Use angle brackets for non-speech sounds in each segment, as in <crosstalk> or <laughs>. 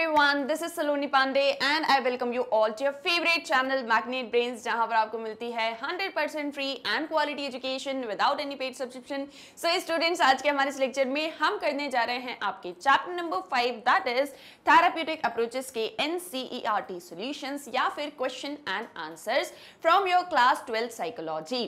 everyone, this is Saloni Pandey and I welcome you all to your favorite channel Magnet Brains जहां पर आपको मिलती है 100% free and quality education without any paid subscription so students आज के हमारे इस लेक्चर में हम करने जा रहे हैं आपके chapter number five that is therapeutic approaches के एन सॉल्यूशंस e या फिर question and answers from your class twelfth psychology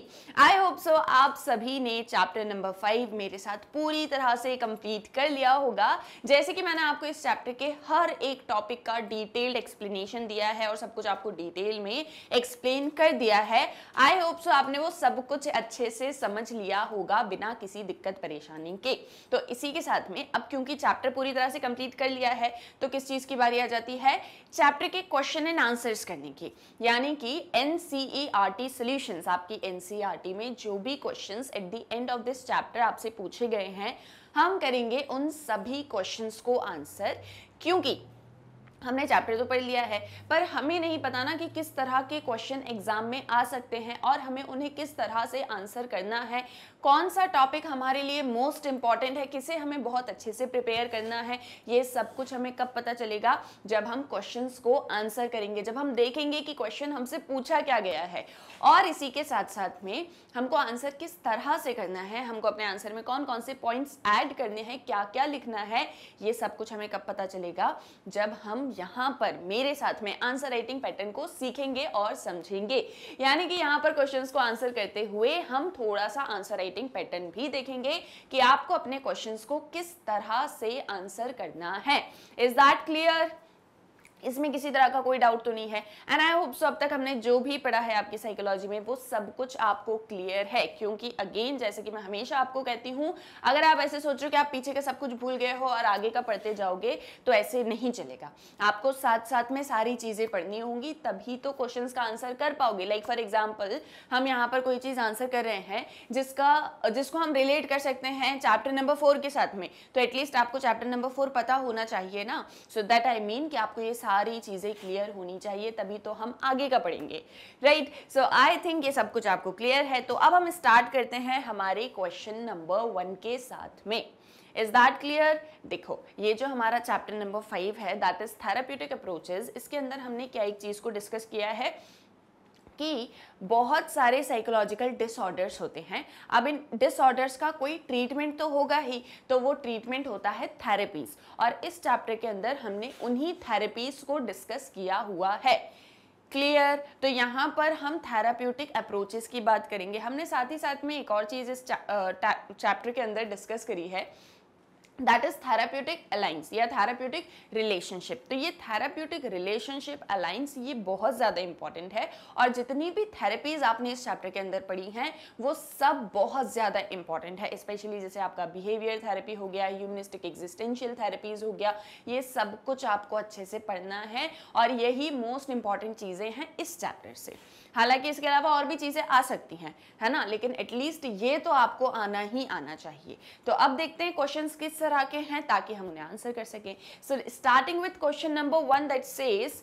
I hope so आप सभी ने चैप्टर नंबर फाइव मेरे साथ पूरी तरह से कंप्लीट कर लिया होगा जैसे कि मैंने आपको इस चैप्टर के हर एक टॉपिक का डिटेल्ड एक्सप्लेनेशन दिया है और सब कुछ आपको डिटेल में एक्सप्लेन कर दिया है आई होप सो आपने वो सब कुछ अच्छे से समझ लिया होगा बिना किसी दिक्कत परेशानी के तो इसी के साथ में अब क्योंकि चैप्टर पूरी तरह से कंप्लीट कर लिया है तो किस चीज़ की बारी आ जाती है चैप्टर के क्वेश्चन एंड आंसर्स करने की यानी कि एन सी e आपकी एन e में जो भी question at the end of this chapter आपसे पूछे गए हैं हम करेंगे उन सभी क्वेश्चंस को आंसर क्योंकि हमने चैप्टर तो पढ़ लिया है पर हमें नहीं पता ना कि किस तरह के क्वेश्चन एग्जाम में आ सकते हैं और हमें उन्हें किस तरह से आंसर करना है कौन सा टॉपिक हमारे लिए मोस्ट इंपॉर्टेंट है किसे हमें बहुत अच्छे से प्रिपेयर करना है ये सब कुछ हमें कब पता चलेगा जब हम क्वेश्चन को आंसर करेंगे जब हम देखेंगे कि क्वेश्चन हमसे पूछा क्या गया है और इसी के साथ साथ में हमको आंसर किस तरह से करना है हमको अपने आंसर में कौन कौन से पॉइंट्स ऐड करने हैं क्या क्या लिखना है ये सब कुछ हमें कब पता चलेगा जब हम यहाँ पर मेरे साथ में आंसर राइटिंग पैटर्न को सीखेंगे और समझेंगे यानी कि यहाँ पर क्वेश्चन को आंसर करते हुए हम थोड़ा सा आंसर जनरेटिंग पैटर्न भी देखेंगे कि आपको अपने क्वेश्चन को किस तरह से आंसर करना है इज दैट क्लियर इसमें किसी तरह का कोई डाउट तो नहीं है एंड आई होप सो अब तक हमने जो भी पढ़ा है आपकी साइकोलॉजी में वो सब कुछ आपको क्लियर है क्योंकि अगेन जैसे कि मैं हमेशा आपको कहती हूँ अगर आप ऐसे सोच रहे हो कि आप पीछे का सब कुछ भूल गए हो और आगे का पढ़ते जाओगे तो ऐसे नहीं चलेगा आपको साथ साथ में सारी चीज़ें पढ़नी होंगी तभी तो क्वेश्चन का आंसर कर पाओगे लाइक फॉर एग्जाम्पल हम यहाँ पर कोई चीज़ आंसर कर रहे हैं जिसका जिसको हम रिलेट कर सकते हैं चैप्टर नंबर फोर के साथ में तो एटलीस्ट आपको चैप्टर नंबर फोर पता होना चाहिए ना सो दैट आई मीन कि आपको ये सारी चीज़ें क्लियर होनी चाहिए तभी तो हम आगे का पढ़ेंगे राइट सो आई थिंक ये सब कुछ आपको क्लियर है तो अब हम स्टार्ट करते हैं हमारे क्वेश्चन नंबर वन के साथ में इज दैट क्लियर देखो ये जो हमारा चैप्टर नंबर फाइव है दैट इज थेराप्यूटिक अप्रोचेज इसके अंदर हमने क्या एक चीज़ को डिस्कस किया है कि बहुत सारे साइकोलॉजिकल डिसऑर्डर्स होते हैं अब इन डिसऑर्डर्स का कोई ट्रीटमेंट तो होगा ही तो वो ट्रीटमेंट होता है थेरेपीज और इस चैप्टर के अंदर हमने उन्हीं थेरेपीज को डिस्कस किया हुआ है क्लियर तो यहाँ पर हम थेराप्यूटिक अप्रोचेस की बात करेंगे हमने साथ ही साथ में एक और चीज़ इस चैप्टर के अंदर डिस्कस करी है दैट इज थेराप्यूटिक अलाइंस या थेराप्यूटिक रिलेशनशिप तो ये थेराप्यूटिक रिलेशनशिप अलाइंस ये बहुत ज़्यादा इंपॉर्टेंट है और जितनी भी थेरेपीज आपने इस चैप्टर के अंदर पढ़ी हैं वो सब बहुत ज़्यादा इंपॉर्टेंट है स्पेशली जैसे आपका बिहेवियर थेरेपी हो गया ह्यूमनिस्टिक एग्जिस्टेंशियल थेरेपीज हो गया ये सब कुछ आपको अच्छे से पढ़ना है और यही मोस्ट इंपॉर्टेंट चीज़ें हैं इस चैप्टर से हालांकि इसके अलावा और भी चीज़ें आ सकती हैं है ना लेकिन एटलीस्ट ये तो आपको आना ही आना चाहिए तो अब देखते हैं क्वेश्चन किस तरह के हैं ताकि हम उन्हें आंसर कर सकें so starting with question number one that says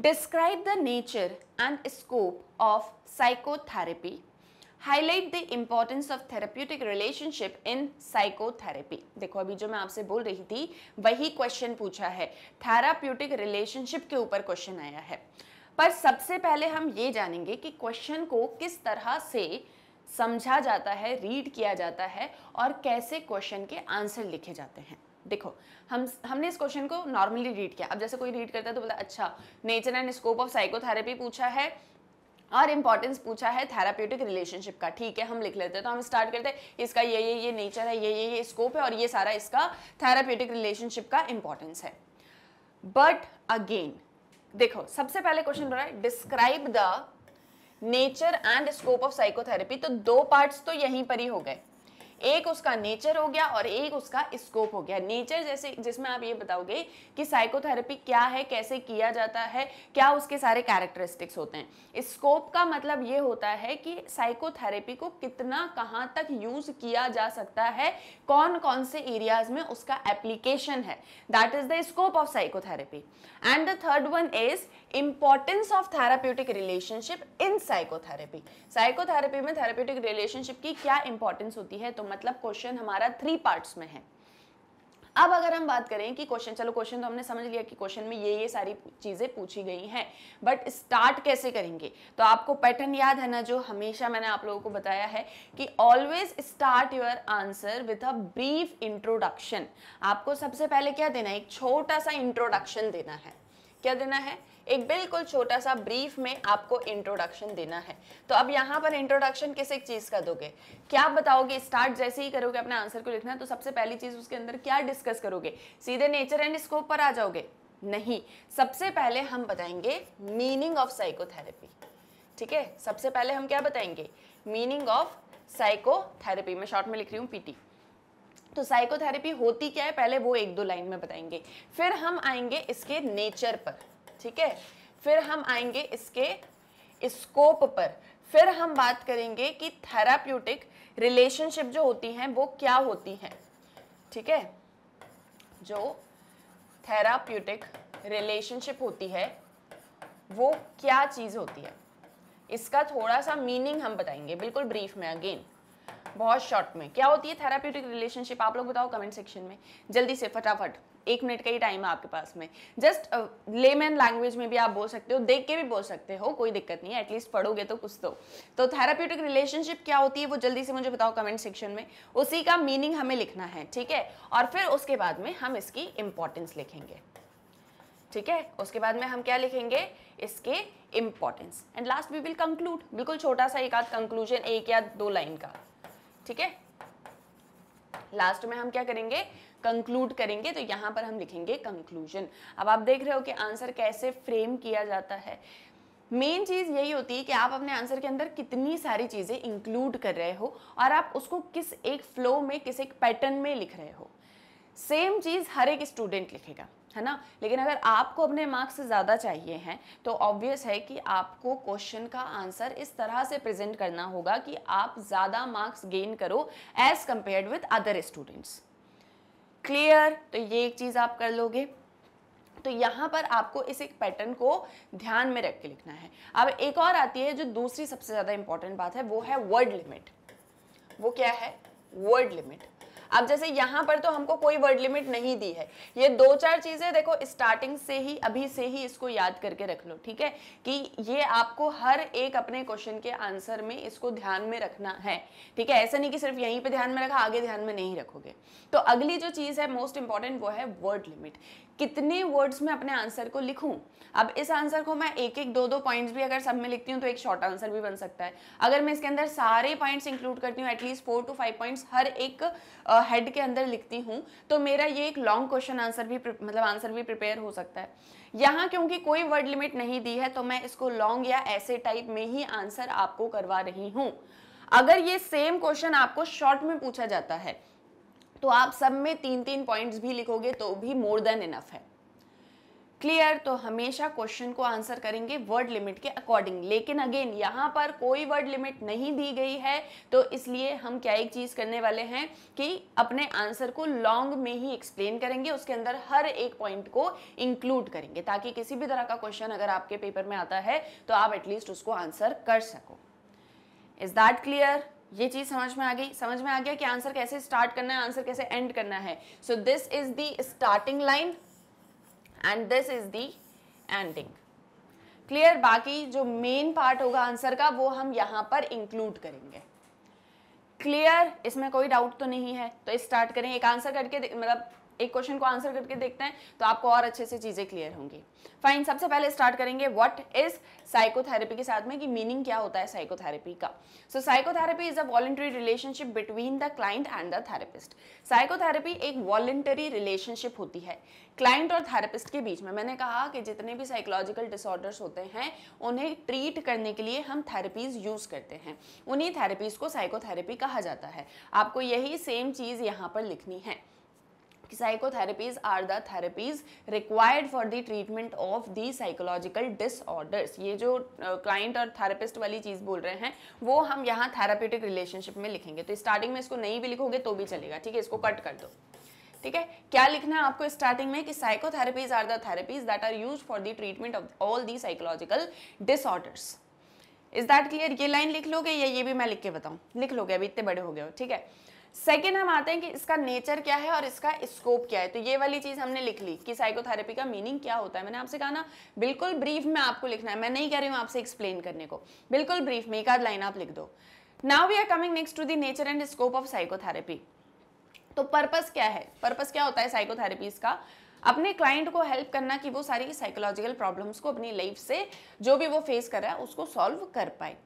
describe the nature and scope of psychotherapy highlight the importance of therapeutic relationship in psychotherapy देखो अभी जो मैं आपसे बोल रही थी वही क्वेश्चन पूछा है थेराप्यूटिक रिलेशनशिप के ऊपर क्वेश्चन आया है पर सबसे पहले हम ये जानेंगे कि क्वेश्चन को किस तरह से समझा जाता है रीड किया जाता है और कैसे क्वेश्चन के आंसर लिखे जाते हैं देखो हम हमने इस क्वेश्चन को नॉर्मली रीड किया अब जैसे कोई रीड करता है तो बोला अच्छा nature and scope of psychotherapy पूछा है और इम्पॉर्टेंस पूछा है थेराप्यूटिक रिलेशनशिप का ठीक है हम लिख लेते हैं तो हम स्टार्ट करते हैं इसका ये ये ये नेचर है ये ये ये स्कोप है और ये सारा इसका थेराप्यूटिक रिलेशनशिप का इम्पॉर्टेंस है बट अगेन देखो सबसे पहले क्वेश्चन हो रहा है describe the nature and scope of psychotherapy तो दो पार्ट्स तो यहीं पर ही हो गए एक उसका नेचर हो गया और एक उसका स्कोप हो गया नेचर जैसे जिसमें आप ये बताओगे कि साइकोथेरेपी क्या है कैसे किया जाता है क्या उसके सारे कैरेक्टरिस्टिक्स होते हैं स्कोप का मतलब ये होता है कि साइकोथेरेपी को कितना कहाँ तक यूज किया जा सकता है कौन कौन से एरियाज में उसका एप्लीकेशन है that is the scope of psychotherapy and the third one is importance of therapeutic relationship in psychotherapy psychotherapy में थेरापेटिक रिलेशनशिप की क्या इंपॉर्टेंस होती है तो मतलब क्वेश्चन हमारा थ्री पार्ट्स में है अब अगर हम बात करें कि क्वेश्चन चलो क्वेश्चन तो हमने समझ लिया कि क्वेश्चन में ये ये सारी चीज़ें पूछी गई हैं बट स्टार्ट कैसे करेंगे तो आपको पैटर्न याद है ना जो हमेशा मैंने आप लोगों को बताया है कि always start your answer with a brief introduction आपको सबसे पहले क्या देना है एक छोटा सा इंट्रोडक्शन देना है क्या देना है एक बिल्कुल छोटा सा ब्रीफ में आपको इंट्रोडक्शन देना है तो अब यहाँ पर इंट्रोडक्शन किस एक चीज़ का दोगे क्या बताओगे स्टार्ट जैसे ही करोगे अपने आंसर को लिखना है तो सबसे पहली चीज़ उसके अंदर क्या डिस्कस करोगे सीधे नेचर एंड स्कोप पर आ जाओगे नहीं सबसे पहले हम बताएंगे मीनिंग ऑफ साइकोथेरेपी ठीक है सबसे पहले हम क्या बताएंगे मीनिंग ऑफ साइकोथेरेपी मैं शॉर्ट में लिख रही हूँ पीटी तो साइकोथेरेपी होती क्या है पहले वो एक दो लाइन में बताएंगे फिर हम आएंगे इसके नेचर पर ठीक है फिर हम आएंगे इसके स्कोप पर फिर हम बात करेंगे कि थेराप्यूटिक रिलेशनशिप जो होती हैं वो क्या होती हैं ठीक है जो थेराप्यूटिक रिलेशनशिप होती है वो क्या चीज़ होती है इसका थोड़ा सा मीनिंग हम बताएंगे बिल्कुल ब्रीफ में अगेन बहुत शॉर्ट में क्या होती है थेराप्यूटिक रिलेशनशिप आप लोग बताओ कमेंट सेक्शन में जल्दी से फटाफट एक मिनट का ही टाइम है आपके पास में जस्ट लेमैन लैंग्वेज में भी आप बोल सकते हो देख के भी बोल सकते हो कोई दिक्कत नहीं है एटलीस्ट पढ़ोगे तो कुछ तो तो थेराप्यूटिक रिलेशनशिप क्या होती है वो जल्दी से मुझे बताओ कमेंट सेक्शन में उसी का मीनिंग हमें लिखना है ठीक है और फिर उसके बाद में हम इसकी इंपॉर्टेंस लिखेंगे ठीक है उसके बाद में हम क्या लिखेंगे इसके importance and last we will conclude बिल्कुल छोटा सा एक आध कंक्लूजन एक या दो लाइन का ठीक है लास्ट में हम क्या करेंगे कंक्लूड करेंगे तो यहाँ पर हम लिखेंगे कंक्लूजन अब आप देख रहे हो कि आंसर कैसे फ्रेम किया जाता है मेन चीज़ यही होती है कि आप अपने आंसर के अंदर कितनी सारी चीज़ें इंक्लूड कर रहे हो और आप उसको किस एक फ्लो में किस एक पैटर्न में लिख रहे हो सेम चीज़ हर एक स्टूडेंट लिखेगा है ना लेकिन अगर आपको अपने मार्क्स ज़्यादा चाहिए हैं तो ऑब्वियस है कि आपको क्वेश्चन का आंसर इस तरह से प्रेजेंट करना होगा कि आप ज़्यादा मार्क्स गेन करो as compare with other students clear तो ये एक चीज़ आप कर लोगे तो यहां पर आपको इस एक पैटर्न को ध्यान में रख के लिखना है अब एक और आती है जो दूसरी सबसे ज़्यादा इंपॉर्टेंट बात है वो है वर्ड लिमिट वो क्या है वर्ड लिमिट अब जैसे यहाँ पर तो हमको कोई वर्ड लिमिट नहीं दी है ये दो चार चीज़ें देखो स्टार्टिंग से ही अभी से ही इसको याद करके रख लो ठीक है कि ये आपको हर एक अपने क्वेश्चन के आंसर में इसको ध्यान में रखना है ठीक है ऐसा नहीं कि सिर्फ यहीं पर ध्यान में रखा आगे ध्यान में नहीं रखोगे तो अगली जो चीज़ है मोस्ट इंपॉर्टेंट वो है वर्ड लिमिट कितने वर्ड्स में अपने आंसर को लिखूं अब इस आंसर को मैं एक एक दो दो पॉइंट्स भी अगर सब में लिखती हूं तो एक शॉर्ट आंसर भी बन सकता है अगर मैं इसके अंदर सारे पॉइंट्स इंक्लूड करती हूं at least four to five points हर एक हेड uh, के अंदर लिखती हूँ तो मेरा ये एक लॉन्ग क्वेश्चन आंसर भी मतलब आंसर भी प्रिपेयर हो सकता है यहाँ क्योंकि कोई वर्ड लिमिट नहीं दी है तो मैं इसको लॉन्ग या ऐसे टाइप में ही आंसर आपको करवा रही हूँ अगर ये सेम क्वेश्चन आपको शॉर्ट में पूछा जाता है तो आप सब में तीन तीन पॉइंट्स भी लिखोगे तो भी मोर देन इनफ है क्लियर तो हमेशा क्वेश्चन को आंसर करेंगे वर्ड लिमिट के अकॉर्डिंग लेकिन अगेन यहाँ पर कोई वर्ड लिमिट नहीं दी गई है तो इसलिए हम क्या एक चीज़ करने वाले हैं कि अपने आंसर को लॉन्ग में ही एक्सप्लेन करेंगे उसके अंदर हर एक पॉइंट को इंक्लूड करेंगे ताकि किसी भी तरह का क्वेश्चन अगर आपके पेपर में आता है तो आप एटलीस्ट उसको आंसर कर सको इज़ दैट क्लियर ये चीज़ समझ में आ गई समझ में आ गया कि आंसर कैसे स्टार्ट करना है आंसर कैसे एंड करना है so this is the starting line and this is the ending clear बाकी जो मेन पार्ट होगा आंसर का वो हम यहां पर इंक्लूड करेंगे क्लियर इसमें कोई डाउट तो नहीं है तो स्टार्ट करें एक आंसर करके मतलब एक क्वेश्चन को आंसर करके देखते हैं तो आपको और अच्छे से चीज़ें क्लियर होंगी फाइन सबसे पहले स्टार्ट करेंगे व्हाट इज साइकोथेरेपी के साथ में कि मीनिंग क्या होता है साइकोथेरेपी का so psychotherapy is a voluntary relationship between the client and the therapist psychotherapy एक वॉलेंटरी रिलेशनशिप होती है क्लाइंट और थेरेपिस्ट के बीच में मैंने कहा कि जितने भी साइकोलॉजिकल डिसऑर्डर्स होते हैं उन्हें ट्रीट करने के लिए हम थेरेपीज यूज़ करते हैं उन्हीं थेरेपीज को साइकोथेरेपी कहा जाता है आपको यही सेम चीज़ यहाँ पर लिखनी है psychotherapies are the therapies required for the treatment of the psychological disorders ये जो क्लाइंट और थेरेपिस्ट वाली चीज़ बोल रहे हैं वो हम यहाँ थेरापेटिक रिलेशनशिप में लिखेंगे तो स्टार्टिंग में इसको नहीं भी लिखोगे तो भी चलेगा ठीक है इसको कट कर दो ठीक है क्या लिखना है आपको स्टार्टिंग में कि psychotherapies are the therapies that are use for the treatment of all the psychological disorders is that clear ये लाइन लिख लोगे या ये भी मैं लिख के बताऊँ लिख लोगे अभी इतने बड़े हो गए हो ठीक है सेकेंड हम आते हैं कि इसका नेचर क्या है और इसका स्कोप क्या है तो ये वाली चीज़ हमने लिख ली कि साइकोथेरेपी का मीनिंग क्या होता है मैंने आपसे कहा ना बिल्कुल ब्रीफ में आपको लिखना है मैं नहीं कह रही हूँ आपसे एक्सप्लेन करने को बिल्कुल ब्रीफ में एक आध लाइन आप लिख दो now we are coming next to the nature and scope of psychotherapy तो पर्पस क्या है पर्पस क्या होता है साइकोथेरेपीज का अपने क्लाइंट को हेल्प करना कि वो सारी साइकोलॉजिकल प्रॉब्लम्स को अपनी लाइफ से जो भी वो फेस कर रहा है उसको सॉल्व कर पाए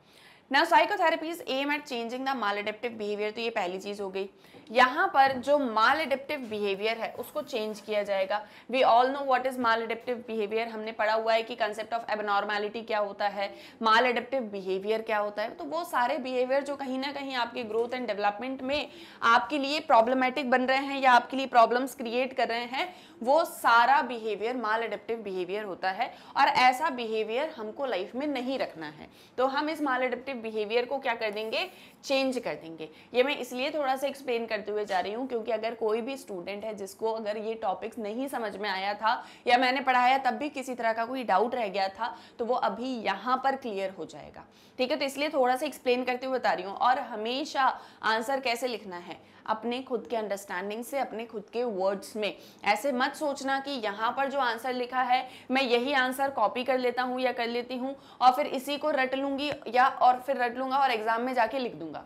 ना psychotherapies aim at changing the maladaptive behaviour तो ये पहली चीज़ हो गई यहाँ पर जो माल एडेप्टिव बिहेवियर है उसको चेंज किया जाएगा we all know what is maladaptive behaviour हमने पढ़ा हुआ है कि कंसेप्ट ऑफ एबनॉर्मैलिटी क्या होता है माल एडेप्टिव बिहेवियर क्या होता है तो वो सारे बिहेवियर जो कहीं ना कहीं आपके ग्रोथ एंड डेवलपमेंट में आपके लिए प्रॉब्लमेटिक बन रहे हैं या आपके लिए प्रॉब्लम्स क्रिएट कर रहे हैं वो सारा बिहेवियर माल एडेप्टिव बिहेवियर होता है और ऐसा बिहेवियर हमको लाइफ में नहीं रखना है तो हम इस माल एडेप्टिव बिहेवियर को क्या कर देंगे चेंज कर देंगे ये मैं इसलिए थोड़ा सा एक्सप्लेन करते हुए जा रही हूँ क्योंकि अगर कोई भी स्टूडेंट है जिसको अगर ये टॉपिक्स नहीं समझ में आया था या मैंने पढ़ाया तब भी किसी तरह का कोई डाउट रह गया था तो वो अभी यहाँ पर क्लियर हो जाएगा ठीक है तो इसलिए थोड़ा सा एक्सप्लेन करते हुए बता रही हूँ और हमेशा आंसर कैसे लिखना है अपने खुद के अंडरस्टैंडिंग से अपने खुद के वर्ड्स में ऐसे मत सोचना कि यहाँ पर जो आंसर लिखा है मैं यही आंसर कॉपी कर लेता हूँ या कर लेती हूँ और फिर इसी को रट लूँगी या और फिर रट लूँगा और एग्ज़ाम में जाके लिख दूंगा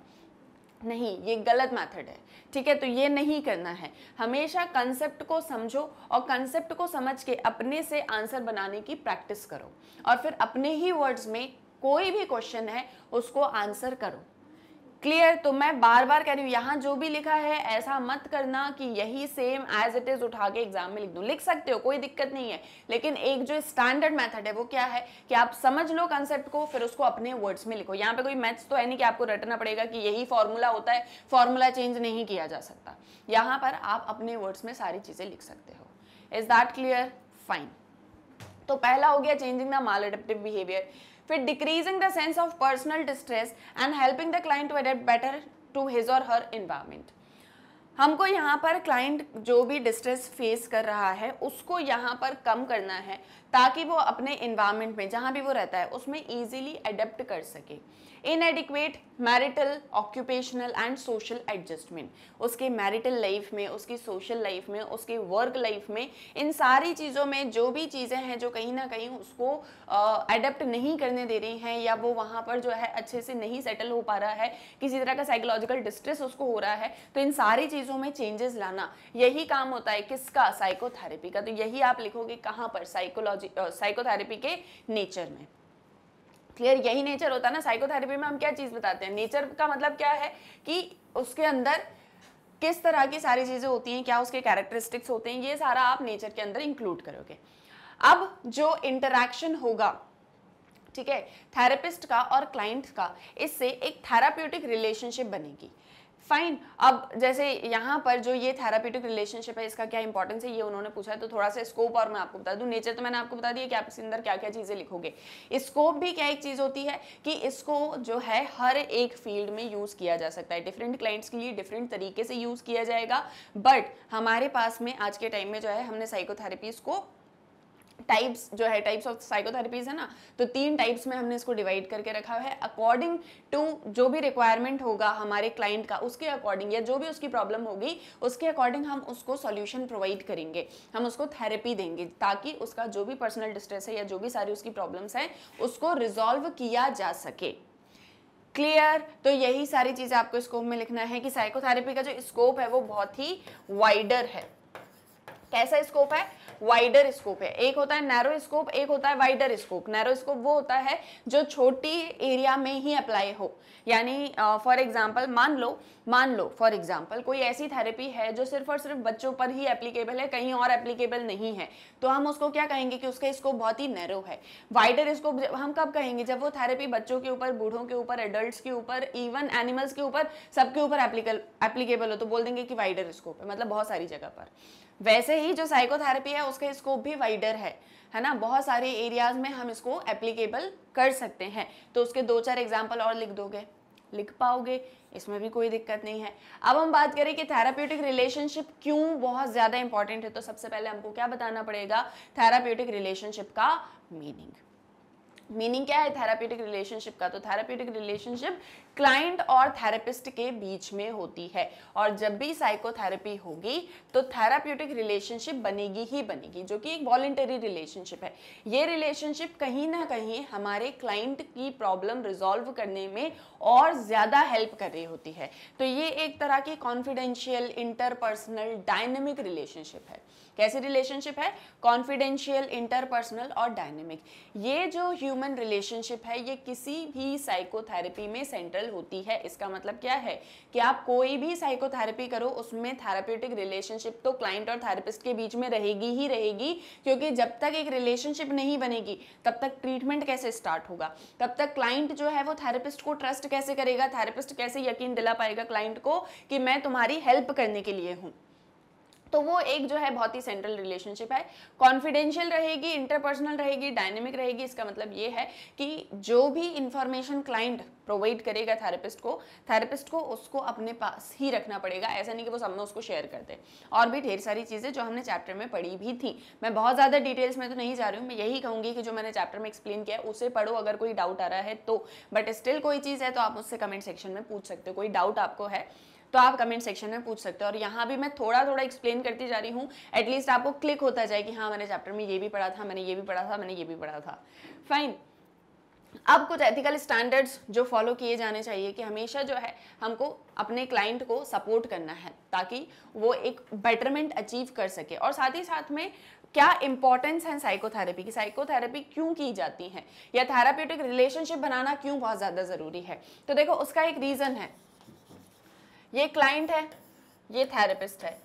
नहीं ये गलत मेथड है ठीक है तो ये नहीं करना है हमेशा कंसेप्ट को समझो और कंसेप्ट को समझ के अपने से आंसर बनाने की प्रैक्टिस करो और फिर अपने ही वर्ड्स में कोई भी क्वेश्चन है उसको आंसर करो क्लियर तो मैं बार बार कह रही हूँ यहाँ जो भी लिखा है ऐसा मत करना कि यही सेम एज इट इज उठा के एग्जाम में लिख दू लिख सकते हो कोई दिक्कत नहीं है लेकिन एक जो स्टैंडर्ड मेथड है वो क्या है कि आप समझ लो कंसेप्ट को फिर उसको अपने वर्ड्स में लिखो यहाँ पे कोई मैथ्स तो है नहीं कि आपको रटना पड़ेगा कि यही फॉर्मूला होता है फॉर्मूला चेंज नहीं किया जा सकता यहाँ पर आप अपने वर्ड्स में सारी चीज़ें लिख सकते हो इज दैट क्लियर फाइन तो पहला हो गया changing the maladaptive behaviour फिर decreasing the sense of personal distress and helping the client to adapt better to his और हर इन्वायरमेंट हमको यहाँ पर क्लाइंट जो भी डिस्ट्रेस फेस कर रहा है उसको यहाँ पर कम करना है ताकि वो अपने इन्वामेंट में जहाँ भी वो रहता है उसमें ईजिली एडेप्ट कर सके inadequate marital occupational and social adjustment उसके मैरिटल लाइफ में उसकी सोशल लाइफ में उसके वर्क लाइफ में इन सारी चीज़ों में जो भी चीज़ें हैं जो कहीं ना कहीं उसको अडेप्ट नहीं करने दे रही हैं या वो वहाँ पर जो है अच्छे से नहीं सेटल हो पा रहा है किसी तरह का साइकोलॉजिकल डिस्ट्रेस उसको हो रहा है तो इन सारी चीज़ों में चेंजेस लाना यही काम होता है किसका साइकोथेरेपी का तो यही आप लिखोगे कहाँ पर साइकोलॉजी साइकोलॉजी साइकोथेरेपी के नेचर में क्लियर यही नेचर होता है ना साइकोथेरेपी में हम क्या चीज़ बताते हैं नेचर का मतलब क्या है कि उसके अंदर किस तरह की सारी चीज़ें होती हैं क्या उसके कैरेक्टरिस्टिक्स होते हैं ये सारा आप नेचर के अंदर इंक्लूड करोगे अब जो इंटरेक्शन होगा ठीक है थेरेपिस्ट का और क्लाइंट का इससे एक थेराप्यूटिक रिलेशनशिप बनेगी फाइन अब जैसे यहाँ पर जो ये थेरापीटिक रिलेशनशिप है इसका क्या इंपॉर्टेंस है ये उन्होंने पूछा है तो थोड़ा सा स्कोप और मैं आपको बता दूँ नेचर तो मैंने आपको बता दिया कि आप इसके अंदर क्या क्या चीज़ें लिखोगे स्कोप भी क्या एक चीज़ होती है कि इसको जो है हर एक फील्ड में यूज़ किया जा सकता है डिफरेंट क्लाइंट्स के लिए डिफरेंट तरीके से यूज़ किया जाएगा बट हमारे पास में आज के टाइम में जो है हमने साइकोथेरेपीज को टाइप्स जो है टाइप्स ऑफ साइकोथेरेपीज है ना तो तीन टाइप्स में हमने इसको डिवाइड करके रखा है अकॉर्डिंग टू जो भी रिक्वायरमेंट होगा हमारे क्लाइंट का उसके अकॉर्डिंग या जो भी उसकी प्रॉब्लम होगी उसके अकॉर्डिंग हम उसको सॉल्यूशन प्रोवाइड करेंगे हम उसको थेरेपी देंगे ताकि उसका जो भी पर्सनल डिस्ट्रेस है या जो भी सारी उसकी प्रॉब्लम्स हैं उसको रिजॉल्व किया जा सके क्लियर तो यही सारी चीज़ें आपको स्कोप में लिखना है कि साइकोथेरेपी का जो स्कोप है वो बहुत ही वाइडर है कैसा स्कोप है वाइडर स्कोप है एक होता है नैरो स्कोप एक होता है वाइडर स्कोप नैरो स्कोप वो होता है जो छोटी एरिया में ही अप्लाई हो यानी फॉर एग्जाम्पल मान लो मान लो फॉर एग्जाम्पल कोई ऐसी थेरेपी है जो सिर्फ और सिर्फ बच्चों पर ही एप्लीकेबल है कहीं और एप्लीकेबल नहीं है तो हम उसको क्या कहेंगे कि उसका स्कोप बहुत ही नैरो है वाइडर स्कोप हम कब कहेंगे जब वो थेरेपी बच्चों के ऊपर बूढ़ों के ऊपर एडल्ट के ऊपर इवन एनिमल्स के ऊपर सबके ऊपर एप्लीकेबल हो तो बोल देंगे कि वाइडर स्कोप है मतलब बहुत सारी जगह पर वैसे ही जो साइकोथेरेपी है उसका स्कोप भी वाइडर है है ना बहुत सारे एरियाज में हम इसको एप्लीकेबल कर सकते हैं तो उसके दो चार एग्जाम्पल और लिख दोगे लिख पाओगे इसमें भी कोई दिक्कत नहीं है अब हम बात करें कि थेराप्यूटिक रिलेशनशिप क्यों बहुत ज़्यादा इंपॉर्टेंट है तो सबसे पहले हमको क्या बताना पड़ेगा थेराप्यूटिक रिलेशनशिप का मीनिंग मीनिंग क्या है थेराप्यूटिक रिलेशनशिप का तो थेराप्यूटिक रिलेशनशिप क्लाइंट और थेरेपिस्ट के बीच में होती है और जब भी साइकोथेरेपी होगी तो थेराप्यूटिक रिलेशनशिप बनेगी ही बनेगी जो कि एक वॉलेंटरी रिलेशनशिप है ये रिलेशनशिप कहीं ना कहीं हमारे क्लाइंट की प्रॉब्लम रिजॉल्व करने में और ज़्यादा हेल्प कर रही होती है तो ये एक तरह की कॉन्फिडेंशियल इंटरपर्सनल डायनेमिक रिलेशनशिप है कैसी रिलेशनशिप है कॉन्फिडेंशियल इंटरपर्सनल और डायनेमिक ये जो ह्यूमन रिलेशनशिप है ये किसी भी साइकोथेरेपी में सेंटर न्यूट्रल होती है इसका मतलब क्या है कि आप कोई भी साइकोथेरेपी करो उसमें थेरापेटिक रिलेशनशिप तो क्लाइंट और थेरेपिस्ट के बीच में रहेगी ही रहेगी क्योंकि जब तक एक रिलेशनशिप नहीं बनेगी तब तक ट्रीटमेंट कैसे स्टार्ट होगा तब तक क्लाइंट जो है वो थेरेपिस्ट को ट्रस्ट कैसे करेगा थेरेपिस्ट कैसे यकीन दिला पाएगा क्लाइंट को कि मैं तुम्हारी हेल्प करने के लिए हूँ तो वो एक जो है बहुत ही सेंट्रल रिलेशनशिप है कॉन्फिडेंशियल रहेगी इंटरपर्सनल रहेगी डायनेमिक रहेगी इसका मतलब ये है कि जो भी इंफॉर्मेशन क्लाइंट प्रोवाइड करेगा थेरेपिस्ट को थेरेपिस्ट को उसको अपने पास ही रखना पड़ेगा ऐसा नहीं कि वो सब में उसको शेयर कर दे और भी ढेर सारी चीज़ें जो हमने चैप्टर में पढ़ी भी थी मैं बहुत ज़्यादा डिटेल्स में तो नहीं जा रही हूँ मैं यही कहूँगी कि जो मैंने चैप्टर में एक्सप्लेन किया है उसे पढ़ो अगर कोई डाउट आ रहा है तो बट स्टिल कोई चीज़ है तो आप उससे कमेंट सेक्शन में पूछ सकते हो कोई डाउट आपको है तो आप कमेंट सेक्शन में पूछ सकते हो और यहाँ भी मैं थोड़ा थोड़ा एक्सप्लेन करती जा रही हूँ एटलीस्ट आपको क्लिक होता जाए कि हाँ मैंने चैप्टर में ये भी पढ़ा था मैंने ये भी पढ़ा था मैंने ये भी पढ़ा था फाइन अब कुछ एथिकल स्टैंडर्ड्स जो फॉलो किए जाने चाहिए कि हमेशा जो है हमको अपने क्लाइंट को सपोर्ट करना है ताकि वो एक बेटरमेंट अचीव कर सके और साथ ही साथ में क्या इंपॉर्टेंस है साइकोथेरेपी की साइकोथेरेपी क्यों की जाती है या थेरापेटिक रिलेशनशिप बनाना क्यों बहुत ज़्यादा ज़रूरी है तो देखो उसका एक रीज़न है ये क्लाइंट है ये थेरेपिस्ट है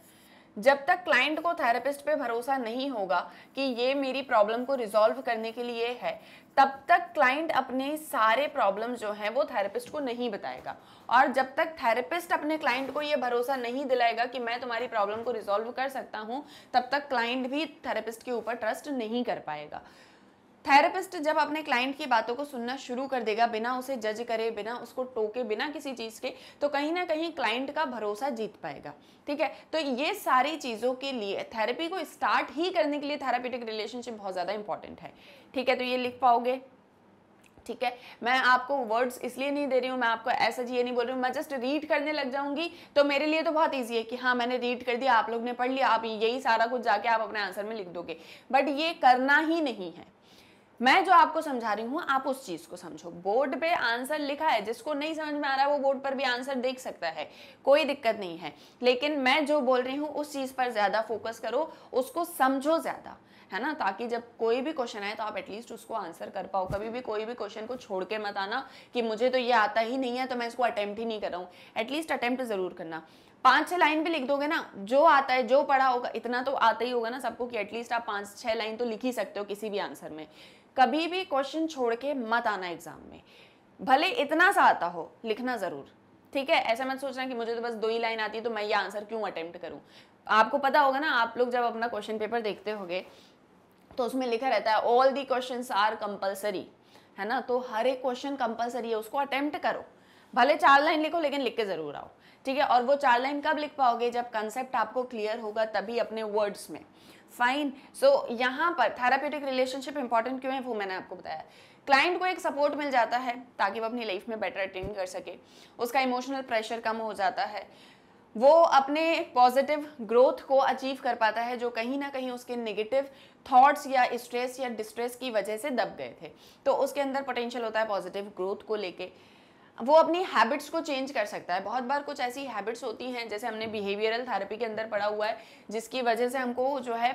जब तक क्लाइंट को थेरेपिस्ट पे भरोसा नहीं होगा कि ये मेरी प्रॉब्लम को रिजॉल्व करने के लिए है तब तक क्लाइंट अपने सारे प्रॉब्लम जो हैं वो थेरेपिस्ट को नहीं बताएगा और जब तक थेरेपिस्ट अपने क्लाइंट को ये भरोसा नहीं दिलाएगा कि मैं तुम्हारी प्रॉब्लम को रिजॉल्व कर सकता हूँ तब तक क्लाइंट भी थेरेपिस्ट के ऊपर ट्रस्ट नहीं कर पाएगा थेरेपिस्ट जब अपने क्लाइंट की बातों को सुनना शुरू कर देगा बिना उसे जज करे बिना उसको टोके बिना किसी चीज़ के तो कहीं ना कहीं क्लाइंट का भरोसा जीत पाएगा ठीक है तो ये सारी चीज़ों के लिए थेरेपी को स्टार्ट ही करने के लिए थेरापिटिक रिलेशनशिप बहुत ज़्यादा इंपॉर्टेंट है ठीक है तो ये लिख पाओगे ठीक है मैं आपको वर्ड्स इसलिए नहीं दे रही हूँ मैं आपको ऐसा जी ये नहीं बोल रही हूँ मैं जस्ट रीड करने लग जाऊंगी तो मेरे लिए तो बहुत ईजी है कि हाँ मैंने रीड कर दिया आप लोग ने पढ़ लिया आप यही सारा कुछ जाके आप अपने आंसर में लिख दोगे बट ये करना ही नहीं है मैं जो आपको समझा रही हूँ आप उस चीज को समझो बोर्ड पे आंसर लिखा है जिसको नहीं समझ में आ रहा है वो बोर्ड पर भी आंसर देख सकता है कोई दिक्कत नहीं है लेकिन मैं जो बोल रही हूँ उस चीज पर ज्यादा फोकस करो उसको समझो ज्यादा है ना ताकि जब कोई भी क्वेश्चन आए तो आप एटलीस्ट उसको आंसर कर पाओ कभी भी कोई भी क्वेश्चन को छोड़ के मत आना कि मुझे तो ये आता ही नहीं है तो मैं इसको अटेम्प्ट ही नहीं कर रहा हूँ एटलीस्ट अटेम्प्ट जरूर करना पांच छह लाइन भी लिख दोगे ना जो आता है जो पढ़ा होगा इतना तो आता ही होगा ना सबको कि एटलीस्ट आप पांच छह लाइन तो लिख ही सकते हो किसी भी आंसर में कभी भी क्वेश्चन छोड़ के मत आना एग्जाम में भले इतना सा आता हो लिखना ज़रूर ठीक है ऐसा मत सोचना कि मुझे तो बस दो ही लाइन आती है तो मैं ये आंसर क्यों अटेम्प्ट करूँ आपको पता होगा ना आप लोग जब अपना क्वेश्चन पेपर देखते हो तो उसमें लिखा रहता है all the question are compulsory है ना तो हर एक क्वेश्चन कंपलसरी है उसको अटेम्प्ट करो भले चार लाइन लिखो लेकिन लिख के ज़रूर आओ ठीक है और वो चार लाइन कब लिख पाओगे जब कंसेप्ट आपको क्लियर होगा तभी अपने वर्ड्स में फाइन सो यहाँ पर थेरापेटिक रिलेशनशिप इंपॉर्टेंट क्यों है वो मैंने आपको बताया क्लाइंट को एक सपोर्ट मिल जाता है ताकि वो अपनी लाइफ में बेटर अटेंड कर सके उसका इमोशनल प्रेशर कम हो जाता है वो अपने पॉजिटिव ग्रोथ को अचीव कर पाता है जो कहीं ना कहीं उसके नेगेटिव थॉट्स या स्ट्रेस या डिस्ट्रेस की वजह से दब गए थे तो उसके अंदर पोटेंशियल होता है पॉजिटिव ग्रोथ को लेके वो अपनी हैबिट्स को चेंज कर सकता है बहुत बार कुछ ऐसी हैबिट्स होती हैं जैसे हमने बिहेवियरल थेरेपी के अंदर पढ़ा हुआ है जिसकी वजह से हमको जो है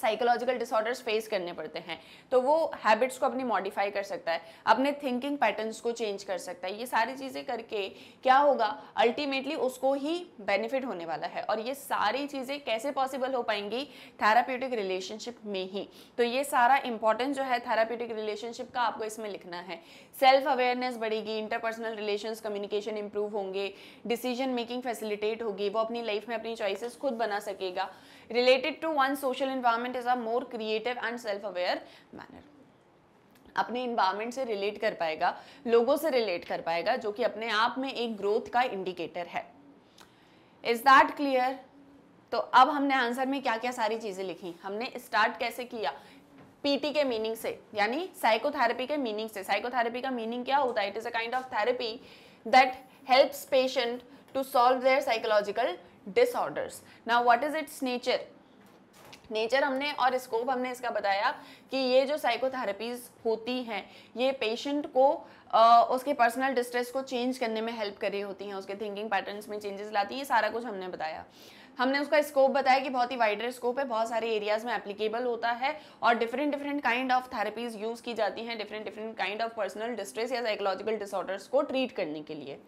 साइकोलॉजिकल डिसऑर्डर्स फेस करने पड़ते हैं तो वो हैबिट्स को अपनी मॉडिफाई कर सकता है अपने थिंकिंग पैटर्न्स को चेंज कर सकता है ये सारी चीज़ें करके क्या होगा अल्टीमेटली उसको ही बेनिफिट होने वाला है और ये सारी चीज़ें कैसे पॉसिबल हो पाएंगी थेराप्यूटिक रिलेशनशिप में ही तो ये सारा इंपॉर्टेंस जो है थेराप्यूटिक रिलेशनशिप का आपको इसमें लिखना है सेल्फ अवेयरनेस बढ़ेगी इंटरपर्सनल रिलेशन कम्युनिकेशन इंप्रूव होंगे डिसीजन मेकिंग फैसिलिटेट होगी वो अपनी लाइफ में अपनी चॉइसेस खुद बना सकेगा related to one social environment is a more creative and self aware manner अपने इन्वायरमेंट से रिलेट कर पाएगा लोगों से रिलेट कर पाएगा जो कि अपने आप में एक ग्रोथ का इंडिकेटर है इज दैट क्लियर तो अब हमने आंसर में क्या क्या सारी चीज़ें लिखी हमने स्टार्ट कैसे किया पीटी के मीनिंग से यानी साइकोथेरेपी के मीनिंग से साइकोथेरेपी का मीनिंग क्या होता है it is a kind of therapy that helps patient to solve their psychological disorders ना what is its nature nature हमने और स्कोप हमने इसका बताया कि ये जो साइकोथेरेपीज होती हैं ये पेशेंट को आ, उसके पर्सनल डिस्ट्रेस को चेंज करने में हेल्प कर रही होती हैं उसके थिंकिंग पैटर्न्स में चेंजेस लाती हैं ये सारा कुछ हमने बताया हमने उसका स्कोप बताया कि बहुत ही वाइडर स्कोप है बहुत सारे एरियाज में एप्लीकेबल होता है और different different kind of therapies use की जाती हैं different different kind of personal distress या साइकोलॉजिकल डिसऑर्डर्स को ट्रीट करने के लिए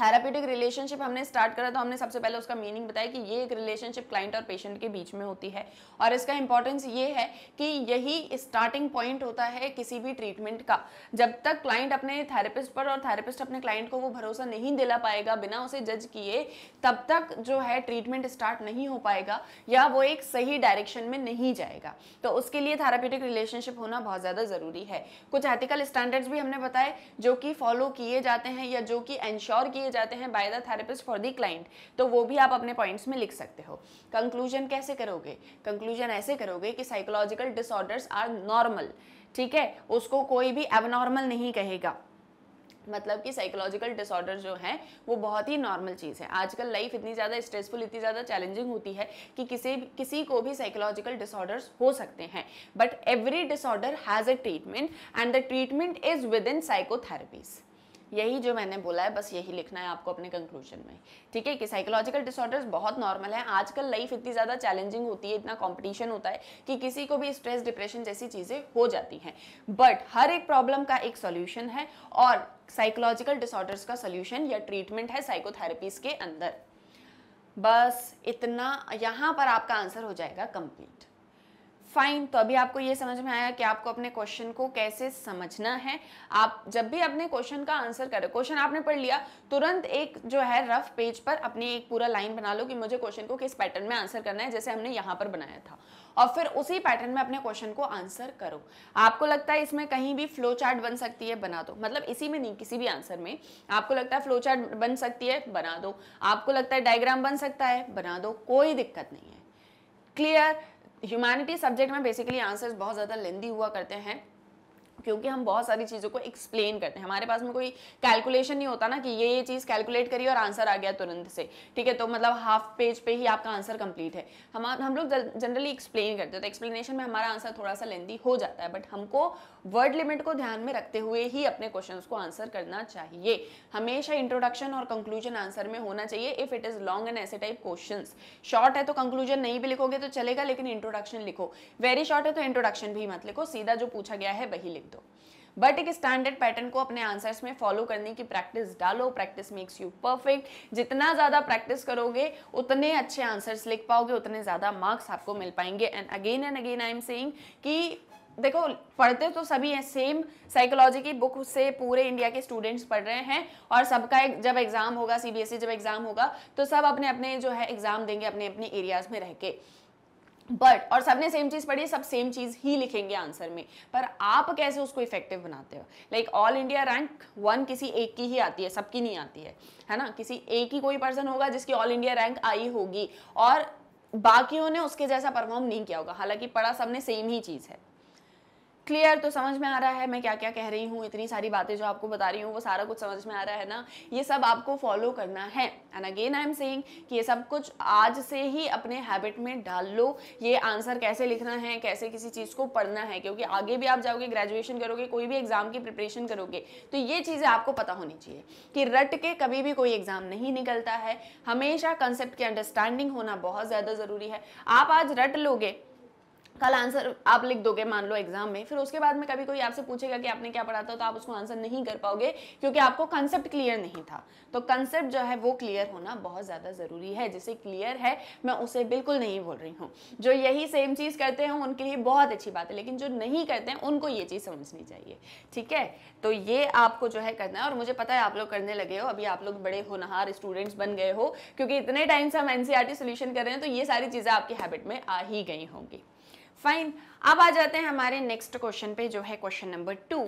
थेरापिटिक रिलेशनशिप हमने स्टार्ट करा तो हमने सबसे पहले उसका मीनिंग बताया कि ये एक रिलेशनशिप क्लाइंट और पेशेंट के बीच में होती है और इसका इंपॉर्टेंस ये है कि यही स्टार्टिंग पॉइंट होता है किसी भी ट्रीटमेंट का जब तक क्लाइंट अपने थेरेपिस्ट पर और थेरेपिस्ट अपने क्लाइंट को वो भरोसा नहीं दिला पाएगा बिना उसे जज किए तब तक जो है ट्रीटमेंट स्टार्ट नहीं हो पाएगा या वो एक सही डायरेक्शन में नहीं जाएगा तो उसके लिए थेरापिटिक रिलेशनशिप होना बहुत ज़्यादा ज़रूरी है कुछ एथिकल स्टैंडर्ड्स भी हमने बताए जो कि फॉलो किए जाते हैं या जो कि एंश्योर किए दिए जाते हैं by the therapist for the client तो वो भी आप अपने पॉइंट्स में लिख सकते हो कंक्लूजन कैसे करोगे कंक्लूजन ऐसे करोगे कि साइकोलॉजिकल डिसऑर्डर्स आर नॉर्मल ठीक है उसको कोई भी एबनॉर्मल नहीं कहेगा मतलब कि साइकोलॉजिकल डिसऑर्डर जो है वो बहुत ही नॉर्मल चीज़ है आजकल लाइफ इतनी ज़्यादा स्ट्रेसफुल इतनी ज़्यादा चैलेंजिंग होती है कि किसी किसी को भी साइकोलॉजिकल डिसऑर्डर्स हो सकते हैं but every disorder has a treatment and the treatment is within psychotherapies यही जो मैंने बोला है बस यही लिखना है आपको अपने कंक्लूजन में ठीक है कि साइकोलॉजिकल डिसऑर्डर्स बहुत नॉर्मल है आजकल लाइफ इतनी ज़्यादा चैलेंजिंग होती है इतना कॉम्पिटिशन होता है कि किसी को भी स्ट्रेस डिप्रेशन जैसी चीज़ें हो जाती हैं बट हर एक प्रॉब्लम का एक सोल्यूशन है और साइकोलॉजिकल डिसऑर्डर्स का सोल्यूशन या ट्रीटमेंट है साइकोथेरेपीज के अंदर बस इतना यहाँ पर आपका आंसर हो जाएगा कंप्लीट फाइन तो अभी आपको ये समझ में आया कि आपको अपने क्वेश्चन को कैसे समझना है आप जब भी अपने क्वेश्चन का आंसर करें क्वेश्चन आपने पढ़ लिया तुरंत एक जो है रफ पेज पर अपनी एक पूरा लाइन बना लो कि मुझे क्वेश्चन को किस पैटर्न में आंसर करना है जैसे हमने यहाँ पर बनाया था और फिर उसी पैटर्न में अपने क्वेश्चन को आंसर करो आपको लगता है इसमें कहीं भी फ्लो चार्ट बन सकती है बना दो मतलब इसी में नहीं किसी भी आंसर में आपको लगता है फ्लो चार्ट बन सकती है बना दो आपको लगता है डायग्राम बन सकता है बना दो कोई दिक्कत नहीं है क्लियर ह्यूमैनिटी सब्जेक्ट में बेसिकली आंसर्स बहुत ज़्यादा लेंदी हुआ करते हैं क्योंकि हम बहुत सारी चीज़ों को एक्सप्लेन करते हैं हमारे पास में कोई कैलकुलेशन नहीं होता ना कि ये ये चीज़ कैलकुलेट करिए और आंसर आ गया तुरंत से ठीक है तो मतलब हाफ पेज पे ही आपका आंसर कंप्लीट है हम हम लोग जनरली एक्सप्लेन करते हैं तो एक्सप्लेनेशन में हमारा आंसर थोड़ा सा लेंदी हो जाता है बट हमको वर्ड लिमिट को ध्यान में रखते हुए ही अपने क्वेश्चन को आंसर करना चाहिए हमेशा इंट्रोडक्शन और कंक्लूजन आंसर में होना चाहिए if it is long and ऐसे टाइप क्वेश्चन शॉर्ट है तो कंक्लूजन नहीं भी लिखोगे तो चलेगा लेकिन इंट्रोडक्शन लिखो वेरी शॉर्ट है तो इंट्रोडक्शन भी मत लिखो सीधा जो पूछा गया है वही लिखो लिख दो बट एक स्टैंडर्ड पैटर्न को अपने आंसर्स में फॉलो करने की प्रैक्टिस डालो प्रैक्टिस मेक्स यू परफेक्ट जितना ज़्यादा प्रैक्टिस करोगे उतने अच्छे आंसर्स लिख पाओगे उतने ज़्यादा मार्क्स आपको मिल पाएंगे and again and again I am saying कि देखो पढ़ते तो सभी हैं सेम साइकोलॉजी की बुक से पूरे इंडिया के स्टूडेंट्स पढ़ रहे हैं और सबका एक, जब एग्ज़ाम होगा सीबीएसई e जब एग्ज़ाम होगा तो सब अपने अपने जो है एग्ज़ाम देंगे अपने अपने एरियाज़ में रह के बट और सबने सेम चीज़ पढ़ी सब सेम चीज़ ही लिखेंगे आंसर में पर आप कैसे उसको इफेक्टिव बनाते हो like all India rank one किसी एक की ही आती है सबकी नहीं आती है है ना किसी एक ही कोई पर्सन होगा जिसकी ऑल इंडिया रैंक आई होगी और बाकियों ने उसके जैसा परफॉर्म नहीं किया होगा हालांकि पढ़ा सबने सेम ही चीज़ है क्लियर तो समझ में आ रहा है मैं क्या क्या कह रही हूँ इतनी सारी बातें जो आपको बता रही हूँ वो सारा कुछ समझ में आ रहा है ना ये सब आपको फॉलो करना है and again I am saying कि ये सब कुछ आज से ही अपने हैबिट में डाल लो ये आंसर कैसे लिखना है कैसे किसी चीज़ को पढ़ना है क्योंकि आगे भी आप जाओगे ग्रेजुएशन करोगे कोई भी एग्ज़ाम की प्रिपरेशन करोगे तो ये चीज़ें आपको पता होनी चाहिए कि रट के कभी भी कोई एग्ज़ाम नहीं निकलता है हमेशा कंसेप्ट की अंडरस्टैंडिंग होना बहुत ज़्यादा ज़रूरी है आप आज रट लोगे कल आंसर आप लिख दोगे मान लो एग्जाम में फिर उसके बाद में कभी कोई आपसे पूछेगा कि आपने क्या पढ़ा था तो आप उसको आंसर नहीं कर पाओगे क्योंकि आपको कंसेप्ट क्लियर नहीं था तो कंसेप्ट जो है वो क्लियर होना बहुत ज़्यादा ज़रूरी है जिसे क्लियर है मैं उसे बिल्कुल नहीं बोल रही हूँ जो यही सेम चीज़ करते हैं उनके लिए बहुत अच्छी बात है लेकिन जो नहीं करते हैं उनको ये चीज़ समझनी चाहिए ठीक है तो ये आपको जो है करना है और मुझे पता है आप लोग करने लगे हो अभी आप लोग बड़े होनहार स्टूडेंट्स बन गए हो क्योंकि इतने टाइम से हम एन सोल्यूशन e कर रहे हैं तो ये सारी चीज़ें आपकी हैबिट में आ ही गई होंगी फाइन अब आ जाते हैं हमारे नेक्स्ट क्वेश्चन पे जो है question number two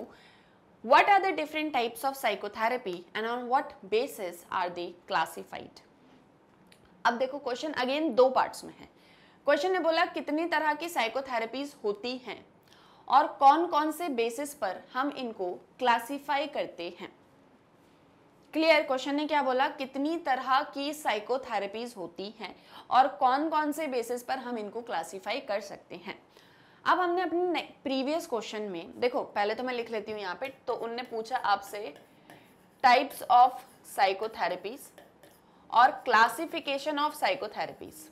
what are the different types of psychotherapy and on what basis are they classified अब देखो क्वेश्चन अगेन दो पार्ट्स में है क्वेश्चन ने बोला कितनी तरह की साइकोथेरेपीज होती हैं और कौन कौन से बेसिस पर हम इनको क्लासिफाई करते हैं क्लियर क्वेश्चन ने क्या बोला कितनी तरह की साइकोथेरेपीज होती हैं और कौन कौन से बेसिस पर हम इनको क्लासिफाई कर सकते हैं अब हमने अपने प्रीवियस क्वेश्चन में देखो पहले तो मैं लिख लेती हूँ यहाँ पे तो उनने पूछा आपसे टाइप्स ऑफ साइकोथेरेपीज और क्लासिफिकेशन ऑफ साइकोथेरेपीज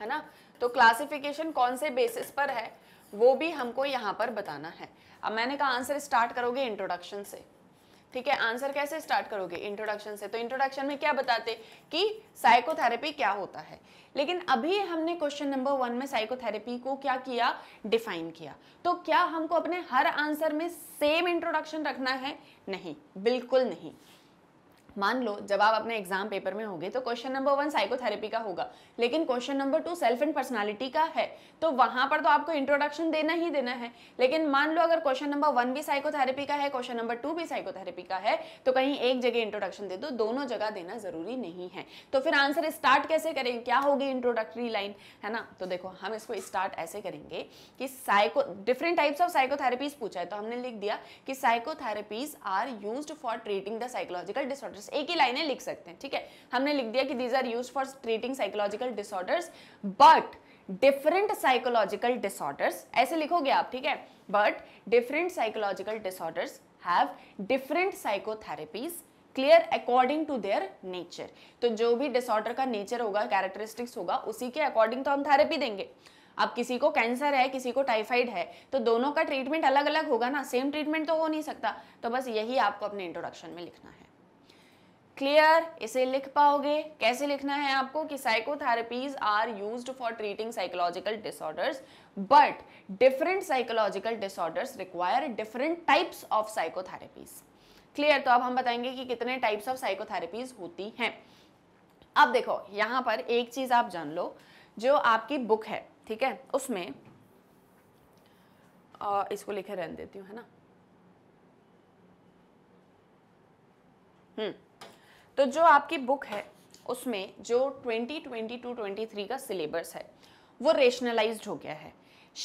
है ना तो क्लासिफिकेशन कौन से बेसिस पर है वो भी हमको यहाँ पर बताना है अब मैंने कहा आंसर स्टार्ट करोगे इंट्रोडक्शन से ठीक है आंसर कैसे स्टार्ट करोगे इंट्रोडक्शन से तो इंट्रोडक्शन में क्या बताते कि साइकोथेरेपी क्या होता है लेकिन अभी हमने क्वेश्चन नंबर वन में साइकोथेरेपी को क्या किया डिफाइन किया तो क्या हमको अपने हर आंसर में सेम इंट्रोडक्शन रखना है नहीं बिल्कुल नहीं मान लो जब आप अपने एग्जाम पेपर में होगे तो क्वेश्चन नंबर वन साइकोथेरेपी का होगा लेकिन question number two self and personality का है तो वहां पर तो आपको इंट्रोडक्शन देना ही देना है लेकिन मान लो अगर क्वेश्चन नंबर वन भी साइकोथेरेपी का है क्वेश्चन नंबर टू भी साइकोथेरेपी का है तो कहीं एक जगह इंट्रोडक्शन दे दो दोनों जगह देना जरूरी नहीं है तो फिर आंसर स्टार्ट कैसे करेंगे क्या होगी इंट्रोडक्टरी लाइन है ना तो देखो हम इसको स्टार्ट ऐसे करेंगे कि psycho different types of psychotherapies पूछा है तो हमने लिख दिया कि psychotherapies are use for treating the psychological disorder एक ही लाइने लिख सकते हैं ठीक है हमने लिख दिया कि these are use for treating psychological disorders but different psychological disorders ऐसे लिखोगे आप ठीक है but different psychological disorders have different psychotherapies clear according to their nature तो जो भी डिसऑर्डर का नेचर होगा कैरेक्टरिस्टिक्स होगा उसी के अकॉर्डिंग तो हम थेरेपी देंगे अब किसी को कैंसर है किसी को टाइफाइड है तो दोनों का ट्रीटमेंट अलग अलग होगा ना सेम ट्रीटमेंट तो हो नहीं सकता तो बस यही आपको अपने इंट्रोडक्शन में लिखना है क्लियर इसे लिख पाओगे कैसे लिखना है आपको कि psychotherapies are used for treating psychological disorders but different psychological disorders require different types of psychotherapies clear तो अब हम बताएंगे कि कितने टाइप्स ऑफ साइकोथेरेपीज होती हैं अब देखो यहां पर एक चीज़ आप जान लो जो आपकी बुक है ठीक है उसमें आ, इसको लिखे रहने देती हूँ है ना हम्म तो जो आपकी बुक है उसमें जो 2022-23 का सिलेबस है वो रेशनलाइज्ड हो गया है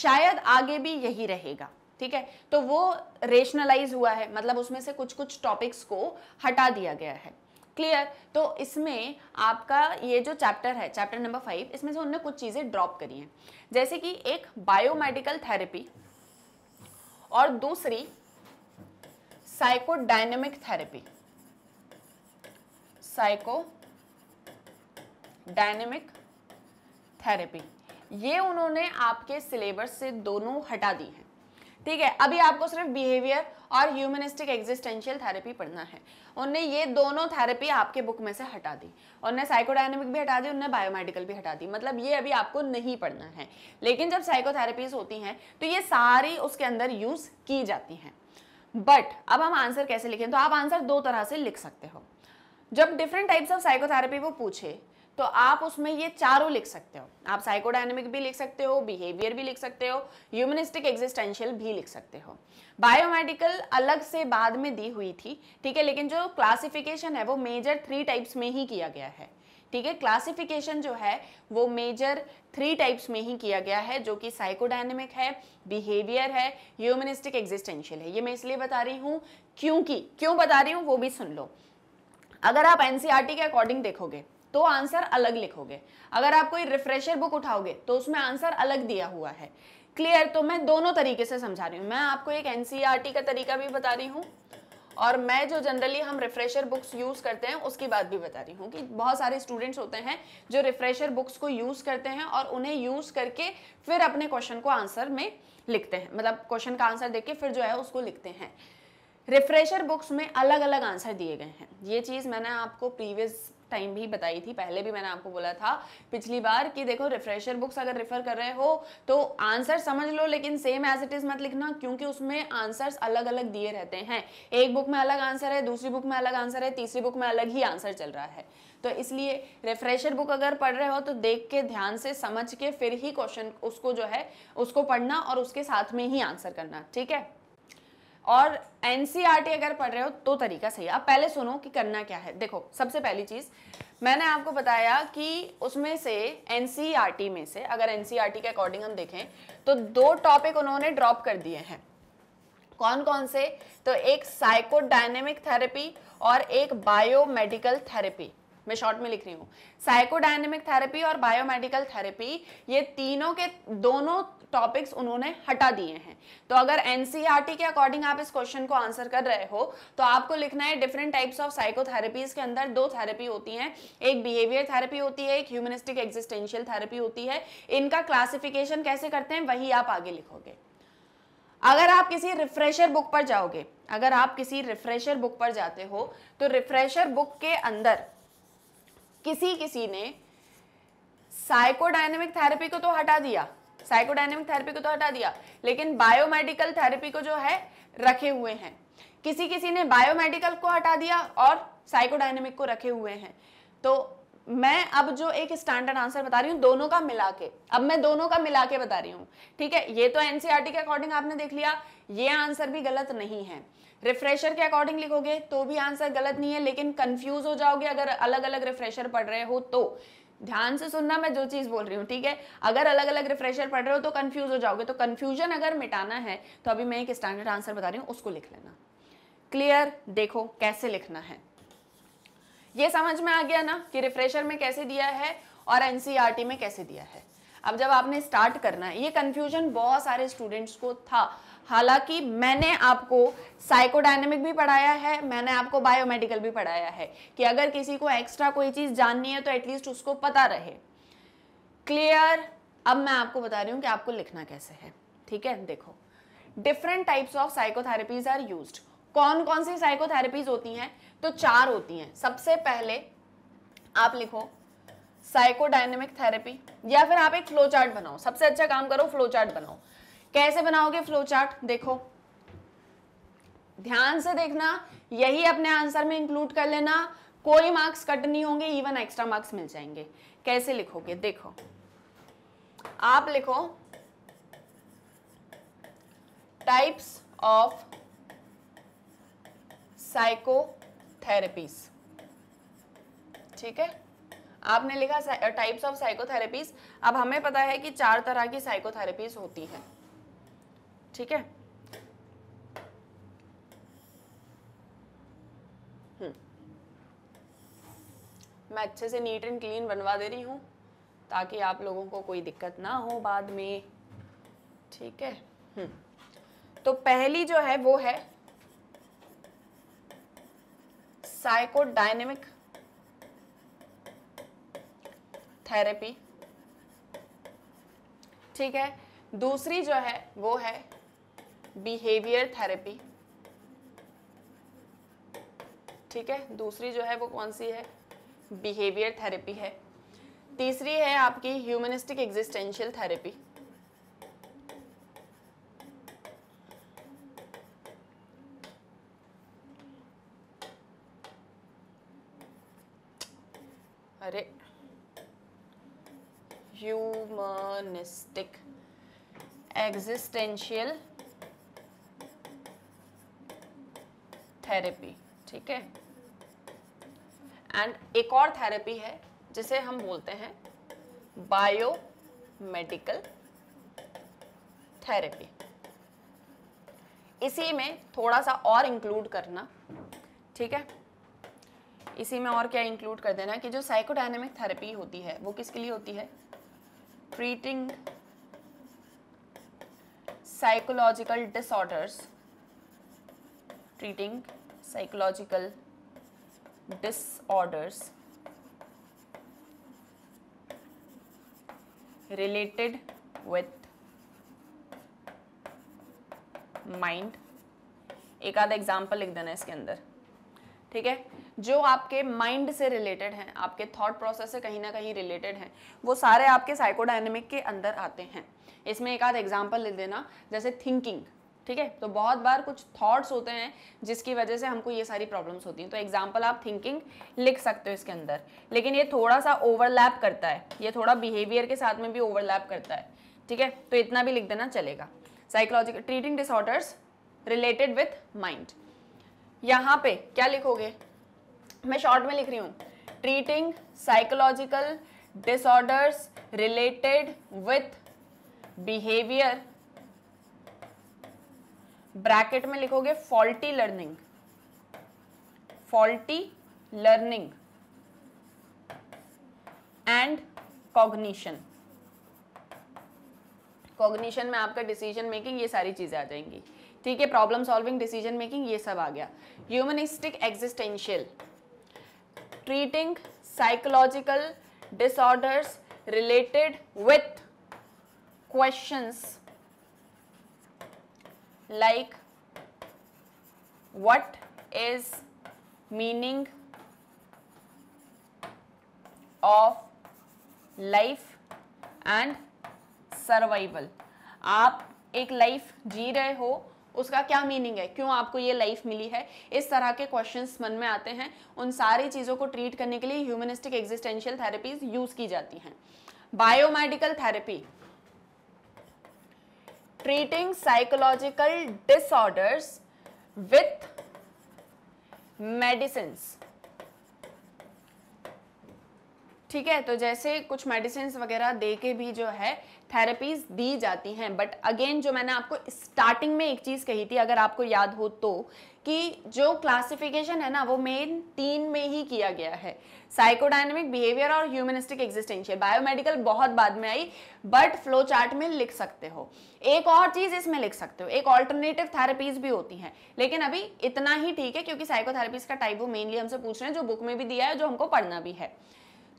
शायद आगे भी यही रहेगा ठीक है तो वो रेशनलाइज हुआ है मतलब उसमें से कुछ कुछ टॉपिक्स को हटा दिया गया है क्लियर तो इसमें आपका ये जो चैप्टर है चैप्टर नंबर फाइव इसमें से उन्होंने कुछ चीज़ें ड्रॉप करी हैं जैसे कि एक बायोमेडिकल थेरेपी और दूसरी psychodynamic therapy psycho dynamic therapy ये उन्होंने आपके सिलेबस से दोनों हटा दी है ठीक है अभी आपको सिर्फ बिहेवियर और ह्यूमनिस्टिक एग्जिस्टेंशियल थेरेपी पढ़ना है उनने ये दोनों थेरेपी आपके बुक में से हटा दी उनने साइकोडायनेमिक भी हटा दी उनने बायोमेडिकल भी हटा दी मतलब ये अभी आपको नहीं पढ़ना है लेकिन जब साइकोथेरेपीज होती हैं तो ये सारी उसके अंदर यूज़ की जाती हैं बट अब हम आंसर कैसे लिखें तो आप आंसर दो तरह से लिख सकते हो जब डिफरेंट टाइप्स ऑफ साइकोथेरेपी वो पूछे तो आप उसमें ये चारों लिख सकते हो आप साइकोडायनेमिक भी लिख सकते हो बिहेवियर भी लिख सकते हो ह्यूमनिस्टिक एग्जिस्टेंशियल भी लिख सकते हो बायोमेडिकल अलग से बाद में दी हुई थी ठीक है लेकिन जो क्लासिफिकेशन है वो मेजर थ्री टाइप्स में ही किया गया है ठीक है क्लासिफिकेशन जो है वो मेजर थ्री टाइप्स में ही किया गया है जो कि साइकोडायनेमिक है बिहेवियर है ह्यूमनिस्टिक एग्जिस्टेंशियल है ये मैं इसलिए बता रही हूँ क्योंकि क्यों बता रही हूँ वो भी सुन लो अगर आप एनसीईआरटी e के अकॉर्डिंग देखोगे तो आंसर अलग लिखोगे अगर आप कोई रिफ्रेशर बुक उठाओगे तो उसमें आंसर अलग दिया हुआ है क्लियर तो मैं दोनों तरीके से समझा रही हूँ मैं आपको एक एनसीईआरटी e का तरीका भी बता रही हूँ और मैं जो जनरली हम रिफ्रेशर बुक्स यूज़ करते हैं उसकी बात भी बता रही हूँ कि बहुत सारे स्टूडेंट्स होते हैं जो रिफ्रेशर बुक्स को यूज़ करते हैं और उन्हें यूज़ करके फिर अपने क्वेश्चन को आंसर में लिखते हैं मतलब क्वेश्चन का आंसर देख के फिर जो है उसको लिखते हैं रिफ्रेशर बुक्स में अलग अलग आंसर दिए गए हैं ये चीज़ मैंने आपको प्रीवियस टाइम भी बताई थी पहले भी मैंने आपको बोला था पिछली बार कि देखो रिफ्रेशर बुक्स अगर रेफर कर रहे हो तो आंसर समझ लो लेकिन सेम एज इट इज मत लिखना क्योंकि उसमें आंसर्स अलग अलग दिए रहते हैं एक बुक में अलग आंसर है दूसरी बुक में अलग आंसर है तीसरी बुक में अलग ही आंसर चल रहा है तो इसलिए रिफ्रेशर बुक अगर पढ़ रहे हो तो देख के ध्यान से समझ के फिर ही क्वेश्चन उसको जो है उसको पढ़ना और उसके साथ में ही आंसर करना ठीक है और एनसीईआरटी e अगर पढ़ रहे हो तो तरीका सही है आप पहले सुनो कि करना क्या है देखो सबसे पहली चीज़ मैंने आपको बताया कि उसमें से एनसीईआरटी e में से अगर एनसीईआरटी e के अकॉर्डिंग हम देखें तो दो टॉपिक उन्होंने ड्रॉप कर दिए हैं कौन कौन से तो एक साइकोडायनेमिक थेरेपी और एक बायोमेडिकल थेरेपी मैं शॉर्ट में लिख रही हूँ साइकोडायनेमिक थेरेपी और बायोमेडिकल थेरेपी ये तीनों के दोनों टॉपिक्स उन्होंने हटा दिए हैं तो अगर एनसीईआरटी e के अकॉर्डिंग आप इस क्वेश्चन को आंसर कर रहे हो तो आपको लिखना है डिफरेंट टाइप्स ऑफ साइकोथेरेपीज के अंदर दो थेरेपी होती हैं एक बिहेवियर थेरेपी होती है एक ह्यूमनिस्टिक एग्जिस्टेंशियल थेरेपी होती है इनका क्लासिफिकेशन कैसे करते हैं वही आप आगे लिखोगे अगर आप किसी रिफ्रेशर बुक पर जाओगे अगर आप किसी रिफ्रेशर बुक पर जाते हो तो रिफ्रेशर बुक के अंदर किसी किसी ने साइकोडायनेमिक थेरेपी को तो हटा दिया साइकोडायनेमिक थेरेपी को तो हटा दिया लेकिन बायोमेडिकल थेरेपी को जो है रखे हुए हैं किसी किसी ने बायोमेडिकल को हटा दिया और साइकोडायनेमिक को रखे हुए हैं तो मैं अब जो एक स्टैंडर्ड आंसर बता रही हूँ दोनों का मिला के अब मैं दोनों का मिला के बता रही हूँ ठीक है ये तो एनसीईआरटी e के अकॉर्डिंग आपने देख लिया ये आंसर भी गलत नहीं है रिफ्रेशर के अकॉर्डिंग लिखोगे तो भी आंसर गलत नहीं है लेकिन कंफ्यूज हो जाओगे अगर अलग अलग रिफ्रेशर पढ़ रहे हो तो ध्यान से सुनना मैं जो चीज़ बोल रही हूँ ठीक है अगर अलग अलग रिफ्रेशर पढ़ रहे हो तो कंफ्यूज हो जाओगे तो कंफ्यूजन अगर मिटाना है तो अभी मैं एक स्टैंडर्ड आंसर बता रही हूँ उसको लिख लेना क्लियर देखो कैसे लिखना है ये समझ में आ गया ना कि रिफ्रेशर में कैसे दिया है और एनसीईआरटी e में कैसे दिया है अब जब आपने स्टार्ट करना है ये कंफ्यूजन बहुत सारे स्टूडेंट्स को था हालांकि मैंने आपको साइकोडायनेमिक भी पढ़ाया है मैंने आपको बायोमेडिकल भी पढ़ाया है कि अगर किसी को एक्स्ट्रा कोई चीज़ जाननी है तो एटलीस्ट उसको पता रहे क्लियर अब मैं आपको बता रही हूँ कि आपको लिखना कैसे है ठीक है देखो different types of psychotherapies are use कौन कौन सी साइकोथेरेपीज होती हैं तो चार होती हैं सबसे पहले आप लिखो साइकोडायनेमिक थेरेपी या फिर आप एक फ्लो चार्ट बनाओ सबसे अच्छा काम करो फ्लो चार्ट बनाओ कैसे बनाओगे फ्लो चार्ट देखो ध्यान से देखना यही अपने आंसर में इंक्लूड कर लेना कोई मार्क्स कट नहीं होंगे इवन एक्स्ट्रा मार्क्स मिल जाएंगे कैसे लिखोगे देखो आप लिखो टाइप्स ऑफ साइकोथेरेपीज ठीक है आपने लिखा टाइप्स ऑफ साइकोथेरेपीज अब हमें पता है कि चार तरह की साइकोथेरेपीज होती है ठीक है हम्म। मैं अच्छे से नीट एंड क्लीन बनवा दे रही हूँ ताकि आप लोगों को कोई दिक्कत ना हो बाद में ठीक है हम्म। तो पहली जो है वो है साइकोडायनेमिक थेरेपी ठीक है दूसरी जो है वो है बिहेवियर थेरेपी ठीक है दूसरी जो है वो कौन सी है बिहेवियर थेरेपी है तीसरी है आपकी ह्यूमनिस्टिक एग्जिस्टेंशियल थेरेपी अरे ह्यूमनिस्टिक एग्जिस्टेंशियल थेरेपी ठीक है एंड एक और थेरेपी है जिसे हम बोलते हैं बायो मेडिकल थेरेपी इसी में थोड़ा सा और इंक्लूड करना ठीक है इसी में और क्या इंक्लूड कर देना कि जो साइकोडायनेमिक थेरेपी होती है वो किसके लिए होती है treating psychological disorders treating psychological disorders related with mind एक आधा एग्जाम्पल लिख देना इसके अंदर ठीक है जो आपके माइंड से रिलेटेड हैं आपके थॉट प्रोसेस से कहीं ना कहीं रिलेटेड हैं वो सारे आपके साइकोडायनेमिक के अंदर आते हैं इसमें एक आध एग्जाम्पल लिख देना जैसे थिंकिंग ठीक है तो बहुत बार कुछ थॉट्स होते हैं जिसकी वजह से हमको ये सारी प्रॉब्लम्स होती हैं तो एग्जाम्पल आप थिंकिंग लिख सकते हो इसके अंदर लेकिन ये थोड़ा सा ओवरलैप करता है ये थोड़ा बिहेवियर के साथ में भी ओवरलैप करता है ठीक है तो इतना भी लिख देना चलेगा psychological treating disorders related with mind यहाँ पे क्या लिखोगे मैं शॉर्ट में लिख रही हूँ treating psychological disorders related with behaviour bracket में लिखोगे faulty learning faulty learning and cognition cognition में आपका डिसीजन मेकिंग ये सारी चीज़ें आ जाएंगी ठीक है प्रॉब्लम सॉल्विंग डिसीजन मेकिंग ये सब आ गया humanistic existential treating psychological disorders related with questions like what is meaning of life and survival आप एक लाइफ जी रहे हो उसका क्या मीनिंग है क्यों आपको ये लाइफ मिली है इस तरह के क्वेश्चंस मन में आते हैं उन सारी चीज़ों को ट्रीट करने के लिए ह्यूमनिस्टिक एग्जिस्टेंशियल थेरेपीज यूज़ की जाती हैं biomedical therapy treating psychological disorders with medicines ठीक है तो जैसे कुछ मेडिसिन वगैरह दे के भी जो है थेरेपीज दी जाती हैं बट अगेन जो मैंने आपको स्टार्टिंग में एक चीज़ कही थी अगर आपको याद हो तो कि जो क्लासिफिकेशन है ना वो मेन तीन में ही किया गया है साइकोडायनेमिक बिहेवियर और ह्यूमनिस्टिक एग्जिस्टेंशियल बायोमेडिकल बहुत बाद में आई बट फ्लो चार्ट में लिख सकते हो एक और चीज़ इसमें लिख सकते हो एक ऑल्टरनेटिव थेरेपीज भी होती हैं लेकिन अभी इतना ही ठीक है क्योंकि साइकोथेरेपीज का टाइप वो मेनली हमसे पूछ रहे हैं जो बुक में भी दिया है जो हमको पढ़ना भी है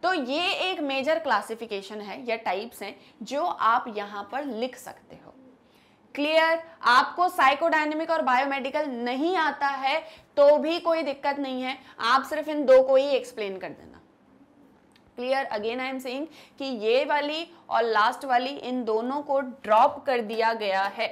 तो ये एक मेजर क्लासिफिकेशन है या टाइप्स हैं जो आप यहाँ पर लिख सकते हो क्लियर आपको साइकोडायनेमिक और बायोमेडिकल नहीं आता है तो भी कोई दिक्कत नहीं है आप सिर्फ इन दो को ही एक्सप्लेन कर देना clear again I am saying कि ये वाली और लास्ट वाली इन दोनों को ड्रॉप कर दिया गया है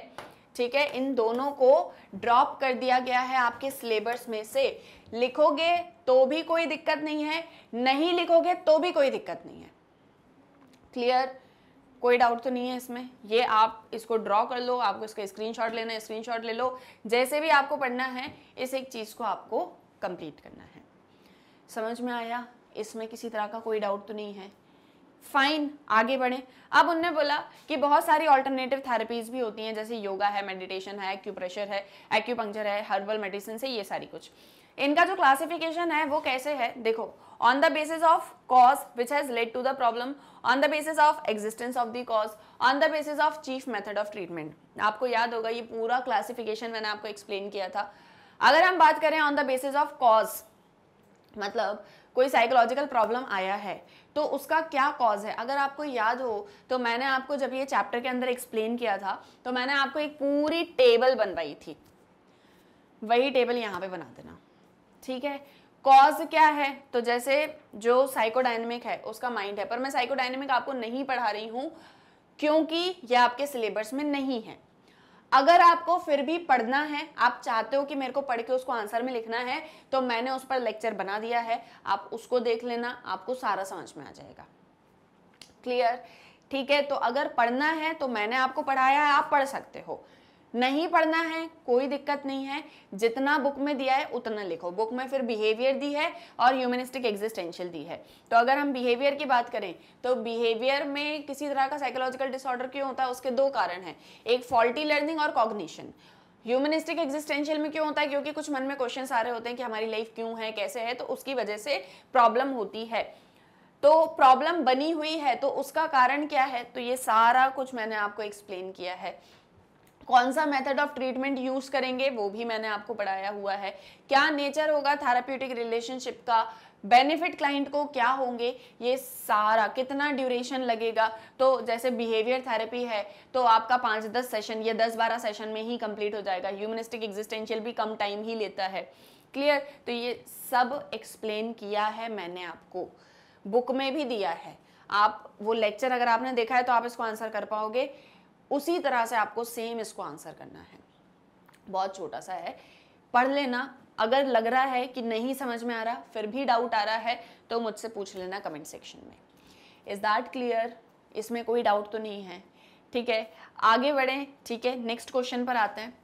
ठीक है इन दोनों को ड्रॉप कर दिया गया है आपके सिलेबस में से लिखोगे तो भी कोई दिक्कत नहीं है नहीं लिखोगे तो भी कोई दिक्कत नहीं है क्लियर कोई डाउट तो नहीं है इसमें ये आप इसको ड्रॉ कर लो आपको इसका स्क्रीनशॉट लेना है स्क्रीनशॉट ले लो जैसे भी आपको पढ़ना है इस एक चीज़ को आपको कंप्लीट करना है समझ में आया इसमें किसी तरह का कोई डाउट तो नहीं है फाइन आगे बढ़े अब उनने बोला कि बहुत सारी ऑल्टरनेटिव थेरेपीज भी होती हैं जैसे योगा है मेडिटेशन है एक्यूप्रेशर है एक्यूपंक्चर है हर्बल मेडिसिन है ये सारी कुछ इनका जो क्लासिफिकेशन है वो कैसे है देखो on the basis of cause which has led to the problem on the basis of existence of the cause on the basis of chief method of treatment आपको याद होगा ये पूरा क्लासिफिकेशन मैंने आपको एक्सप्लेन किया था अगर हम बात करें on the basis of cause मतलब कोई साइकोलॉजिकल प्रॉब्लम आया है तो उसका क्या कॉज है अगर आपको याद हो तो मैंने आपको जब ये चैप्टर के अंदर एक्सप्लेन किया था तो मैंने आपको एक पूरी टेबल बनवाई थी वही टेबल यहाँ पे बना देना ठीक है कॉज क्या है तो जैसे जो साइकोडाइनमिक है उसका माइंड है पर मैं साइकोडाइनमिक आपको नहीं पढ़ा रही हूँ क्योंकि यह आपके सिलेबस में नहीं है अगर आपको फिर भी पढ़ना है आप चाहते हो कि मेरे को पढ़ के उसको आंसर में लिखना है तो मैंने उस पर लेक्चर बना दिया है आप उसको देख लेना आपको सारा समझ में आ जाएगा क्लियर ठीक है तो अगर पढ़ना है तो मैंने आपको पढ़ाया है आप पढ़ सकते हो नहीं पढ़ना है कोई दिक्कत नहीं है जितना बुक में दिया है उतना लिखो बुक में फिर बिहेवियर दी है और ह्यूमनिस्टिक एग्जिस्टेंशियल दी है तो अगर हम बिहेवियर की बात करें तो बिहेवियर में किसी तरह का साइकोलॉजिकल डिसऑर्डर क्यों होता है उसके दो कारण हैं एक फॉल्टी लर्निंग और कॉग्निशन ह्यूमनिस्टिक एग्जिस्टेंशियल में क्यों होता है क्योंकि कुछ मन में क्वेश्चन आ रहे होते हैं कि हमारी लाइफ क्यों है कैसे है तो उसकी वजह से प्रॉब्लम होती है तो प्रॉब्लम बनी हुई है तो उसका कारण क्या है तो ये सारा कुछ मैंने आपको एक्सप्लेन किया है कौन सा मेथड ऑफ ट्रीटमेंट यूज करेंगे वो भी मैंने आपको पढ़ाया हुआ है क्या नेचर होगा थेराप्यूटिक रिलेशनशिप का बेनिफिट क्लाइंट को क्या होंगे ये सारा कितना ड्यूरेशन लगेगा तो जैसे बिहेवियर थेरेपी है तो आपका पाँच दस सेशन या दस बारह सेशन में ही कंप्लीट हो जाएगा ह्यूमनिस्टिक एग्जिस्टेंशियल भी कम टाइम ही लेता है क्लियर तो ये सब एक्सप्लेन किया है मैंने आपको बुक में भी दिया है आप वो लेक्चर अगर आपने देखा है तो आप इसको आंसर कर पाओगे उसी तरह से आपको सेम इसको आंसर करना है बहुत छोटा सा है पढ़ लेना अगर लग रहा है कि नहीं समझ में आ रहा फिर भी डाउट आ रहा है तो मुझसे पूछ लेना कमेंट सेक्शन में इज़ दैट क्लियर इसमें कोई डाउट तो नहीं है ठीक है आगे बढ़ें ठीक है नेक्स्ट क्वेश्चन पर आते हैं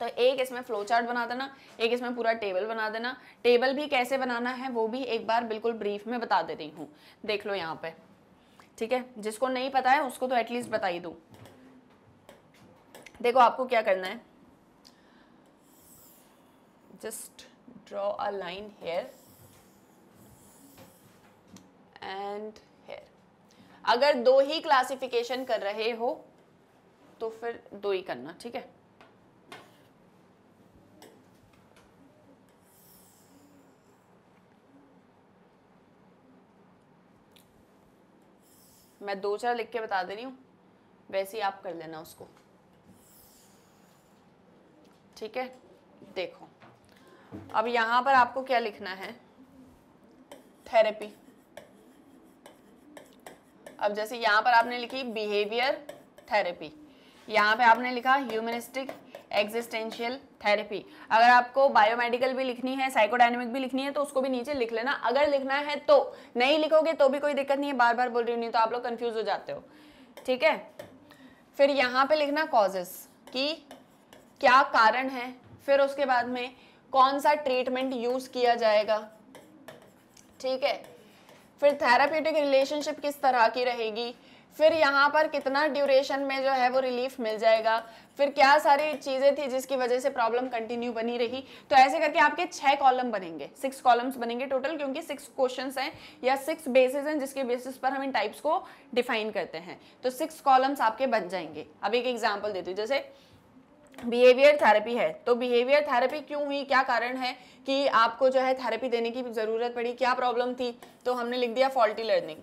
तो एक इसमें फ्लो चार्ट बना देना एक इसमें पूरा टेबल बना देना टेबल भी कैसे बनाना है वो भी एक बार बिल्कुल ब्रीफ में बता दे रही हूँ देख लो यहाँ पे ठीक है जिसको नहीं पता है उसको तो एटलीस्ट बताई दूँ देखो आपको क्या करना है just draw a line here and here अगर दो ही क्लासिफिकेशन कर रहे हो तो फिर दो ही करना ठीक है मैं दो चार लिख के बता दे रही हूं वैसे ही आप कर लेना उसको ठीक है देखो अब यहां पर आपको क्या लिखना है थेरेपी अब जैसे यहां पर आपने लिखी बिहेवियर थेरेपी यहां पे आपने लिखा ह्यूमनिस्टिक एग्जिस्टेंशियल थेरेपी अगर आपको बायोमेडिकल भी लिखनी है साइकोडायनेमिक भी लिखनी है तो उसको भी नीचे लिख लेना अगर लिखना है तो नहीं लिखोगे तो भी कोई दिक्कत नहीं है बार बार बोल रही हूँ तो आप लोग कंफ्यूज हो जाते हो ठीक है फिर यहाँ पे लिखना कॉजेस की क्या कारण है फिर उसके बाद में कौन सा ट्रीटमेंट यूज़ किया जाएगा ठीक है फिर थेरापीटिक रिलेशनशिप किस तरह की रहेगी फिर यहाँ पर कितना ड्यूरेशन में जो है वो रिलीफ मिल जाएगा फिर क्या सारी चीज़ें थी जिसकी वजह से प्रॉब्लम कंटिन्यू बनी रही तो ऐसे करके आपके छः कॉलम बनेंगे सिक्स कॉलम्स बनेंगे टोटल क्योंकि सिक्स क्वेश्चन हैं या सिक्स बेसिस हैं जिसके बेसिस पर हम इन टाइप्स को डिफाइन करते हैं तो सिक्स कॉलम्स आपके बन जाएंगे अब एक एग्जाम्पल देती हूँ जैसे बिहेवियर थेरेपी है तो बिहेवियर थेरेपी क्यों हुई क्या कारण है कि आपको जो है थेरेपी देने की ज़रूरत पड़ी क्या प्रॉब्लम थी तो हमने लिख दिया फॉल्टी लर्निंग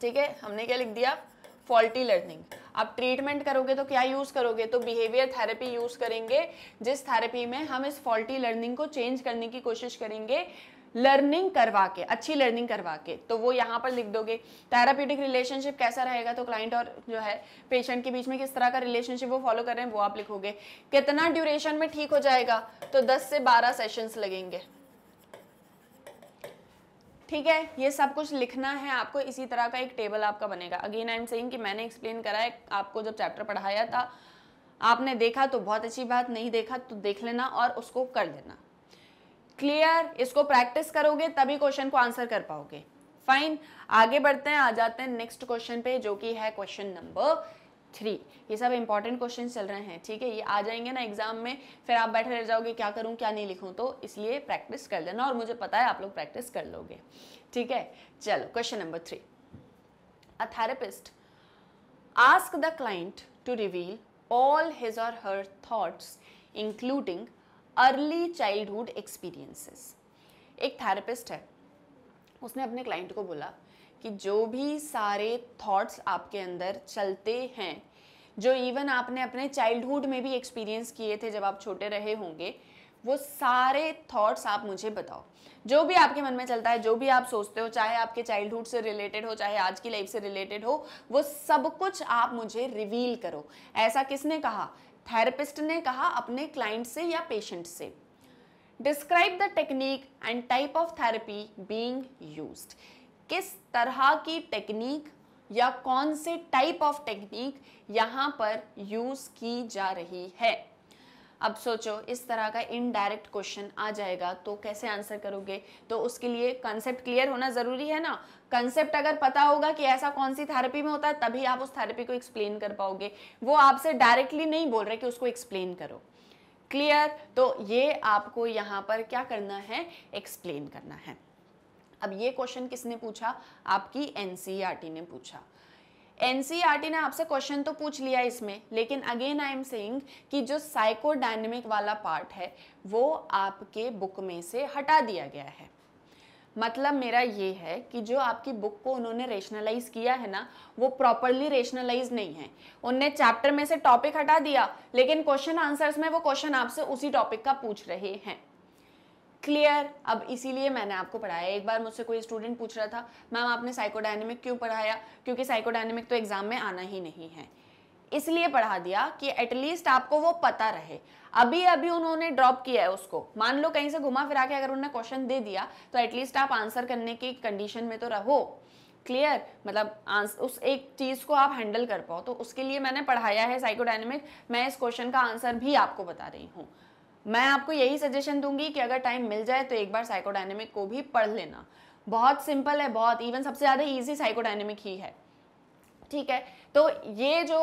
ठीक है हमने क्या लिख दिया फॉल्टी लर्निंग आप ट्रीटमेंट करोगे तो क्या यूज़ करोगे तो बिहेवियर थेरेपी यूज़ करेंगे जिस थेरेपी में हम इस फॉल्टी लर्निंग को चेंज करने की कोशिश करेंगे लर्निंग करवा के अच्छी लर्निंग करवा के तो वो यहाँ पर लिख दोगे थेरापीटिक रिलेशनशिप कैसा रहेगा तो क्लाइंट और जो है पेशेंट के बीच में किस तरह का रिलेशनशिप वो फॉलो कर रहे हैं वो आप लिखोगे कितना ड्यूरेशन में ठीक हो जाएगा तो दस से बारह सेशंस लगेंगे ठीक है ये सब कुछ लिखना है आपको इसी तरह का एक टेबल आपका बनेगा अगेन आई एम सेइंग कि मैंने एक्सप्लेन करा है आपको जब चैप्टर पढ़ाया था आपने देखा तो बहुत अच्छी बात नहीं देखा तो देख लेना और उसको कर लेना क्लियर इसको प्रैक्टिस करोगे तभी क्वेश्चन को आंसर कर पाओगे फाइन आगे बढ़ते हैं आ जाते हैं नेक्स्ट क्वेश्चन पे जो कि है क्वेश्चन नंबर थ्री ये सब इंपॉर्टेंट क्वेश्चन चल रहे हैं ठीक है ये आ जाएंगे ना एग्जाम में फिर आप बैठे रह जाओगे क्या करूँ क्या नहीं लिखूँ तो इसलिए प्रैक्टिस कर लेना और मुझे पता है आप लोग प्रैक्टिस कर लोगे ठीक है चलो question number three a therapist ask the client to reveal all his और her thoughts including early childhood experiences एक थेरेपिस्ट है उसने अपने क्लाइंट को बोला कि जो भी सारे थॉट्स आपके अंदर चलते हैं जो इवन आपने अपने चाइल्डहुड में भी एक्सपीरियंस किए थे जब आप छोटे रहे होंगे वो सारे थॉट्स आप मुझे बताओ जो भी आपके मन में चलता है जो भी आप सोचते हो चाहे आपके चाइल्डहुड से रिलेटेड हो चाहे आज की लाइफ से रिलेटेड हो वो सब कुछ आप मुझे रिवील करो ऐसा किसने कहा थेरेपिस्ट ने कहा अपने क्लाइंट से या पेशेंट से describe the technique and type of therapy being used किस तरह की टेक्निक या कौन से टाइप ऑफ टेक्निक यहाँ पर यूज़ की जा रही है अब सोचो इस तरह का इनडायरेक्ट क्वेश्चन आ जाएगा तो कैसे आंसर करोगे तो उसके लिए कंसेप्ट क्लियर होना ज़रूरी है ना कंसेप्ट अगर पता होगा कि ऐसा कौन सी थेरेपी में होता है तभी आप उस थेरेपी को एक्सप्लेन कर पाओगे वो आपसे डायरेक्टली नहीं बोल रहे कि उसको एक्सप्लेन करो क्लियर तो ये आपको यहाँ पर क्या करना है एक्सप्लेन करना है अब ये क्वेश्चन किसने पूछा आपकी एन e ने पूछा एनसीईआरटी ने आपसे क्वेश्चन तो पूछ लिया इसमें लेकिन अगेन आई एम सेइंग कि जो साइकोडायनेमिक वाला पार्ट है वो आपके बुक में से हटा दिया गया है मतलब मेरा ये है कि जो आपकी बुक को उन्होंने रेशनलाइज किया है ना वो प्रॉपरली रेशनलाइज नहीं है उनने चैप्टर में से टॉपिक हटा दिया लेकिन क्वेश्चन आंसर्स में वो क्वेश्चन आपसे उसी टॉपिक का पूछ रहे हैं क्लियर अब इसीलिए मैंने आपको पढ़ाया एक बार मुझसे कोई स्टूडेंट पूछ रहा था मैम आपने साइकोडायनेमिक क्यों पढ़ाया क्योंकि साइकोडायनेमिक तो एग्ज़ाम में आना ही नहीं है इसलिए पढ़ा दिया कि एटलीस्ट आपको वो पता रहे अभी अभी उन्होंने ड्रॉप किया है उसको मान लो कहीं से घुमा फिरा के अगर उन्होंने क्वेश्चन दे दिया तो एटलीस्ट आप आंसर करने की कंडीशन में तो रहो क्लियर मतलब उस एक चीज़ को आप हैंडल कर पाओ तो उसके लिए मैंने पढ़ाया है साइकोडायनेमिक मैं इस क्वेश्चन का आंसर भी आपको बता रही हूँ मैं आपको यही सजेशन दूंगी कि अगर टाइम मिल जाए तो एक बार साइकोडायनेमिक को भी पढ़ लेना बहुत सिंपल है बहुत इवन सबसे ज़्यादा ईजी साइकोडायनेमिक ही है ठीक है तो ये जो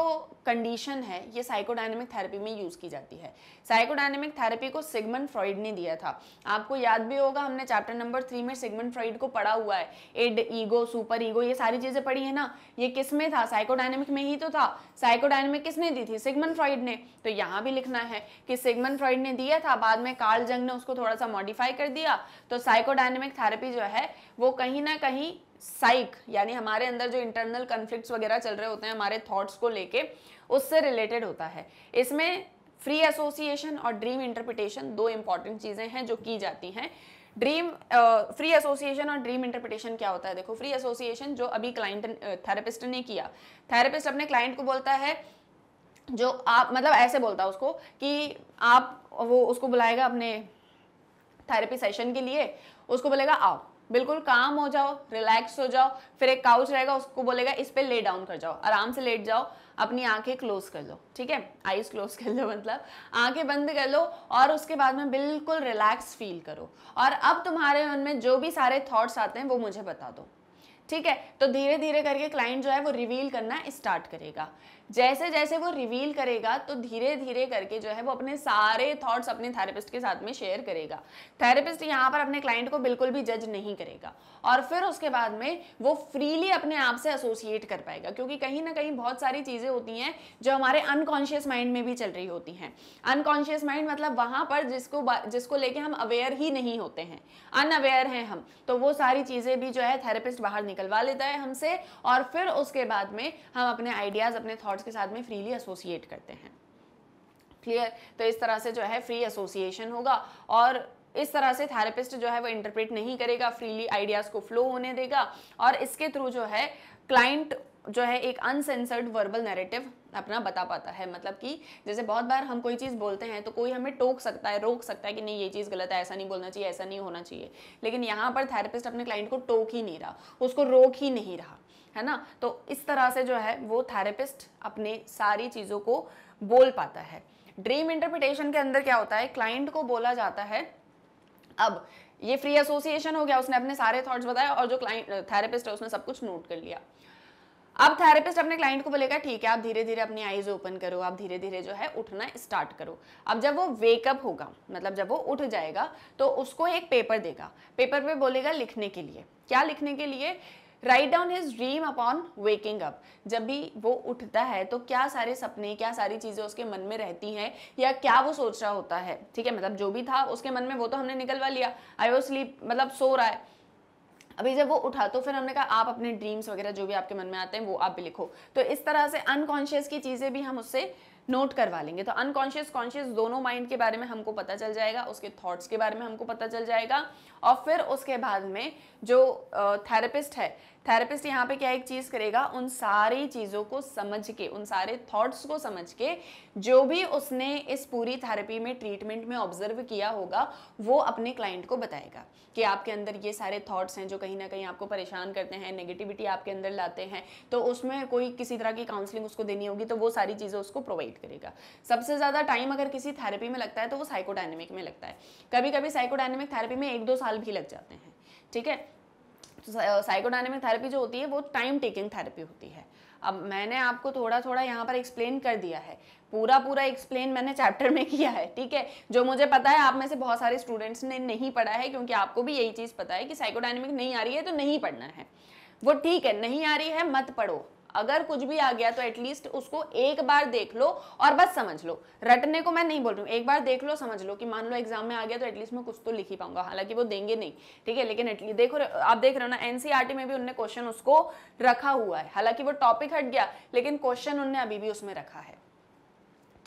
कंडीशन है ये साइकोडायनेमिक थेरेपी में यूज़ की जाती है साइकोडायनेमिक थेरेपी को सिगमन फ्रॉइड ने दिया था आपको याद भी होगा हमने चैप्टर नंबर थ्री में सिगमन फ्रॉइड को पढ़ा हुआ है एड ईगो सुपर ईगो ये सारी चीज़ें पढ़ी है ना ये किस में था साइकोडायनेमिक में ही तो था साइकोडायनेमिक किसने दी थी सिगमन फ्रॉइड ने तो यहाँ भी लिखना है कि सिगमन फ्रॉइड ने दिया था बाद में कार्ल जंग ने उसको थोड़ा सा मॉडिफाई कर दिया तो साइकोडायनेमिक थेरेपी जो है वो कहीं ना कहीं साइक यानी हमारे अंदर जो इंटरनल कन्फ्लिक्ट वगैरह चल रहे होते हैं हमारे थॉट्स को लेके उससे रिलेटेड होता है इसमें फ्री एसोसिएशन और ड्रीम इंटरप्रिटेशन दो इंपॉर्टेंट चीज़ें हैं जो की जाती हैं ड्रीम फ्री एसोसिएशन और ड्रीम इंटरप्रिटेशन क्या होता है देखो फ्री एसोसिएशन जो अभी क्लाइंट थेरेपिस्ट ने किया थेरेपिस्ट अपने क्लाइंट को बोलता है जो आप मतलब ऐसे बोलता है उसको कि आप वो उसको बुलाएगा अपने थेरेपी सेशन के लिए उसको बोलेगा आओ बिल्कुल काम हो जाओ रिलैक्स हो जाओ फिर एक काउच रहेगा उसको बोलेगा इस पर ले डाउन कर जाओ आराम से लेट जाओ अपनी आंखें क्लोज कर लो ठीक है आईज क्लोज कर लो मतलब आंखें बंद कर लो और उसके बाद में बिल्कुल रिलैक्स फील करो और अब तुम्हारे मन में जो भी सारे थॉट्स आते हैं वो मुझे बता दो ठीक है तो धीरे धीरे करके क्लाइंट जो है वो रिवील करना स्टार्ट करेगा जैसे जैसे वो रिवील करेगा तो धीरे धीरे करके जो है वो अपने सारे थॉट्स अपने थेरेपिस्ट के साथ में शेयर करेगा थेरेपिस्ट यहाँ पर अपने क्लाइंट को बिल्कुल भी जज नहीं करेगा और फिर उसके बाद में वो फ्रीली अपने आप से एसोसिएट कर पाएगा क्योंकि कहीं ना कहीं बहुत सारी चीज़ें होती हैं जो हमारे अनकॉन्शियस माइंड में भी चल रही होती हैं अनकॉन्शियस माइंड मतलब वहाँ पर जिसको जिसको लेके हम अवेयर ही नहीं होते हैं अनअवेयर हैं हम तो वो सारी चीज़ें भी जो है थेरेपिस्ट बाहर निकलवा लेता है हमसे और फिर उसके बाद में हम अपने आइडियाज़ अपने थॉट थॉट्स के साथ में फ्रीली एसोसिएट करते हैं क्लियर तो इस तरह से जो है फ्री एसोसिएशन होगा और इस तरह से थेरेपिस्ट जो है वो इंटरप्रेट नहीं करेगा फ्रीली आइडियाज़ को फ्लो होने देगा और इसके थ्रू जो है क्लाइंट जो है एक अनसेंसर्ड वर्बल नैरेटिव अपना बता पाता है मतलब कि जैसे बहुत बार हम कोई चीज़ बोलते हैं तो कोई हमें टोक सकता है रोक सकता है कि नहीं ये चीज़ गलत है ऐसा नहीं बोलना चाहिए ऐसा नहीं होना चाहिए लेकिन यहाँ पर थेरेपिस्ट अपने क्लाइंट को टोक ही नहीं रहा उसको रोक ही नहीं रहा है ना तो इस तरह से जो है वो थेरेपिस्ट अपने सारी चीज़ों को बोल पाता है ड्रीम इंटरप्रिटेशन के अंदर क्या होता है क्लाइंट को बोला जाता है अब ये फ्री एसोसिएशन हो गया उसने अपने सारे थॉट्स बताए और जो क्लाइंट थेरेपिस्ट है उसने सब कुछ नोट कर लिया अब थेरेपिस्ट अपने क्लाइंट को बोलेगा ठीक है आप धीरे धीरे अपनी आईज ओपन करो आप धीरे धीरे जो है उठना स्टार्ट करो अब जब वो वेकअप होगा मतलब जब वो उठ जाएगा तो उसको एक पेपर देगा पेपर पे बोलेगा लिखने के लिए क्या लिखने के लिए write down his dream upon waking up जब भी वो उठता है तो क्या सारे सपने क्या सारी चीज़ें उसके मन में रहती हैं या क्या वो सोच रहा होता है ठीक है मतलब जो भी था उसके मन में वो तो हमने निकलवा लिया आई वो स्लीप मतलब सो रहा है अभी जब वो उठा तो फिर हमने कहा आप अपने ड्रीम्स वगैरह जो भी आपके मन में आते हैं वो आप भी लिखो तो इस तरह से अनकॉन्शियस की चीज़ें भी हम उससे नोट करवा लेंगे तो अनकॉन्शियस कॉन्शियस दोनों माइंड के बारे में हमको पता चल जाएगा उसके थॉट्स के बारे में हमको पता चल जाएगा और फिर उसके बाद में जो थेरेपिस्ट है थेरेपिस्ट यहाँ पे क्या एक चीज़ करेगा उन सारी चीज़ों को समझ के उन सारे थॉट्स को समझ के जो भी उसने इस पूरी थेरेपी में ट्रीटमेंट में ऑब्जर्व किया होगा वो अपने क्लाइंट को बताएगा कि आपके अंदर ये सारे थॉट्स हैं जो कहीं ना कहीं आपको परेशान करते हैं नेगेटिविटी आपके अंदर लाते हैं तो उसमें कोई किसी तरह की काउंसलिंग उसको देनी होगी तो वो सारी चीज़ें उसको प्रोवाइड करेगा सबसे ज़्यादा टाइम अगर किसी थेरेपी में लगता है तो वो साइकोडाइनमिक में लगता है कभी कभी साइकोडाइनमिक थेरेपी में एक दो साल भी लग जाते हैं ठीक है साइकोडायनेमिक थेरेपी जो होती है वो टाइम टेकिंग थेरेपी होती है अब मैंने आपको थोड़ा थोड़ा यहाँ पर एक्सप्लेन कर दिया है पूरा पूरा एक्सप्लेन मैंने चैप्टर में किया है ठीक है जो मुझे पता है आप में से बहुत सारे स्टूडेंट्स ने नहीं पढ़ा है क्योंकि आपको भी यही चीज़ पता है कि साइकोडायनेमिक नहीं आ रही है तो नहीं पढ़ना है वो ठीक है नहीं आ रही है मत पढ़ो अगर कुछ भी आ गया तो एटलीस्ट उसको एक बार देख लो और बस समझ लो रटने को मैं नहीं बोल रही हूँ एक बार देख लो समझ लो कि मान लो एग्जाम में आ गया तो एटलीस्ट मैं कुछ तो लिख ही पाऊंगा हालांकि वो देंगे नहीं ठीक है लेकिन एटलीस्ट देखो आप देख रहे हो ना एनसीआरटी e में भी उनने क्वेश्चन उसको रखा हुआ है हालांकि वो टॉपिक हट गया लेकिन क्वेश्चन उनने अभी भी उसमें रखा है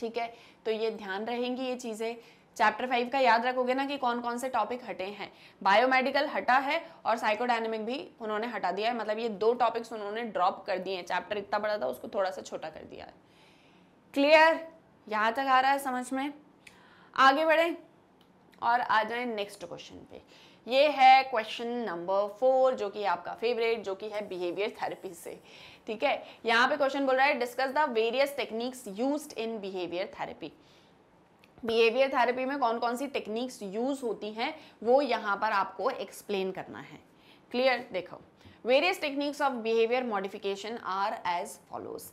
ठीक है तो ये ध्यान रहेंगी ये चीज़ें चैप्टर फाइव का याद रखोगे ना कि कौन कौन से टॉपिक हटे हैं बायोमेडिकल हटा है और साइकोडायनेमिक भी उन्होंने हटा दिया है मतलब ये दो टॉपिक्स उन्होंने ड्रॉप कर दिए हैं चैप्टर इतना बड़ा था उसको थोड़ा सा छोटा कर दिया है क्लियर यहाँ तक आ रहा है समझ में आगे बढ़े और आ जाए नेक्स्ट क्वेश्चन पे ये है क्वेश्चन नंबर फोर जो कि आपका फेवरेट जो कि है बिहेवियर थेरेपी से ठीक है यहाँ पे क्वेश्चन बोल रहा है discuss the various techniques used in behaviour therapy behaviour therapy में कौन कौन सी टेक्निक्स यूज़ होती हैं वो यहाँ पर आपको एक्सप्लेन करना है क्लियर देखो various techniques of behaviour modification are as follows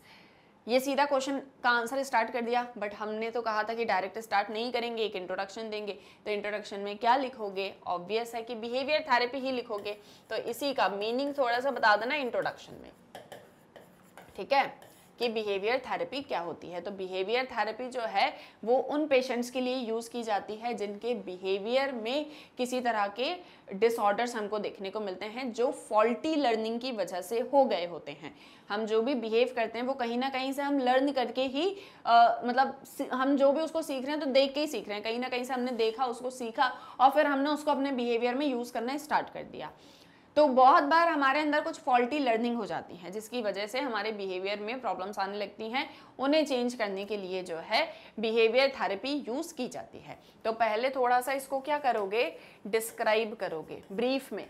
ये सीधा क्वेश्चन का आंसर स्टार्ट कर दिया बट हमने तो कहा था कि डायरेक्ट स्टार्ट नहीं करेंगे एक इंट्रोडक्शन देंगे तो इंट्रोडक्शन में क्या लिखोगे ऑब्वियस है कि बिहेवियर थेरेपी ही लिखोगे तो इसी का मीनिंग थोड़ा सा बता देना इंट्रोडक्शन में ठीक है कि बिहेवियर थेरेपी क्या होती है तो बिहेवियर थेरेपी जो है वो उन पेशेंट्स के लिए यूज़ की जाती है जिनके बिहेवियर में किसी तरह के डिसऑर्डर्स हमको देखने को मिलते हैं जो फॉल्टी लर्निंग की वजह से हो गए होते हैं हम जो भी बिहेव करते हैं वो कहीं ना कहीं से हम लर्न करके ही आ, मतलब हम जो भी उसको सीख रहे हैं तो देख के ही सीख रहे हैं कहीं ना कहीं से हमने देखा उसको सीखा और फिर हमने उसको अपने बिहेवियर में यूज़ करना स्टार्ट कर दिया तो बहुत बार हमारे अंदर कुछ फॉल्टी लर्निंग हो जाती है जिसकी वजह से हमारे बिहेवियर में प्रॉब्लम्स आने लगती हैं उन्हें चेंज करने के लिए जो है बिहेवियर थेरेपी यूज़ की जाती है तो पहले थोड़ा सा इसको क्या करोगे डिस्क्राइब करोगे ब्रीफ में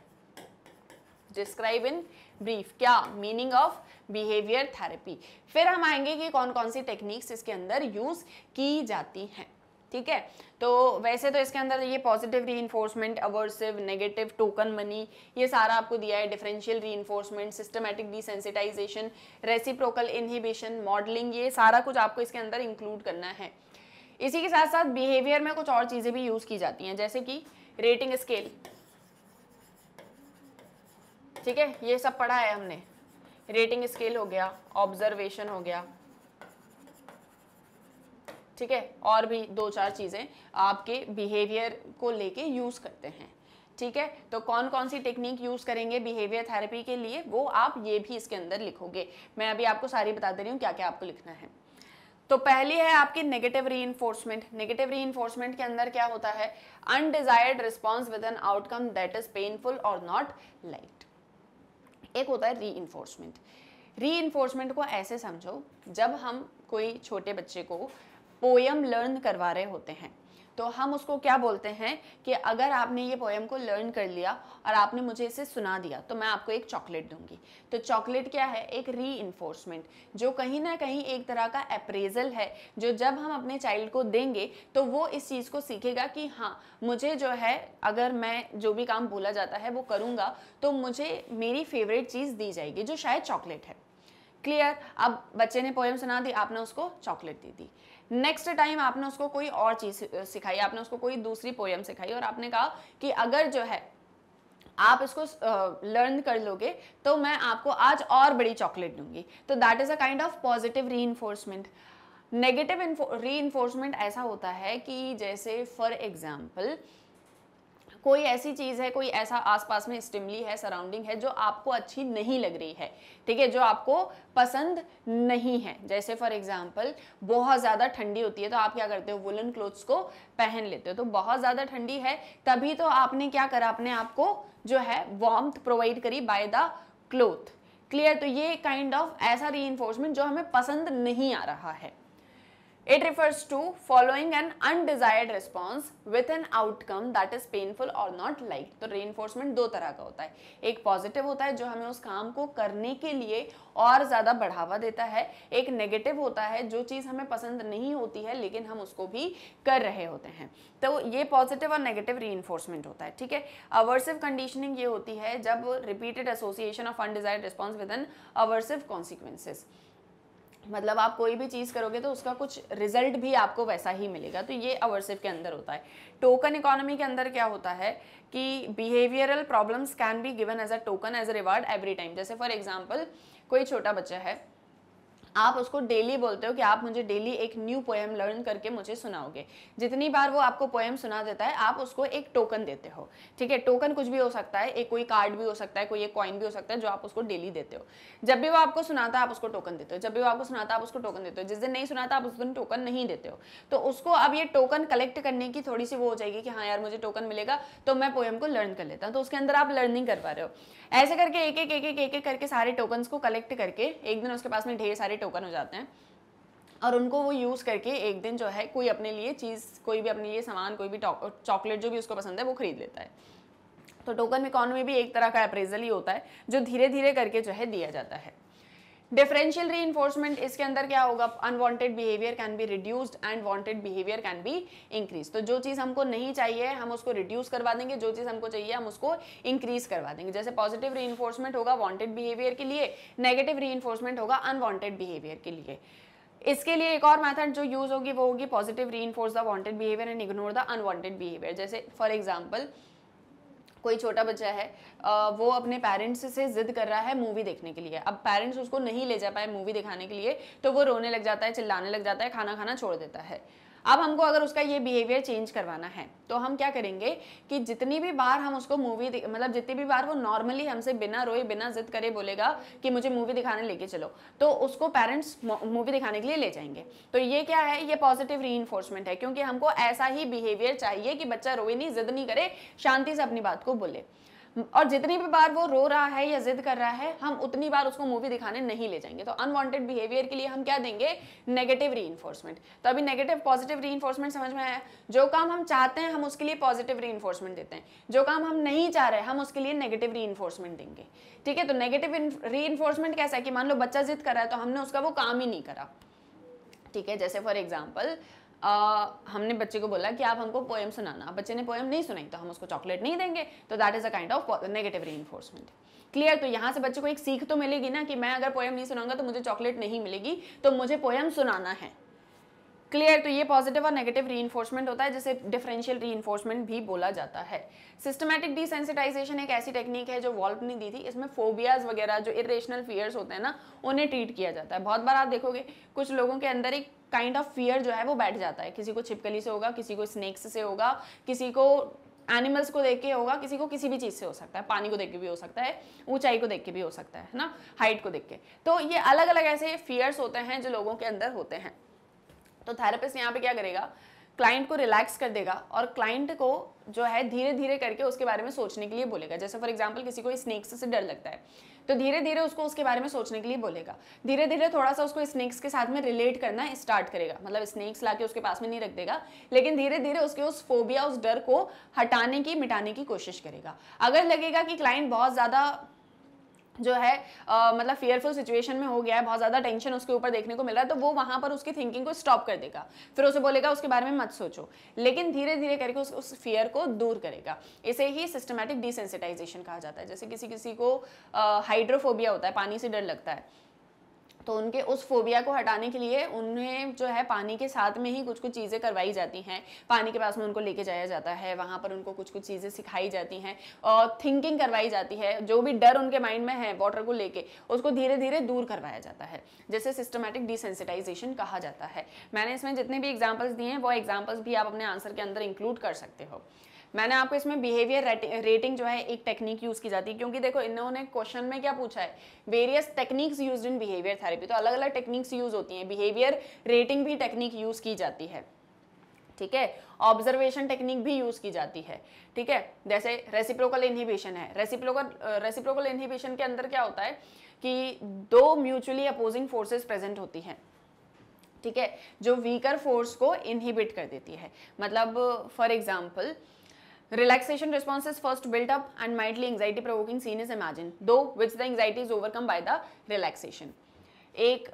डिस्क्राइब इन ब्रीफ क्या मीनिंग ऑफ बिहेवियर थेरेपी फिर हम आएंगे कि कौन कौन सी टेक्निक्स इसके अंदर यूज़ की जाती हैं ठीक है तो वैसे तो इसके अंदर ये positive reinforcement aversive negative token money ये सारा आपको दिया है differential reinforcement systematic desensitisation reciprocal inhibition modelling ये सारा कुछ आपको इसके अंदर इंक्लूड करना है इसी के साथ साथ बिहेवियर में कुछ और चीज़ें भी यूज़ की जाती हैं जैसे कि रेटिंग स्केल ठीक है ये सब पढ़ा है हमने रेटिंग स्केल हो गया ऑब्जर्वेशन हो गया ठीक है और भी दो चार चीज़ें आपके बिहेवियर को लेके यूज़ करते हैं ठीक है तो कौन कौन सी टेक्निक यूज़ करेंगे बिहेवियर थेरेपी के लिए वो आप ये भी इसके अंदर लिखोगे मैं अभी आपको सारी बता दे रही हूँ क्या क्या आपको लिखना है तो पहली है आपकी नेगेटिव री इन्फोर्समेंट नेगेटिव री के अंदर क्या होता है undesired response with an outcome that is painful or not liked एक होता है री इन्फोर्समेंट री को ऐसे समझो जब हम कोई छोटे बच्चे को पोयम लर्न करवा रहे होते हैं तो हम उसको क्या बोलते हैं कि अगर आपने ये पोएम को लर्न कर लिया और आपने मुझे इसे सुना दिया तो मैं आपको एक चॉकलेट दूंगी तो चॉकलेट क्या है एक री इन्फोर्समेंट जो कहीं ना कहीं एक तरह का अप्रेजल है जो जब हम अपने चाइल्ड को देंगे तो वो इस चीज़ को सीखेगा कि हाँ मुझे जो है अगर मैं जो भी काम बोला जाता है वो करूँगा तो मुझे मेरी फेवरेट चीज़ दी जाएगी जो शायद चॉकलेट है क्लियर अब बच्चे ने पोएम सुना दी आपने उसको चॉकलेट दे दी नेक्स्ट टाइम आपने उसको कोई और चीज़ सिखाई आपने उसको कोई दूसरी पोयम सिखाई और आपने कहा कि अगर जो है आप इसको लर्न uh, कर लोगे तो मैं आपको आज और बड़ी चॉकलेट दूंगी तो that is a kind of positive reinforcement negative reinforcement ऐसा होता है कि जैसे फॉर एग्जाम्पल कोई ऐसी चीज़ है कोई ऐसा आसपास में स्टिमली है सराउंडिंग है जो आपको अच्छी नहीं लग रही है ठीक है जो आपको पसंद नहीं है जैसे फॉर एग्जाम्पल बहुत ज़्यादा ठंडी होती है तो आप क्या करते हो वुलन क्लोथ्स को पहन लेते हो तो बहुत ज़्यादा ठंडी है तभी तो आपने क्या करा अपने आप को जो है वार्म्थ प्रोवाइड करी बाय द क्लोथ क्लियर तो ये काइंड kind ऑफ of ऐसा री जो हमें पसंद नहीं आ रहा है it refers to following an undesired response with an outcome that is painful or not like तो reinforcement दो तरह का होता है एक पॉजिटिव होता है जो हमें उस काम को करने के लिए और ज़्यादा बढ़ावा देता है एक नेगेटिव होता है जो चीज़ हमें पसंद नहीं होती है लेकिन हम उसको भी कर रहे होते हैं तो ये पॉजिटिव और नेगेटिव री होता है ठीक है अवर्सिव कंडीशनिंग ये होती है जब repeated association of undesired response with an aversive consequences मतलब आप कोई भी चीज़ करोगे तो उसका कुछ रिजल्ट भी आपको वैसा ही मिलेगा तो ये अवर्सिव के अंदर होता है टोकन इकोनॉमी के अंदर क्या होता है कि behavioural problems can be given as a token as a reward every time जैसे फॉर एग्जाम्पल कोई छोटा बच्चा है आप उसको डेली बोलते हो कि आप मुझे डेली एक न्यू पोएम लर्न करके मुझे सुनाओगे जितनी बार वो आपको पोएम सुना देता है आप उसको एक टोकन देते हो ठीक है टोकन कुछ भी हो सकता है एक कोई कार्ड भी हो सकता है कोई एक कॉइन भी हो सकता है जो आप उसको डेली देते हो जब भी वो आपको सुनाता है आप उसको टोकन देते हो जब भी वो आपको सुनाता है आप उसको टोकन देते हो जिस दिन नहीं सुनाता आप उस दिन टोकन नहीं देते हो तो उसको अब ये टोकन कलेक्ट करने की थोड़ी सी वो हो जाएगी कि हाँ यार मुझे टोकन मिलेगा तो मैं पोएम को लर्न कर लेता हूँ तो उसके अंदर आप लर्निंग कर पा रहे हो ऐसे करके एक एक एक एक एक करके सारे टोकन्स को कलेक्ट करके एक दिन उसके पास में ढेर सारे टोकन हो जाते हैं और उनको वो यूज़ करके एक दिन जो है कोई अपने लिए चीज़ कोई भी अपने लिए सामान कोई भी चॉकलेट जो भी उसको पसंद है वो खरीद लेता है तो टोकन इकॉनमी भी एक तरह का अप्रेजल ही होता है जो धीरे धीरे करके जो है दिया जाता है डिफरेंशियल री एनफोर्समेंट इसके अंदर क्या होगा unwanted behaviour can be reduced and wanted behaviour can be increase तो जो चीज़ हमको नहीं चाहिए हम उसको रिड्यूस करवा देंगे जो चीज़ हमको चाहिए हम उसको इंक्रीज करवा देंगे जैसे पॉजिटिव री होगा वॉन्टेड बिहेवियर के लिए नेगेटिव री होगा अनवॉन्टेड बिहेवियर के लिए इसके लिए एक और मेथड जो यूज होगी वो होगी positive reinforce the wanted behaviour and ignore the unwanted behaviour जैसे फॉर एग्जाम्पल कोई छोटा बच्चा है वो अपने पेरेंट्स से ज़िद कर रहा है मूवी देखने के लिए अब पेरेंट्स उसको नहीं ले जा पाए मूवी दिखाने के लिए तो वो रोने लग जाता है चिल्लाने लग जाता है खाना खाना छोड़ देता है अब हमको अगर उसका ये बिहेवियर चेंज करवाना है तो हम क्या करेंगे कि जितनी भी बार हम उसको मूवी मतलब जितनी भी बार वो नॉर्मली हमसे बिना रोए बिना जिद करे बोलेगा कि मुझे मूवी दिखाने लेके चलो तो उसको पेरेंट्स मूवी दिखाने के लिए ले जाएंगे तो ये क्या है ये पॉजिटिव री है क्योंकि हमको ऐसा ही बिहेवियर चाहिए कि बच्चा रोए नहीं जिद नहीं करे शांति से अपनी बात को बोले और जितनी भी बार वो रो रहा है या जिद कर रहा है हम उतनी बार उसको मूवी दिखाने नहीं ले जाएंगे तो अनवांटेड बिहेवियर के लिए हम क्या देंगे नेगेटिव री तो अभी नेगेटिव पॉजिटिव री समझ में आया जो काम हम चाहते हैं हम उसके लिए पॉजिटिव री देते हैं जो काम हम नहीं चाह रहे हम उसके लिए नेगेटिव री देंगे ठीक है तो नेगेटिव री कैसा है कि मान लो बच्चा जिद कर रहा है तो हमने उसका वो काम ही नहीं करा ठीक है जैसे फॉर एग्जाम्पल हमने बच्चे को बोला कि आप हमको पोएम सुनाना बच्चे ने पोएम नहीं सुनाई तो हम उसको चॉकलेट नहीं देंगे तो that is a kind of negative re clear तो यहाँ से बच्चे को एक सीख तो मिलेगी ना कि मैं अगर पोएम नहीं सुनाऊंगा तो मुझे चॉकलेट नहीं मिलेगी तो मुझे पोएम सुनाना है क्लियर तो ये पॉजिटिव और नेगेटिव री होता है जिसे डिफरेंशियल री भी बोला जाता है सिस्टमैटिक डिसेंसिटाइजेशन एक ऐसी टेक्निक है जो वॉल्व ने दी थी इसमें फोबियाज वगैरह जो इरेशनल फियर्स होते हैं ना उन्हें ट्रीट किया जाता है बहुत बार आप देखोगे कुछ लोगों के अंदर एक काइंड ऑफ फियर जो है वो बैठ जाता है किसी को छिपकली से होगा किसी को स्नेक्स से होगा किसी को एनिमल्स को देख के होगा किसी को किसी भी चीज़ से हो सकता है पानी को देख के भी हो सकता है ऊंचाई को देख के भी हो सकता है ना हाइट को देख के तो ये अलग अलग ऐसे फियर्स होते हैं जो लोगों के अंदर होते हैं तो थेरेपिस्ट यहाँ पे क्या करेगा क्लाइंट को रिलैक्स कर देगा और क्लाइंट को जो है धीरे धीरे करके उसके बारे में सोचने के लिए बोलेगा जैसे फॉर एग्जाम्पल किसी को स्नेक्स से डर लगता है तो धीरे धीरे उसको उसके बारे में सोचने के लिए बोलेगा धीरे धीरे थोड़ा सा उसको स्नेक्स के साथ में रिलेट करना स्टार्ट करेगा मतलब स्नेक्स ला उसके पास में नहीं रख देगा लेकिन धीरे धीरे उसके उस फोबिया उस डर को हटाने की मिटाने की कोशिश करेगा अगर लगेगा कि क्लाइंट बहुत ज़्यादा जो है आ, मतलब फियरफुल सिचुएशन में हो गया है बहुत ज़्यादा टेंशन उसके ऊपर देखने को मिल रहा है तो वो वहाँ पर उसकी थिंकिंग को स्टॉप कर देगा फिर उसे बोलेगा उसके बारे में मत सोचो लेकिन धीरे धीरे करके उस उस फियर को दूर करेगा इसे ही सिस्टमैटिक डिसेंसिटाइजेशन कहा जाता है जैसे किसी किसी को हाइड्रोफोबिया होता है पानी से डर लगता है तो उनके उस फोबिया को हटाने के लिए उन्हें जो है पानी के साथ में ही कुछ कुछ चीज़ें करवाई जाती हैं पानी के पास में उनको लेके जाया जाता है वहाँ पर उनको कुछ कुछ चीज़ें सिखाई जाती हैं और थिंकिंग करवाई जाती है जो भी डर उनके माइंड में है वाटर को लेके उसको धीरे धीरे दूर करवाया जाता है जैसे सिस्टमेटिक डिसेंसिटाइजेशन कहा जाता है मैंने इसमें जितने भी एग्जाम्पल्स दिए हैं वो एग्जाम्पल्स भी आप अपने आंसर के अंदर इंक्लूड कर सकते हो मैंने आपको इसमें बिहेवियर रेटिंग जो है एक टेक्निक यूज़ की जाती है क्योंकि देखो इन्होंने क्वेश्चन में क्या पूछा है various techniques use in behaviour therapy तो अलग अलग टेक्निक्स यूज़ होती हैं बिहेवियर रेटिंग भी टेक्निक यूज़ की जाती है ठीक है ऑब्जर्वेशन टेक्निक भी यूज़ की जाती है ठीक है जैसे रेसिप्रोकल इनहिबिशन है रेसिप्रोकल रेसिप्रोकल इनहिबिशन के अंदर क्या होता है कि दो म्यूचुअली अपोजिंग फोर्सेस प्रेजेंट होती हैं ठीक है जो वीकर फोर्स को इनहिबिट कर देती है मतलब for example Relaxation responses first built up and mildly anxiety provoking scene is imagined, though which the anxiety is overcome by the relaxation. एक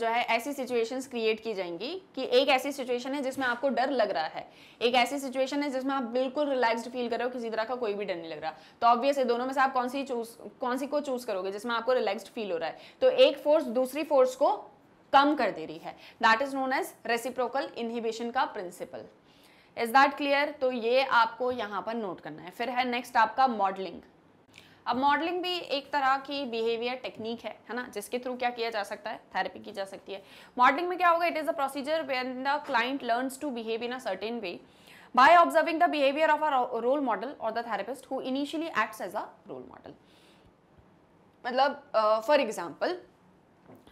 जो है ऐसी सिचुएशंस क्रिएट की जाएंगी कि एक ऐसी सिचुएशन है जिसमें आपको डर लग रहा है एक ऐसी सिचुएशन है जिसमें आप बिल्कुल रिलैक्स्ड फील कर रहे हो किसी तरह का कोई भी डर नहीं लग रहा तो ऑब्वियस है दोनों में से आप कौन सी चूज कौन सी को चूज करोगे जिसमें आपको रिलैक्स्ड फील हो रहा है तो एक फोर्स दूसरी फोर्स को कम कर दे रही है that is known as reciprocal inhibition का प्रिंसिपल इज दैट क्लियर तो ये आपको यहाँ पर नोट करना है फिर है नेक्स्ट आपका मॉडलिंग अब मॉडलिंग भी एक तरह की बिहेवियर टेक्निक है है ना जिसके थ्रू क्या किया जा सकता है थेरेपी की जा सकती है मॉडलिंग में क्या होगा इट इज़ मतलब, a procedure when the client learns to behave in a certain way by observing the behaviour of a role model or the therapist who initially acts as a role model मतलब for uh, example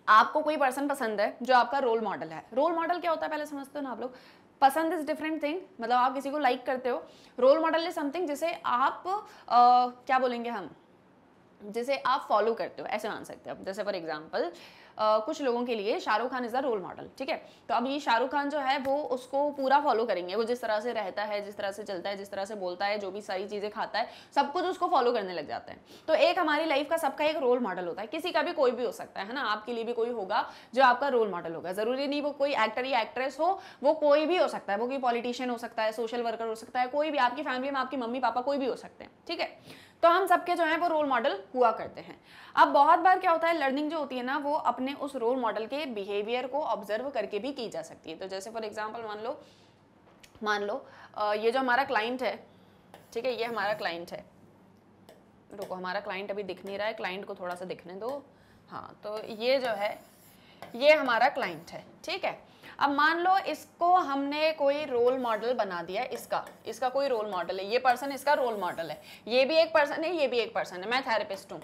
आपको कोई person पसंद है जो आपका role model है role model क्या होता है पहले समझते हो ना आप लोग पसंद इज डिफरेंट थिंग मतलब आप किसी को लाइक करते हो रोल मॉडल इज समथिंग जिसे आप आ, क्या बोलेंगे हम जिसे आप फॉलो करते हो ऐसे मान सकते हो जैसे फॉर एग्जाम्पल कुछ लोगों के लिए Shahrukh Khan is a role model ठीक है तो अब ये शाहरुख खान जो है वो उसको पूरा फॉलो करेंगे वो जिस तरह से रहता है जिस तरह से चलता है जिस तरह से बोलता है जो भी सारी चीज़ें खाता है सब कुछ उसको फॉलो करने लग जाते हैं तो एक हमारी लाइफ का सबका एक रोल मॉडल होता है किसी का भी कोई भी हो सकता है ना आपके लिए भी कोई होगा जो आपका रोल मॉडल होगा ज़रूरी नहीं वो कोई एक्टर या एक्ट्रेस हो वो कोई भी हो सकता है वो कोई पॉलिटिशियन हो सकता है सोशल वर्कर हो सकता है कोई भी आपकी फैमिली में आपकी मम्मी पापा कोई भी हो सकते हैं ठीक है तो हम सबके जो है वो रोल मॉडल हुआ करते हैं अब बहुत बार क्या होता है लर्निंग जो होती है ना वो अपने उस रोल मॉडल के बिहेवियर को ऑब्जर्व करके भी की जा सकती है तो जैसे फॉर एग्जाम्पल मान लो मान लो ये जो हमारा क्लाइंट है ठीक है ये हमारा क्लाइंट है रुको हमारा क्लाइंट अभी दिख नहीं रहा है क्लाइंट को थोड़ा सा दिखने दो हाँ तो ये जो है ये हमारा क्लाइंट है ठीक है अब मान लो इसको हमने कोई रोल मॉडल बना दिया है इसका इसका कोई रोल मॉडल है ये पर्सन इसका रोल मॉडल है ये भी एक पर्सन है ये भी एक पर्सन है मैं थेरेपिस्ट हूँ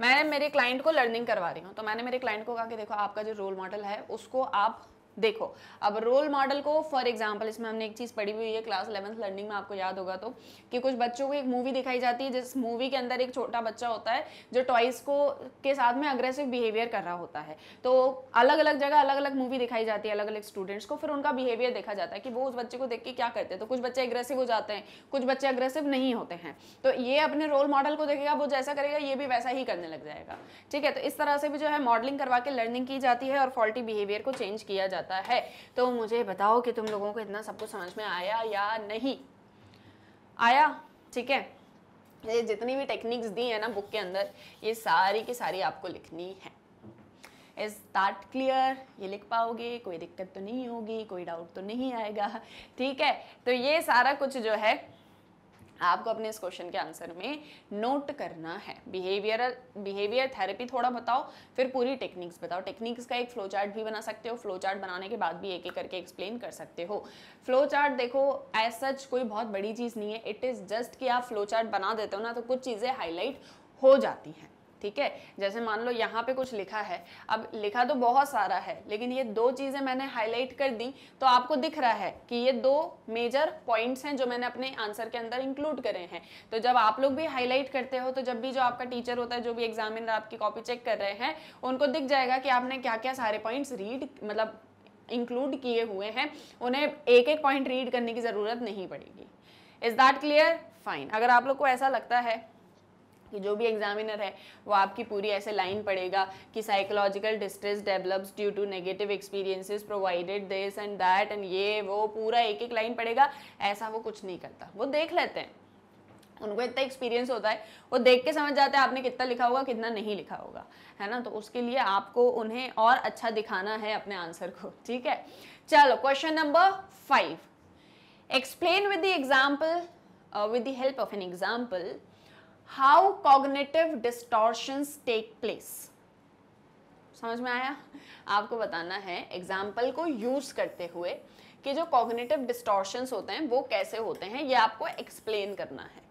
मैं मेरे क्लाइंट को लर्निंग करवा रही हूँ तो मैंने मेरे क्लाइंट को कहा कि देखो आपका जो रोल मॉडल है उसको आप देखो अब रोल मॉडल को फॉर एग्जाम्पल इसमें हमने एक चीज़ पढ़ी हुई है क्लास इलेवेंथ लर्निंग में आपको याद होगा तो कि कुछ बच्चों को एक मूवी दिखाई जाती है जिस मूवी के अंदर एक छोटा बच्चा होता है जो टॉयस को के साथ में अग्रेसिव बिहेवियर कर रहा होता है तो अलग अलग जगह अलग अलग मूवी दिखाई जाती है अलग अलग स्टूडेंट्स को फिर उनका बिहेवियर देखा जाता है कि वो उस बच्चे को देख के क्या करते हैं तो कुछ बच्चे अग्रेसिव हो जाते हैं कुछ बच्चे अग्रेसिव नहीं होते हैं तो ये अपने रोल मॉडल को देखेगा वो जैसा करेगा ये भी वैसा ही करने लग जाएगा ठीक है तो इस तरह से भी जो है मॉडलिंग करवा के लर्निंग की जाती है और फॉल्टी बिहेवियर को चेंज किया जाता है जाता है तो मुझे बताओ कि तुम लोगों को इतना सब कुछ समझ में आया या नहीं आया ठीक है ये जितनी भी टेक्निक्स दी है ना बुक के अंदर ये सारी की सारी आपको लिखनी है इज दैट क्लियर ये लिख पाओगे कोई दिक्कत तो नहीं होगी कोई डाउट तो नहीं आएगा ठीक है तो ये सारा कुछ जो है आपको अपने इस क्वेश्चन के आंसर में नोट करना है बिहेवियर बिहेवियर थेरेपी थोड़ा बताओ फिर पूरी टेक्निक्स बताओ टेक्निक्स का एक फ्लो चार्ट भी बना सकते हो फ्लो चार्ट बनाने के बाद भी एक एक करके एक्सप्लेन कर सकते हो फ्लो चार्ट देखो एज सच कोई बहुत बड़ी चीज़ नहीं है इट इज़ जस्ट कि आप फ्लो चार्ट बना देते हो ना तो कुछ चीज़ें हाईलाइट हो जाती हैं ठीक है जैसे मान लो यहाँ पे कुछ लिखा है अब लिखा तो बहुत सारा है लेकिन ये दो चीज़ें मैंने हाईलाइट कर दी तो आपको दिख रहा है कि ये दो मेजर पॉइंट्स हैं जो मैंने अपने आंसर के अंदर इंक्लूड करे हैं तो जब आप लोग भी हाईलाइट करते हो तो जब भी जो आपका टीचर होता है जो भी एग्जामिनर आपकी कॉपी चेक कर रहे हैं उनको दिख जाएगा कि आपने क्या क्या सारे पॉइंट्स रीड मतलब इंक्लूड किए हुए हैं उन्हें एक एक पॉइंट रीड करने की ज़रूरत नहीं पड़ेगी इज़ दैट क्लियर फाइन अगर आप लोग को ऐसा लगता है कि जो भी एग्जामिनर है वो आपकी पूरी ऐसे लाइन पड़ेगा कि psychological distress develops due to negative experiences provided this and that and ये वो पूरा एक एक लाइन पड़ेगा ऐसा वो कुछ नहीं करता वो देख लेते हैं उनको इतना एक्सपीरियंस होता है वो देख के समझ जाते हैं आपने कितना लिखा होगा कितना नहीं लिखा होगा है ना तो उसके लिए आपको उन्हें और अच्छा दिखाना है अपने आंसर को ठीक है चलो question number five explain with the example with the help of an example how cognitive distortion take place समझ में आया आपको बताना है एग्जाम्पल को यूज करते हुए कि जो कॉग्नेटिव डिस्टोर्शन होते हैं वो कैसे होते हैं ये आपको एक्सप्लेन करना है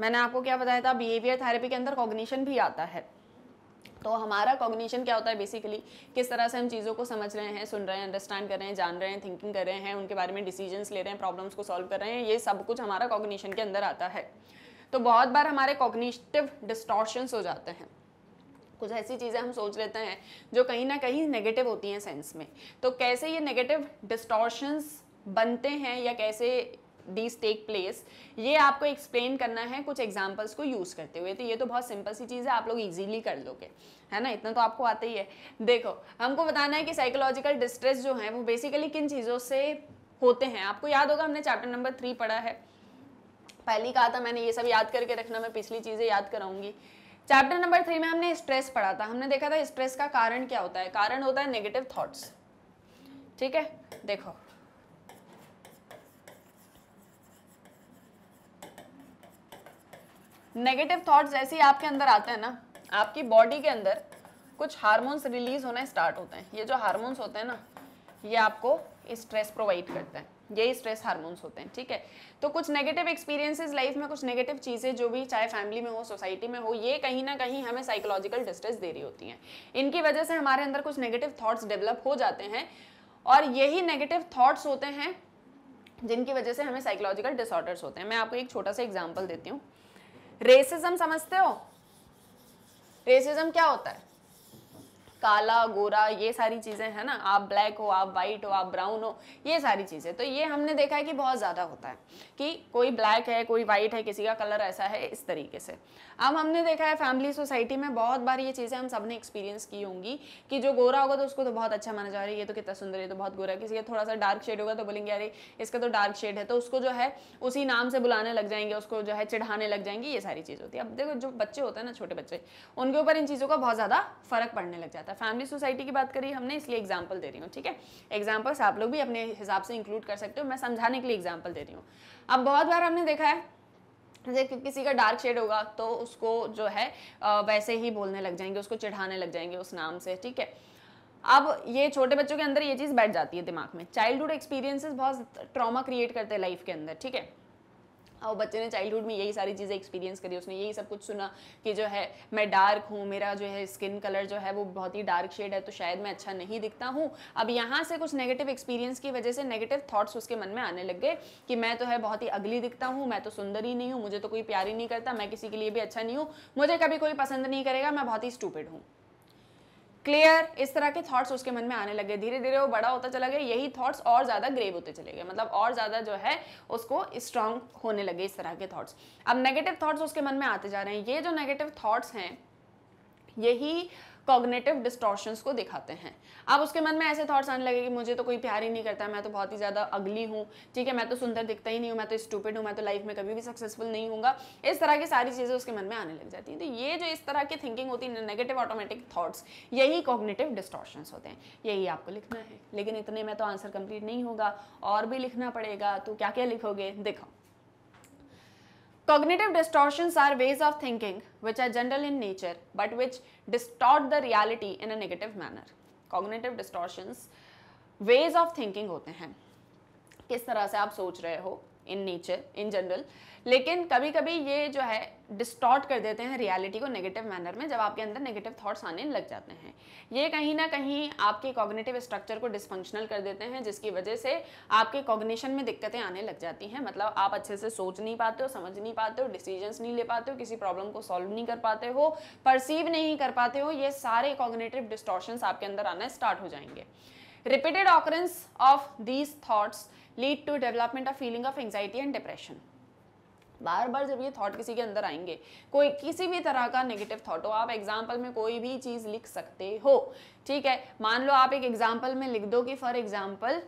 मैंने आपको क्या बताया था बिहेवियर थेरेपी के अंदर कॉग्निशन भी आता है तो हमारा कॉग्निशन क्या होता है बेसिकली किस तरह से हम चीज़ों को समझ रहे हैं सुन रहे हैं अंडरस्टैंड कर रहे हैं जान रहे हैं थिंकिंग कर रहे हैं उनके बारे में डिसीजंस ले रहे हैं प्रॉब्लम्स को सॉल्व कर रहे हैं ये सब कुछ हमारा कॉग्निशन के अंदर आता है तो बहुत बार हमारे कॉग्निटिव डिस्टॉर्शंस हो जाते हैं कुछ ऐसी चीज़ें हम सोच लेते हैं जो कहीं ना कहीं नेगेटिव होती हैं सेंस में तो कैसे ये नेगेटिव डिस्टॉर्शंस बनते हैं या कैसे दीज टेक प्लेस ये आपको एक्सप्लेन करना है कुछ एग्जाम्पल्स को यूज़ करते हुए तो ये तो बहुत सिंपल सी चीज़ है आप लोग इजीली कर लोगे है ना इतना तो आपको आता ही है देखो हमको बताना है कि साइकोलॉजिकल डिस्ट्रेस जो है वो बेसिकली किन चीज़ों से होते हैं आपको याद होगा हमने चैप्टर नंबर थ्री पढ़ा है पहले कहा था मैंने ये सब याद करके रखना मैं पिछली चीज़ें याद कराऊंगी चैप्टर नंबर थ्री में हमने स्ट्रेस पढ़ा था हमने देखा था स्ट्रेस का कारण क्या होता है कारण होता है नेगेटिव थॉट्स ठीक है देखो नेगेटिव थॉट्स जैसे ही आपके अंदर आते हैं ना आपकी बॉडी के अंदर कुछ हार्मोन्स रिलीज होना स्टार्ट होते हैं ये जो हार्मोन्स होते हैं ना ये आपको स्ट्रेस प्रोवाइड करते हैं यही स्ट्रेस हार्मोन्स होते हैं ठीक है तो कुछ नेगेटिव एक्सपीरियंसेस लाइफ में कुछ नेगेटिव चीज़ें जो भी चाहे फैमिली में हो सोसाइटी में हो ये कहीं ना कहीं हमें साइकोलॉजिकल डिस्ट्रेस दे रही होती हैं इनकी वजह से हमारे अंदर कुछ नेगेटिव थाट्स डेवलप हो जाते हैं और यही नेगेटिव थाट्स होते हैं जिनकी वजह से हमें साइकोलॉजिकल डिसऑर्डर्स होते हैं मैं आपको एक छोटा सा एग्जाम्पल देती हूँ रेसिज्म समझते हो रेसिज्म क्या होता है काला गोरा ये सारी चीज़ें हैं ना आप ब्लैक हो आप वाइट हो आप ब्राउन हो ये सारी चीज़ें तो ये हमने देखा है कि बहुत ज़्यादा होता है कि कोई ब्लैक है कोई वाइट है किसी का कलर ऐसा है इस तरीके से अब हमने देखा है फैमिली सोसाइटी में बहुत बार ये चीज़ें हम सब ने एक्सपीरियंस की होंगी कि जो गोरा होगा तो उसको तो बहुत अच्छा माना जा रहा है ये तो कितना सुंदर है तो बहुत गोरा है किसी का थोड़ा सा डार्क शेड होगा तो बोलेंगे अरे इसका तो डार्क शेड है तो उसको जो है उसी नाम से बुलाने लग जाएंगे उसको जो है चिढ़ाने लग जाएंगे ये सारी चीज़ होती है अब देखो जो बच्चे होते हैं ना छोटे बच्चे उनके ऊपर इन चीज़ों का बहुत ज़्यादा फर्क पड़ने लग जाता है है फैमिली सोसाइटी की बात करी हमने इसलिए एग्जाम्पल दे रही हूँ ठीक है एग्जाम्पल्स आप लोग भी अपने हिसाब से इंक्लूड कर सकते हो मैं समझाने के लिए एग्जाम्पल दे रही हूँ अब बहुत बार हमने देखा है जैसे किसी का डार्क शेड होगा तो उसको जो है वैसे ही बोलने लग जाएंगे उसको चिढ़ाने लग जाएंगे उस नाम से ठीक है अब ये छोटे बच्चों के अंदर ये चीज़ बैठ जाती है दिमाग में चाइल्डहुड एक्सपीरियंसेस बहुत ट्रॉमा क्रिएट करते हैं लाइफ के अंदर ठीक है और बच्चे ने चाइल्डहुड में यही सारी चीज़ें एक्सपीरियंस करी उसने यही सब कुछ सुना कि जो है मैं डार्क हूँ मेरा जो है स्किन कलर जो है वो बहुत ही डार्क शेड है तो शायद मैं अच्छा नहीं दिखता हूँ अब यहाँ से कुछ नेगेटिव एक्सपीरियंस की वजह से नेगेटिव थाट्स उसके मन में आने लग गए कि मैं तो है बहुत ही अगली दिखता हूँ मैं तो सुंदर ही नहीं हूँ मुझे तो कोई प्यार ही नहीं करता मैं किसी के लिए भी अच्छा नहीं हूँ मुझे कभी कोई पसंद नहीं करेगा मैं बहुत ही स्टूपिड हूँ क्लियर इस तरह के थॉट्स उसके मन में आने लगे धीरे धीरे वो बड़ा होता चला गया यही थॉट्स और ज़्यादा ग्रेव होते चले गए मतलब और ज़्यादा जो है उसको स्ट्रांग होने लगे इस तरह के थॉट्स अब नेगेटिव थॉट्स उसके मन में आते जा रहे हैं ये जो नेगेटिव थॉट्स हैं यही कॉग्नेटिव डिस्टॉर्शंस को दिखाते हैं आप उसके मन में ऐसे थॉट्स आने लगे कि मुझे तो कोई प्यार ही नहीं करता मैं तो बहुत ही ज़्यादा अगली हूँ ठीक है मैं तो सुंदर दिखता ही नहीं हूँ मैं तो स्टूपिड हूँ मैं तो लाइफ में कभी भी सक्सेसफुल नहीं हूँ इस तरह की सारी चीज़ें उसके मन में आने लग जाती हैं तो ये जो इस तरह की थिंकिंग होती है नेगेटिव ऑटोमेटिक थाट्स यही कॉग्नेटिव डिस्टॉर्शंस होते हैं यही आपको लिखना है लेकिन इतने में तो आंसर कंप्लीट नहीं होगा और भी लिखना पड़ेगा तो क्या क्या लिखोगे देखो Cognitive distortions are ways of thinking which are general in nature but which distort the reality in a negative manner. Cognitive distortions ways of thinking होते हैं किस तरह से आप सोच रहे हो इन नेचर इन जनरल लेकिन कभी कभी ये जो है डिस्टॉर्ट कर देते हैं रियलिटी को नेगेटिव मैनर में जब आपके अंदर नेगेटिव थॉट्स आने लग जाते हैं ये कहीं ना कहीं आपके कॉग्नेटिव स्ट्रक्चर को डिसफंक्शनल कर देते हैं जिसकी वजह से आपके कॉग्निशन में दिक्कतें आने लग जाती हैं मतलब आप अच्छे से सोच नहीं पाते हो समझ नहीं पाते हो डिसीजंस नहीं ले पाते हो किसी प्रॉब्लम को सॉल्व नहीं कर पाते हो परसीव नहीं कर पाते हो ये सारे कॉग्नेटिव डिस्टॉर्शंस आपके अंदर आना स्टार्ट हो जाएंगे repeated occurrence of these thoughts lead to development of feeling of anxiety and depression बार बार जब ये थॉट किसी के अंदर आएंगे कोई किसी भी तरह का नेगेटिव थॉट हो आप एग्जाम्पल में कोई भी चीज़ लिख सकते हो ठीक है मान लो आप एक एग्जाम्पल में लिख दो कि for example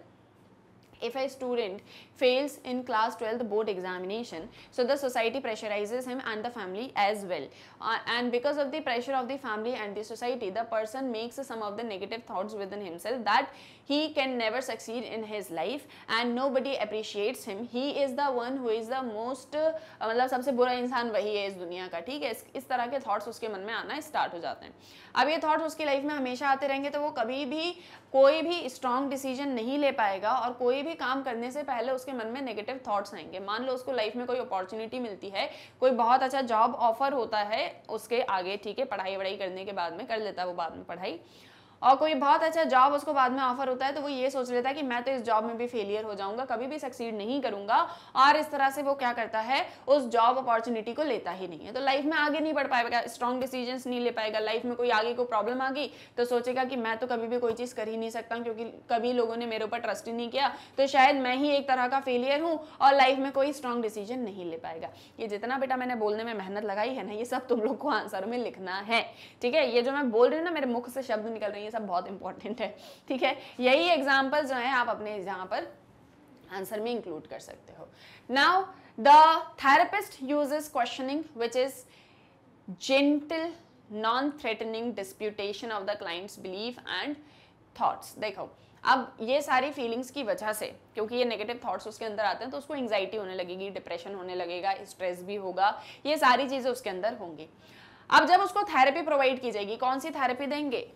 if a student fails in class 12th board examination so the society pressurizes him and the family as well uh, and because of the pressure of the family and the society the person makes some of the negative thoughts within himself that he can never succeed in his life and nobody appreciates him he is the one who is the most uh, sabse bura insaan wahi hai is duniya ka theek hai is, इस, इस तरह के thoughts उसके मन में आना start हो जाते हैं अब ये थॉट्स उसकी लाइफ में हमेशा आते रहेंगे तो वो कभी भी कोई भी स्ट्रॉन्ग डिसीजन नहीं ले पाएगा और कोई भी काम करने से पहले उसके मन में नेगेटिव थॉट्स आएंगे मान लो उसको लाइफ में कोई अपॉर्चुनिटी मिलती है कोई बहुत अच्छा जॉब ऑफर होता है उसके आगे ठीक है पढ़ाई वढ़ाई करने के बाद में कर लेता है वो बाद में पढ़ाई और कोई बहुत अच्छा जॉब उसको बाद में ऑफर होता है तो वो ये सोच लेता है कि मैं तो इस जॉब में भी फेलियर हो जाऊंगा कभी भी सक्सीड नहीं करूंगा और इस तरह से वो क्या करता है उस जॉब अपॉर्चुनिटी को लेता ही नहीं है तो लाइफ में आगे नहीं बढ़ पाएगा स्ट्रॉन्ग डिसीजन नहीं ले पाएगा लाइफ में कोई आगे कोई प्रॉब्लम आ गई तो सोचेगा कि मैं तो कभी भी कोई चीज़ कर ही नहीं सकता क्योंकि कभी लोगों ने मेरे ऊपर ट्रस्ट ही नहीं किया तो शायद मैं ही एक तरह का फेलियर हूँ और लाइफ में कोई स्ट्रॉन्ग डिसीजन नहीं ले पाएगा ये जितना बेटा मैंने बोलने में मेहनत लगाई है ना ये सब तुम लोग को आंसर में लिखना है ठीक है ये जो मैं बोल रही हूँ ना मेरे मुख से शब्द निकल रही है ये सब बहुत इंपॉर्टेंट है ठीक है यही एग्जाम्पल जो है आप अपने यहाँ पर आंसर में इंक्लूड कर सकते हो now the therapist uses questioning which is gentle non threatening disputation of the client's belief and thoughts देखो अब ये सारी फीलिंग्स की वजह से क्योंकि ये नेगेटिव थॉट्स उसके अंदर आते हैं तो उसको एंग्जाइटी होने लगेगी डिप्रेशन होने लगेगा स्ट्रेस भी होगा ये सारी चीज़ें उसके अंदर होंगी अब जब उसको थेरेपी प्रोवाइड की जाएगी कौन सी थेरेपी देंगे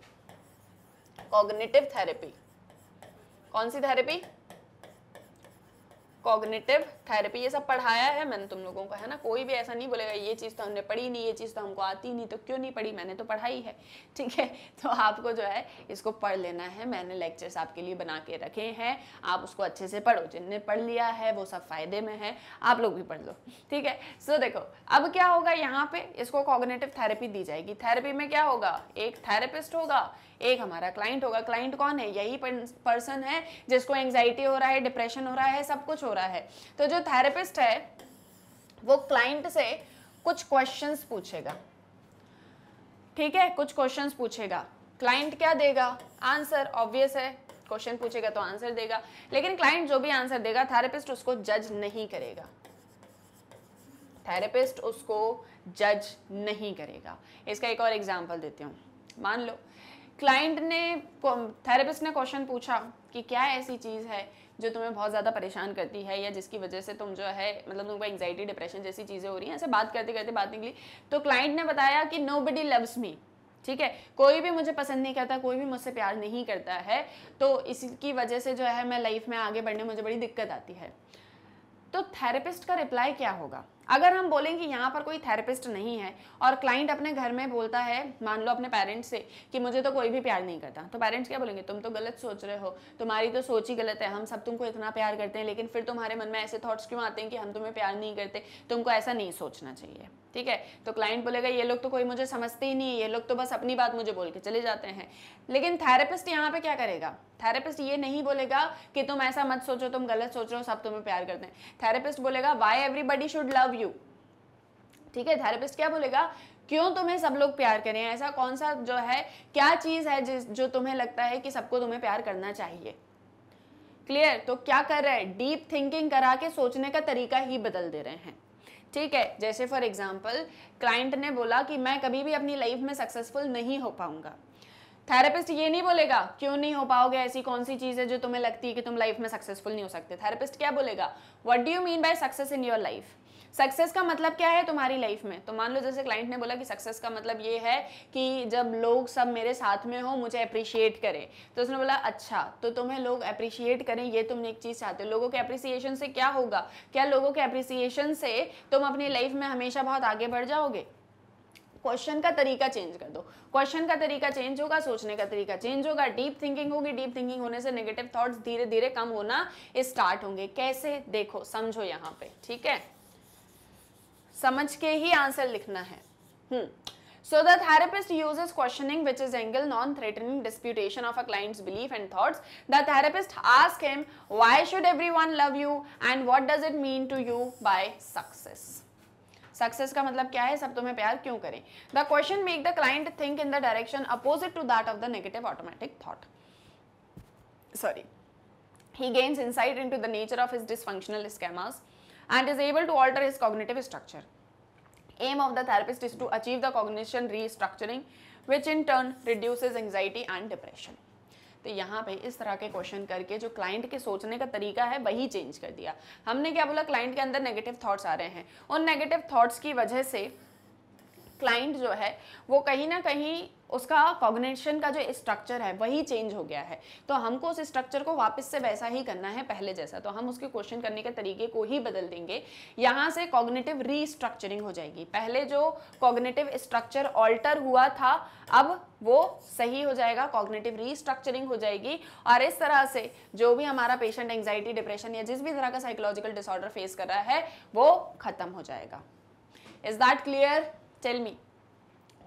कॉग्निटिव थेरेपी कौन सी थेरेपी कॉग्निटिव थेरेपी ये सब पढ़ाया है मैंने तुम लोगों को है ना कोई भी ऐसा नहीं बोलेगा ये चीज़ तो हमने पढ़ी नहीं ये चीज़ तो हमको आती नहीं तो क्यों नहीं पढ़ी मैंने तो पढ़ाई है ठीक है तो आपको जो है इसको पढ़ लेना है मैंने लेक्चर्स आपके लिए बना के रखे हैं आप उसको अच्छे से पढ़ो जिनने पढ़ लिया है वो सब फायदे में है आप लोग भी पढ़ लो ठीक है सो देखो अब क्या होगा यहाँ पे इसको कॉग्नेटिव थेरेपी दी जाएगी थेरेपी में क्या होगा एक थेरेपिस्ट होगा एक हमारा क्लाइंट होगा क्लाइंट कौन है यही पर्सन है जिसको एंग्जाइटी हो रहा है डिप्रेशन हो रहा है सब कुछ हो रहा है तो जो थेरेपिस्ट है वो क्लाइंट से कुछ क्वेश्चन पूछेगा ठीक है कुछ क्वेश्चन पूछेगा क्लाइंट क्या देगा आंसर ऑब्वियस है क्वेश्चन पूछेगा तो आंसर देगा लेकिन क्लाइंट जो भी आंसर देगा थेरेपिस्ट उसको जज नहीं करेगा थेरेपिस्ट उसको जज नहीं करेगा इसका एक और एग्जाम्पल देती हूँ मान लो क्लाइंट ने थेरेपिस्ट ने क्वेश्चन पूछा कि क्या ऐसी चीज़ है जो तुम्हें बहुत ज़्यादा परेशान करती है या जिसकी वजह से तुम जो है मतलब तुमको एंगजाइटी डिप्रेशन जैसी चीज़ें हो रही हैं ऐसे बात करते करते बात निकली तो क्लाइंट ने बताया कि नो बडी लव्स मी ठीक है कोई भी मुझे पसंद नहीं करता कोई भी मुझसे प्यार नहीं करता है तो इसकी वजह से जो है मैं लाइफ में आगे बढ़ने मुझे बड़ी दिक्कत आती है तो थेरेपिस्ट का रिप्लाई क्या होगा अगर हम बोलेंगे यहाँ पर कोई थेरेपिस्ट नहीं है और क्लाइंट अपने घर में बोलता है मान लो अपने पेरेंट्स से कि मुझे तो कोई भी प्यार नहीं करता तो पेरेंट्स क्या बोलेंगे तुम तो गलत सोच रहे हो तुम्हारी तो सोच ही गलत है हम सब तुमको इतना प्यार करते हैं लेकिन फिर तुम्हारे मन में ऐसे थॉट्स क्यों आते हैं कि हम तुम्हें प्यार नहीं करते तुमको ऐसा नहीं सोचना चाहिए ठीक है तो क्लाइंट बोलेगा ये लोग तो कोई मुझे समझते ही नहीं है ये लोग तो बस अपनी बात मुझे बोल के चले जाते हैं लेकिन थेरेपिस्ट यहाँ पे क्या करेगा थेरेपिस्ट ये नहीं बोलेगा कि तुम ऐसा मत सोचो तुम गलत सोच रहे हो सब तुम्हें प्यार करते हैं थेरेपिस्ट बोलेगा why everybody should love you ठीक है थेरेपिस्ट क्या बोलेगा क्यों तुम्हें सब लोग प्यार करें ऐसा कौन सा जो है क्या चीज़ है जिस जो तुम्हें लगता है कि सबको तुम्हें प्यार करना चाहिए क्लियर तो क्या कर रहे हैं डीप थिंकिंग करा के सोचने का तरीका ही बदल दे रहे हैं ठीक है जैसे फॉर एग्जाम्पल क्लाइंट ने बोला कि मैं कभी भी अपनी लाइफ में सक्सेसफुल नहीं हो पाऊंगा थेरेपिस्ट ये नहीं बोलेगा क्यों नहीं हो पाओगे ऐसी कौन सी चीज़ है जो तुम्हें लगती है कि तुम लाइफ में सक्सेसफुल नहीं हो सकते थेरेपिस्ट क्या बोलेगा what do you mean by success in your life success का मतलब क्या है तुम्हारी लाइफ में तो मान लो जैसे क्लाइंट ने बोला कि सक्सेस का मतलब ये है कि जब लोग सब मेरे साथ में हो मुझे अप्रिशिएट करें तो उसने बोला अच्छा तो तुम्हें लोग अप्रिशिएट करें ये तुमने एक चीज़ चाहते हो लोगों के अप्रिसिएशन से क्या होगा क्या लोगों के अप्रिसिएशन से तुम अपनी लाइफ में हमेशा बहुत आगे बढ़ जाओगे क्वेश्चन का तरीका चेंज कर दो क्वेश्चन का तरीका चेंज होगा सोचने का तरीका चेंज होगा डीप थिंकिंग होगी डीप थिंकिंग होने से नेगेटिव थॉट्स धीरे धीरे कम होना स्टार्ट होंगे कैसे देखो समझो यहाँ पे ठीक है समझ के ही आंसर लिखना है hmm so the therapist use questioning which is gentle non threatening disputation of a client belief and thoughts the therapist ask him why should everyone love you and what does it mean to you by success success का मतलब क्या है सब तुम्हें प्यार क्यों करें the question make the client think in the direction opposite to that of the negative automatic thought sorry he gains insight into the nature of is dysfunctional schemas and is able to alter his cognitive structure. Aim of the therapist is to achieve the cognition restructuring which in turn reduces anxiety and depression. तो यहाँ पे इस तरह के question करके जो client के सोचने का तरीका है वही चेंज कर दिया हमने क्या बोला क्लाइंट के अंदर नेगेटिव थॉट्स आ रहे हैं उन नेगेटिव थॉट्स की वजह से क्लाइंट जो है वो कहीं ना कहीं उसका कॉग्नेशन का जो स्ट्रक्चर है वही चेंज हो गया है तो हमको उस स्ट्रक्चर को वापस से वैसा ही करना है पहले जैसा तो हम उसके क्वेश्चन करने के तरीके को ही बदल देंगे यहाँ से कॉग्नेटिव रीस्ट्रक्चरिंग हो जाएगी पहले जो कॉग्नेटिव स्ट्रक्चर ऑल्टर हुआ था अब वो सही हो जाएगा कॉग्नेटिव रीस्ट्रक्चरिंग हो जाएगी और इस तरह से जो भी हमारा पेशेंट एंग्जाइटी डिप्रेशन या जिस भी तरह का साइकोलॉजिकल डिसऑर्डर फेस कर रहा है वो खत्म हो जाएगा is that clear tell me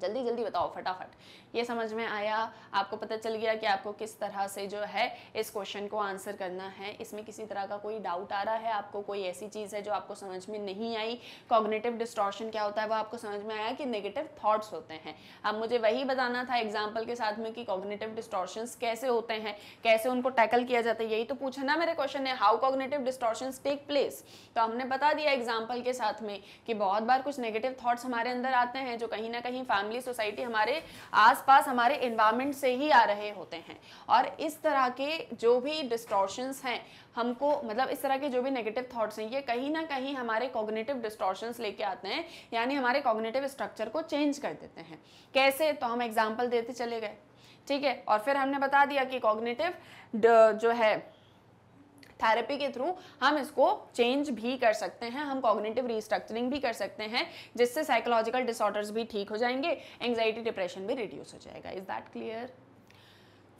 जल्दी जल्दी बताओ फटाफट ये समझ में आया आपको पता चल गया कि आपको किस तरह से जो है इस क्वेश्चन को आंसर करना है इसमें किसी तरह का कोई डाउट आ रहा है आपको कोई ऐसी चीज़ है जो आपको समझ में नहीं आई कॉग्नेटिव डिस्ट्रॉशन क्या होता है वो आपको समझ में आया कि नेगेटिव थाट्स होते हैं अब मुझे वही बताना था एग्जाम्पल के साथ में कि कॉग्नेटिव डिस्ट्रॉशन कैसे होते हैं कैसे उनको टैकल किया जाता है यही तो पूछा ना मेरे क्वेश्चन ने how cognitive distortion take place तो हमने बता दिया एग्जाम्पल के साथ में कि बहुत बार कुछ नेगेटिव थाट्स हमारे अंदर आते हैं जो कहीं ना कहीं फैमिली सोसाइटी हमारे आस आसपास हमारे इन्वायरमेंट से ही आ रहे होते हैं और इस तरह के जो भी डिस्टॉर्शंस हैं हमको मतलब इस तरह के जो भी नेगेटिव थॉट्स हैं ये कहीं ना कहीं हमारे कॉग्नेटिव डिस्टॉर्शंस लेके आते हैं यानी हमारे कॉग्नेटिव स्ट्रक्चर को चेंज कर देते हैं कैसे तो हम एग्जाम्पल देते चले गए ठीक है और फिर हमने बता दिया कि कॉग्नेटिव जो है थेरेपी के थ्रू हम इसको चेंज भी कर सकते हैं हम कॉग्नेटिव रिस्ट्रक्चरिंग भी कर सकते हैं जिससे साइकोलॉजिकल डिसऑर्डर्स भी ठीक हो जाएंगे एंग्जाइटी डिप्रेशन भी रिड्यूस हो जाएगा is that clear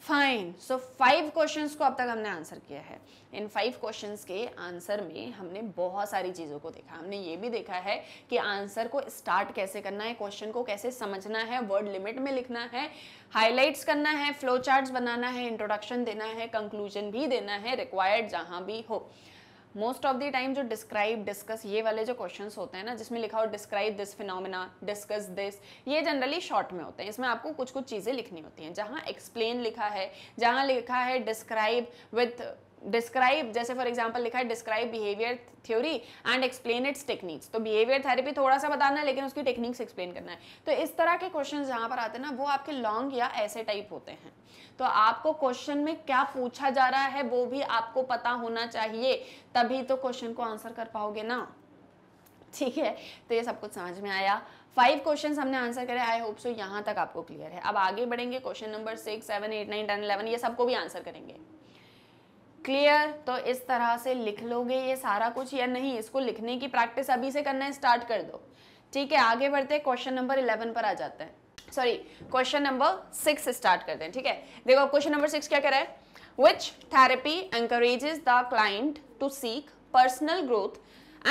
fine so five question को अब तक हमने आंसर किया है इन फाइव क्वेश्चन के आंसर में हमने बहुत सारी चीज़ों को देखा हमने ये भी देखा है कि आंसर को स्टार्ट कैसे करना है क्वेश्चन को कैसे समझना है वर्ड लिमिट में लिखना है हाईलाइट्स करना है फ्लो चार्ट बनाना है इंट्रोडक्शन देना है कंक्लूजन भी देना है रिक्वायर्ड जहाँ भी हो मोस्ट ऑफ द टाइम जो डिस्क्राइब डिस्कस ये वाले जो क्वेश्चन होते हैं ना जिसमें लिखा हो describe this phenomena discuss this ये जनरली शॉर्ट में होते हैं इसमें आपको कुछ कुछ चीज़ें लिखनी होती हैं जहाँ एक्सप्लेन लिखा है जहाँ लिखा है डिस्क्राइब विथ डिस्क्राइब जैसे फॉर एग्जाम्पल लिखा है describe behaviour theory and explain its techniques तो बिहेवियर थेरेपी थोड़ा सा बताना है लेकिन उसकी टेक्निक्स एक्सप्लेन करना है तो इस तरह के क्वेश्चन जहाँ पर आते हैं ना वो आपके लॉन्ग या ऐसे टाइप होते हैं तो आपको क्वेश्चन में क्या पूछा जा रहा है वो भी आपको पता होना चाहिए तभी तो क्वेश्चन को आंसर कर पाओगे ना ठीक है तो ये सब कुछ समझ में आया फाइव क्वेश्चन हमने आंसर करे आई होप सो यहाँ तक आपको क्लियर है अब आगे बढ़ेंगे question number six seven eight nine ten eleven ये सबको भी आंसर करेंगे क्लियर तो इस तरह से लिख लोगे ये सारा कुछ या नहीं इसको लिखने की प्रैक्टिस अभी से करना है स्टार्ट कर दो ठीक है आगे बढ़ते क्वेश्चन नंबर इलेवन पर आ जाते हैं sorry question number six start करते हैं ठीक है देखो क्वेश्चन नंबर सिक्स क्या करा है which therapy encourages the client to seek personal growth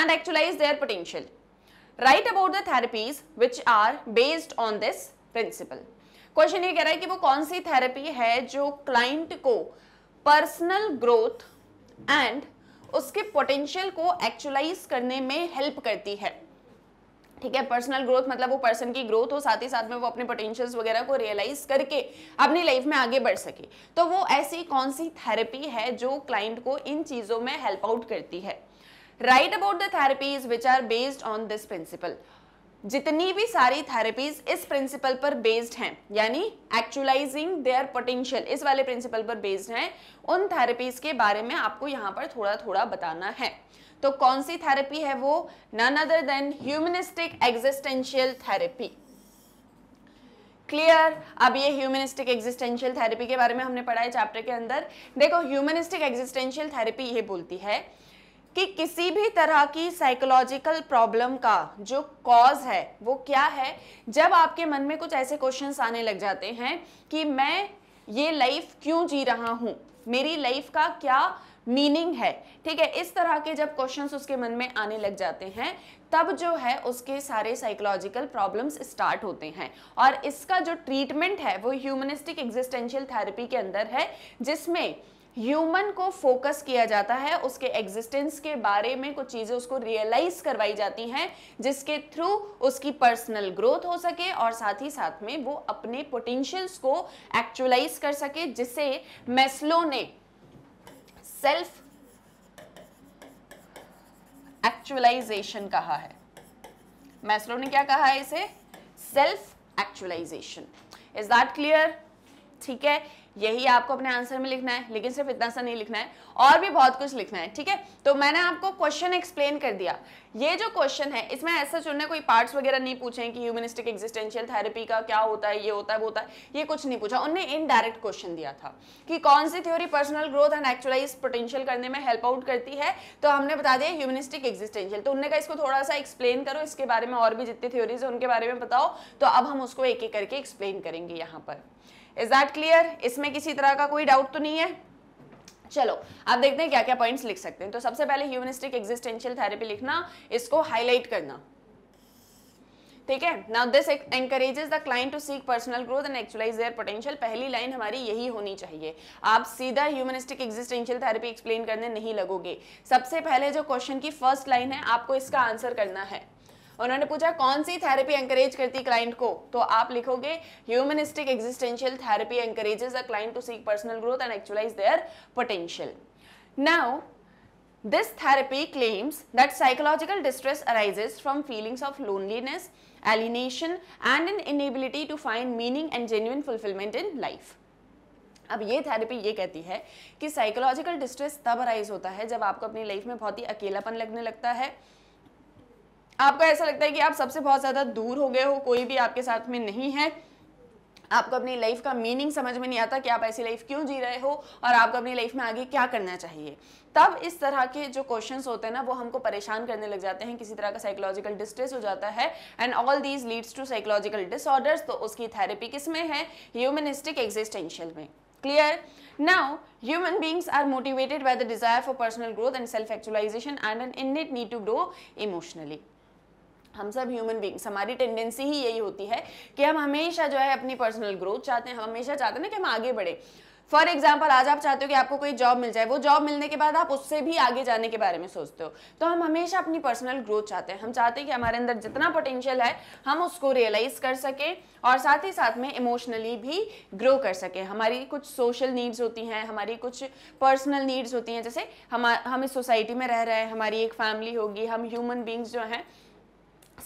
and actualize their potential write about the therapies which are based on this principle question ये कह रहा है कि वो कौन सी थेरेपी है जो क्लाइंट को पर्सनल ग्रोथ एंड उसके पोटेंशियल को एक्चुअलाइज करने में हेल्प करती है ठीक है पर्सनल ग्रोथ मतलब वो पर्सन की ग्रोथ हो साथ ही साथ में वो अपने पोटेंशियल्स वगैरह को रियलाइज करके अपनी लाइफ में आगे बढ़ सके तो वो ऐसी कौन सी थेरेपी है जो क्लाइंट को इन चीज़ों में हेल्प आउट करती है right about the therapies which are based on this principle जितनी भी सारी थेरेपीज इस प्रिंसिपल पर बेस्ड हैं यानी एक्चुअलाइजिंग देयर पोटेंशियल इस वाले प्रिंसिपल पर बेस्ड हैं उन थेरेपीज के बारे में आपको यहाँ पर थोड़ा थोड़ा बताना है तो कौन सी थेरेपी है वो none other than humanistic existential therapy clear अब ये ह्यूमनिस्टिक एग्जिस्टेंशियल थेरेपी के बारे में हमने पढ़ा है चैप्टर के अंदर देखो ह्यूमनिस्टिक एग्जिस्टेंशियल थेरेपी ये बोलती है कि किसी भी तरह की साइकोलॉजिकल प्रॉब्लम का जो कॉज है वो क्या है जब आपके मन में कुछ ऐसे क्वेश्चंस आने लग जाते हैं कि मैं ये लाइफ क्यों जी रहा हूँ मेरी लाइफ का क्या मीनिंग है ठीक है इस तरह के जब क्वेश्चंस उसके मन में आने लग जाते हैं तब जो है उसके सारे साइकोलॉजिकल प्रॉब्लम्स स्टार्ट होते हैं और इसका जो ट्रीटमेंट है वो ह्यूमनिस्टिक एग्जिस्टेंशियल थेरेपी के अंदर है जिसमें ह्यूमन को फोकस किया जाता है उसके एग्जिस्टेंस के बारे में कुछ चीज़ें उसको रियलाइज करवाई जाती हैं जिसके थ्रू उसकी पर्सनल ग्रोथ हो सके और साथ ही साथ में वो अपने पोटेंशियल्स को एक्चुअलाइज कर सके जिसे मेस्लो ने सेल्फ एक्चुअलाइजेशन कहा है मैस्लो ने क्या कहा है इसे self actualization is that clear ठीक है यही आपको अपने आंसर में लिखना है लेकिन सिर्फ इतना सा नहीं लिखना है और भी बहुत कुछ लिखना है ठीक है तो मैंने आपको क्वेश्चन एक्सप्लेन कर दिया ये जो क्वेश्चन है इसमें ऐसा चुनना कोई पार्ट्स वगैरह नहीं पूछे कि ह्यूमनिस्टिक एक्जिस्टेंशियल थेरेपी का क्या होता है ये होता है वो होता है ये कुछ नहीं पूछा उनने इनडायरेक्ट क्वेश्चन दिया था कि कौन सी theory personal growth and actualize potential करने में हेल्प आउट करती है तो हमने बता दिया ह्यूमनिस्टिक एक्जिस्टेंशियल तो उनने कहा इसको थोड़ा सा एक्सप्लेन करो इसके बारे में और भी जितनी थ्योरीज है उनके बारे में बताओ तो अब हम उसको एक एक करके एक्सप्लेन करेंगे यहाँ पर इज दैट क्लियर इसमें किसी तरह का कोई डाउट तो नहीं है चलो आप देखते हैं क्या क्या पॉइंट्स लिख सकते हैं तो सबसे पहले ह्यूमनिस्टिक एग्जिस्टेंशियल थेरेपी लिखना इसको हाईलाइट करना ठीक है now this encourages the client to seek personal growth and actualize their potential पहली लाइन हमारी यही होनी चाहिए आप सीधा ह्यूमनिस्टिक एग्जिस्टेंशियल थेरेपी एक्सप्लेन करने नहीं लगोगे सबसे पहले जो क्वेश्चन की फर्स्ट लाइन है आपको इसका आंसर करना है उन्होंने पूछा कौन सी थेरेपी एंकरेज करती क्लाइंट को तो आप लिखोगे humanistic existential therapy encourages a client to seek personal growth and actualize their potential now this therapy claims that psychological distress arises from feelings of loneliness alienation and an inability to find meaning and genuine fulfilment in life अब ये therapy ये कहती है कि psychological distress तब arise होता है जब आपको अपनी लाइफ में बहुत ही अकेलापन लगने लगता है आपको ऐसा लगता है कि आप सबसे बहुत ज़्यादा दूर हो गए हो कोई भी आपके साथ में नहीं है आपको अपनी लाइफ का मीनिंग समझ में नहीं आता कि आप ऐसी लाइफ क्यों जी रहे हो और आपको अपनी लाइफ में आगे क्या करना चाहिए तब इस तरह के जो क्वेश्चन होते हैं ना वो हमको परेशान करने लग जाते हैं किसी तरह का साइकोलॉजिकल डिस्ट्रेस हो जाता है and all these leads to psychological disorders तो उसकी थेरेपी किस में है ह्यूमनिस्टिक एग्जिस्टेंशियल में clear now human beings are motivated by the desire for personal growth and self actualization and an in need to grow emotionally हम सब human beings हमारी tendency ही यही होती है कि हम हमेशा जो है अपनी पर्सनल ग्रोथ चाहते हैं हम हमेशा चाहते हैं ना कि हम आगे बढ़े फॉर एग्जाम्पल आज आप चाहते हो कि आपको कोई जॉब मिल जाए वो जॉब मिलने के बाद आप उससे भी आगे जाने के बारे में सोचते हो तो हम हमेशा अपनी पर्सनल ग्रोथ चाहते हैं हम चाहते हैं कि हमारे अंदर जितना पोटेंशियल है हम उसको रियलाइज कर सकें और साथ ही साथ में इमोशनली भी ग्रो कर सकें हमारी कुछ सोशल नीड्स होती हैं हमारी कुछ पर्सनल नीड्स होती हैं जैसे हम हम इस सोसाइटी में रह रहे हैं हमारी एक फैमिली होगी हम ह्यूमन बींग्स जो हैं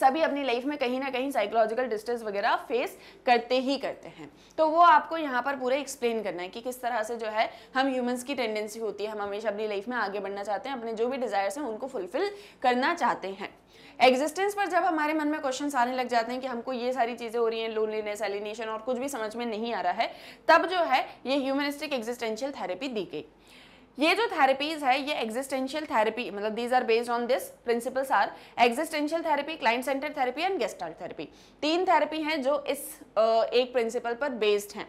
सभी अपनी लाइफ में कहीं ना कहीं साइकोलॉजिकल डिस्टेंस वगैरह फेस करते ही करते हैं तो वो आपको यहाँ पर पूरे एक्सप्लेन करना है कि किस तरह से जो है हम ह्यूमंस की टेंडेंसी होती है हम हमेशा अपनी लाइफ में आगे बढ़ना चाहते हैं अपने जो भी डिज़ायर्स हैं उनको फुलफिल करना चाहते हैं एग्जिस्टेंस पर जब हमारे मन में क्वेश्चन आने लग जाते हैं कि हमको ये सारी चीज़ें हो रही हैं लोनलीनेस एलिनेशन और कुछ भी समझ में नहीं आ रहा है तब जो है ये ह्यूमनिस्टिक एग्जिस्टेंशियल थेरेपी दी गई ये जो थेरेपीज है ये एग्जिस्टेंशियल थेरेपी मतलब these are based on this principles are existential therapy client center therapy and gestalt therapy तीन थेरेपी हैं जो इस एक प्रिंसिपल पर बेस्ड हैं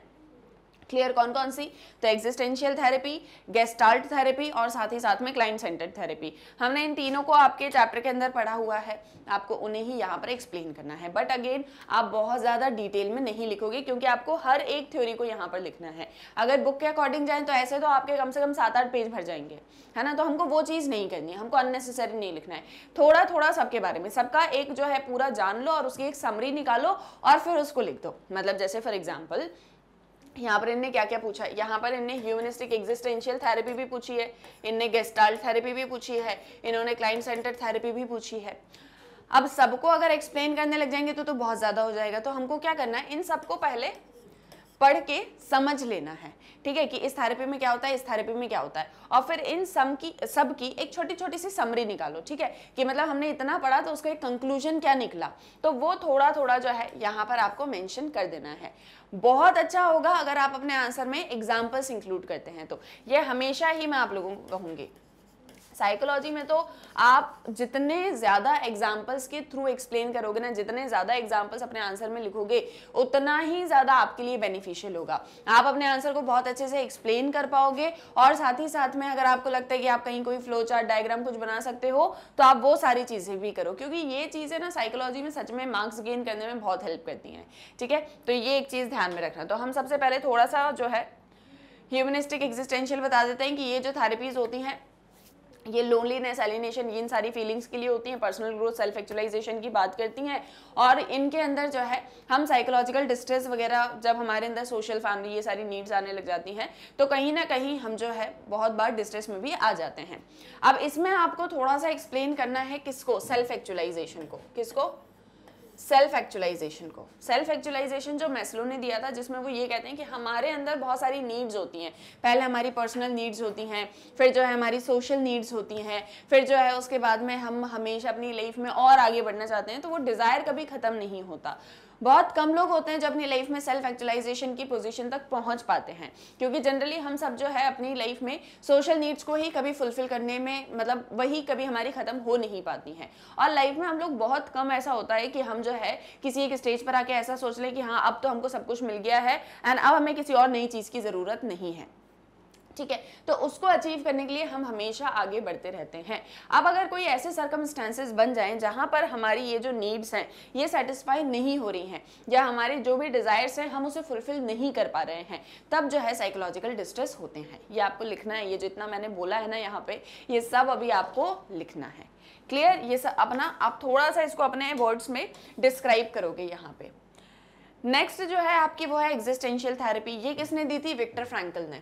क्लियर कौन कौन सी तो एग्जिस्टेंशियल थेरेपी गेस्टाल्ट थेरेपी और साथ ही साथ में क्लाइंट सेंटर्ड थेरेपी हमने इन तीनों को आपके चैप्टर के अंदर पढ़ा हुआ है आपको उन्हें ही यहाँ पर एक्सप्लेन करना है बट अगेन आप बहुत ज़्यादा डिटेल में नहीं लिखोगे क्योंकि आपको हर एक थ्योरी को यहाँ पर लिखना है अगर बुक के अकॉर्डिंग जाए तो ऐसे तो आपके कम से कम सात आठ पेज भर जाएंगे है ना तो हमको वो चीज़ नहीं करनी है हमको अननेसेसरी नहीं लिखना है थोड़ा थोड़ा सबके बारे में सबका एक जो है पूरा जान लो और उसकी एक समरी निकालो और फिर उसको लिख दो मतलब जैसे फॉर एग्जाम्पल यहाँ पर इनने क्या क्या पूछा यहाँ पर इनने ह्यूमनिस्टिक एग्जिस्टेंशियल थेरेपी भी पूछी है इनने गेस्टाल्ट थेरेपी भी पूछी है इन्होंने क्लाइंट सेंटर थेरेपी भी पूछी है अब सबको अगर एक्सप्लेन करने लग जाएंगे तो तो बहुत ज़्यादा हो जाएगा तो हमको क्या करना है इन सबको पहले पढ़ के समझ लेना है ठीक है कि इस थेरेपी में क्या होता है इस थेरेपी में क्या होता है और फिर इन सम की सब की एक छोटी छोटी सी समरी निकालो ठीक है कि मतलब हमने इतना पढ़ा तो उसका एक कंक्लूजन क्या निकला तो वो थोड़ा थोड़ा जो है यहाँ पर आपको मैंशन कर देना है बहुत अच्छा होगा अगर आप अपने आंसर में एग्जाम्पल्स इंक्लूड करते हैं तो ये हमेशा ही मैं आप लोगों को कहूँगी साइकोलॉजी में तो आप जितने ज़्यादा एग्जाम्पल्स के थ्रू एक्सप्लेन करोगे ना जितने ज़्यादा एग्जाम्पल्स अपने आंसर में लिखोगे उतना ही ज़्यादा आपके लिए बेनिफिशियल होगा आप अपने आंसर को बहुत अच्छे से एक्सप्लेन कर पाओगे और साथ ही साथ में अगर आपको लगता है कि आप कहीं कोई फ्लो चार्ट डायग्राम कुछ बना सकते हो तो आप वो सारी चीज़ें भी करो क्योंकि ये चीज़ें ना साइकोलॉजी में सच में मार्क्स गेन करने में बहुत हेल्प करती हैं ठीक है तो ये एक चीज़ ध्यान में रखना तो हम सबसे पहले थोड़ा सा जो है ह्यूमनिस्टिक एग्जिस्टेंशियल बता देते हैं कि ये जो थेरेपीज होती हैं ये लोनलीनेस एलिनेशन इन सारी फीलिंग्स के लिए होती हैं पर्सनल ग्रोथ सेल्फ एक्चुअलाइजेशन की बात करती हैं और इनके अंदर जो है हम साइकोलॉजिकल डिस्ट्रेस वगैरह जब हमारे अंदर सोशल फैमिली ये सारी नीड्स आने लग जाती हैं तो कहीं ना कहीं हम जो है बहुत बार डिस्ट्रेस में भी आ जाते हैं अब इसमें आपको थोड़ा सा एक्सप्लेन करना है किसको सेल्फ एक्चुअलाइजेशन को किसको सेल्फ एक्चुअलाइजेशन को सेल्फ एक्चुअलाइजेशन जो मैसलो ने दिया था जिसमें वो ये कहते हैं कि हमारे अंदर बहुत सारी नीड्स होती हैं पहले हमारी पर्सनल नीड्स होती हैं फिर जो है हमारी सोशल नीड्स होती हैं फिर जो है उसके बाद में हम हमेशा अपनी लाइफ में और आगे बढ़ना चाहते हैं तो वो डिज़ायर कभी ख़त्म नहीं होता बहुत कम लोग होते हैं जो अपनी लाइफ में सेल्फ एक्चुलाइजेशन की पोजीशन तक पहुंच पाते हैं क्योंकि जनरली हम सब जो है अपनी लाइफ में सोशल नीड्स को ही कभी फुलफिल करने में मतलब वही कभी हमारी ख़त्म हो नहीं पाती हैं और लाइफ में हम लोग बहुत कम ऐसा होता है कि हम जो है किसी एक स्टेज पर आके ऐसा सोच लें कि हाँ अब तो हमको सब कुछ मिल गया है एंड अब हमें किसी और नई चीज़ की ज़रूरत नहीं है ठीक है तो उसको अचीव करने के लिए हम हमेशा आगे बढ़ते रहते हैं अब अगर कोई ऐसे सर्कमस्टेंसेज बन जाए जहाँ पर हमारी ये जो नीड्स हैं ये सेटिस्फाई नहीं हो रही हैं या हमारे जो भी डिज़ायर्स हैं हम उसे फुलफिल नहीं कर पा रहे हैं तब जो है साइकोलॉजिकल डिस्ट्रेस होते हैं ये आपको लिखना है ये जितना मैंने बोला है ना यहाँ पे ये सब अभी आपको लिखना है क्लियर ये सब अपना आप थोड़ा सा इसको अपने वर्ड्स में डिस्क्राइब करोगे यहाँ पे नेक्स्ट जो है आपकी वो है एग्जिस्टेंशियल थेरेपी ये किसने दी थी विक्टर फ्रैंकल ने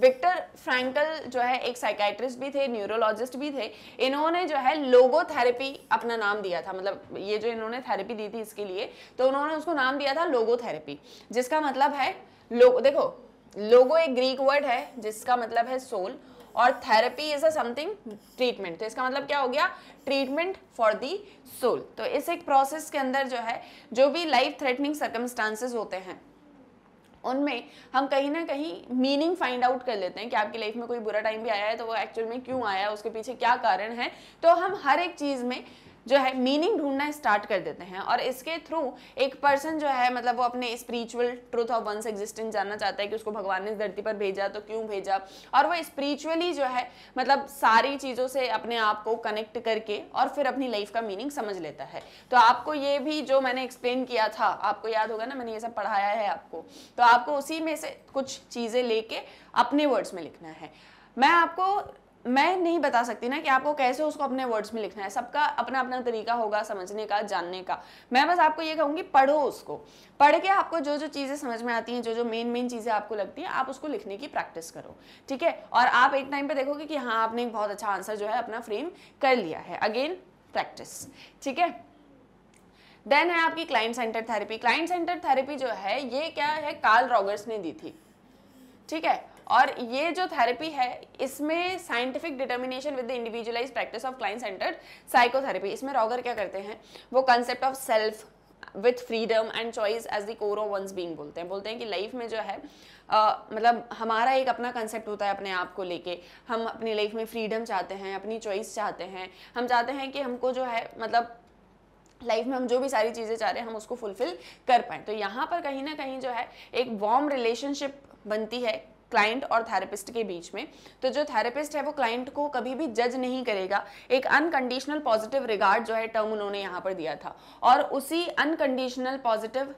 विक्टर फ्रैंकल जो है एक साइकाइट्रिस्ट भी थे न्यूरोलॉजिस्ट भी थे इन्होंने जो है लोगो थेरेपी अपना नाम दिया था मतलब ये जो इन्होंने थेरेपी दी थी इसके लिए तो उन्होंने उसको नाम दिया था लोगो थेरेपी जिसका मतलब है लो देखो लोगो एक ग्रीक वर्ड है जिसका मतलब है सोल और therapy is a something treatment तो इसका मतलब क्या हो गया ट्रीटमेंट फॉर दी सोल तो इस एक प्रोसेस के अंदर जो है जो भी लाइफ थ्रेटनिंग सर्कमस्टांसेस होते हैं उनमें हम कहीं ना कहीं मीनिंग फाइंड आउट कर लेते हैं कि आपकी लाइफ में कोई बुरा टाइम भी आया है तो वो एक्चुअल में क्यों आया है उसके पीछे क्या कारण है तो हम हर एक चीज़ में जो है मीनिंग ढूंढना स्टार्ट कर देते हैं और इसके थ्रू एक पर्सन जो है मतलब वो अपने spiritual truth of one's existence जानना चाहता है कि उसको भगवान ने इस धरती पर भेजा तो क्यों भेजा और वो स्पिरिचुअली जो है मतलब सारी चीज़ों से अपने आप को कनेक्ट करके और फिर अपनी लाइफ का मीनिंग समझ लेता है तो आपको ये भी जो मैंने एक्सप्लेन किया था आपको याद होगा ना मैंने ये सब पढ़ाया है आपको तो आपको उसी में से कुछ चीज़ें लेके अपने वर्ड्स में लिखना है मैं आपको मैं नहीं बता सकती ना कि आपको कैसे उसको अपने वर्ड्स में लिखना है सबका अपना अपना तरीका होगा समझने का जानने का मैं बस आपको ये कहूँगी पढ़ो उसको पढ़ के आपको जो जो चीज़ें समझ में आती हैं जो जो मेन मेन चीज़ें आपको लगती हैं आप उसको लिखने की प्रैक्टिस करो ठीक है और आप एक टाइम पर देखोगे कि हाँ आपने एक बहुत अच्छा आंसर जो है अपना फ्रेम कर लिया है अगेन प्रैक्टिस ठीक है देन है आपकी client center therapy client center therapy जो है ये क्या है कार्ल रॉगर्स ने दी थी ठीक है और ये जो थेरेपी है इसमें scientific determination with the individualize practice of client centered psychotherapy इसमें रॉगर क्या करते हैं वो concept of self with freedom and choice as the core of one's being बोलते हैं बोलते हैं कि लाइफ में जो है आ, मतलब हमारा एक अपना कंसेप्ट होता है अपने आप को लेके हम अपनी लाइफ में फ्रीडम चाहते हैं अपनी चॉइस चाहते हैं हम चाहते हैं कि हमको जो है मतलब लाइफ में हम जो भी सारी चीज़ें चाह रहे हैं हम उसको फुलफिल कर पाएँ तो यहाँ पर कहीं ना कहीं जो है एक वार्म रिलेशनशिप बनती है क्लाइंट और थेरेपिस्ट के बीच में तो जो थेरेपिस्ट है वो क्लाइंट को कभी भी जज नहीं करेगा एक अनकंडीशनल पॉजिटिव रिगार्ड जो है टर्म उन्होंने यहाँ पर दिया था और उसी अनकंडीशनल पॉजिटिव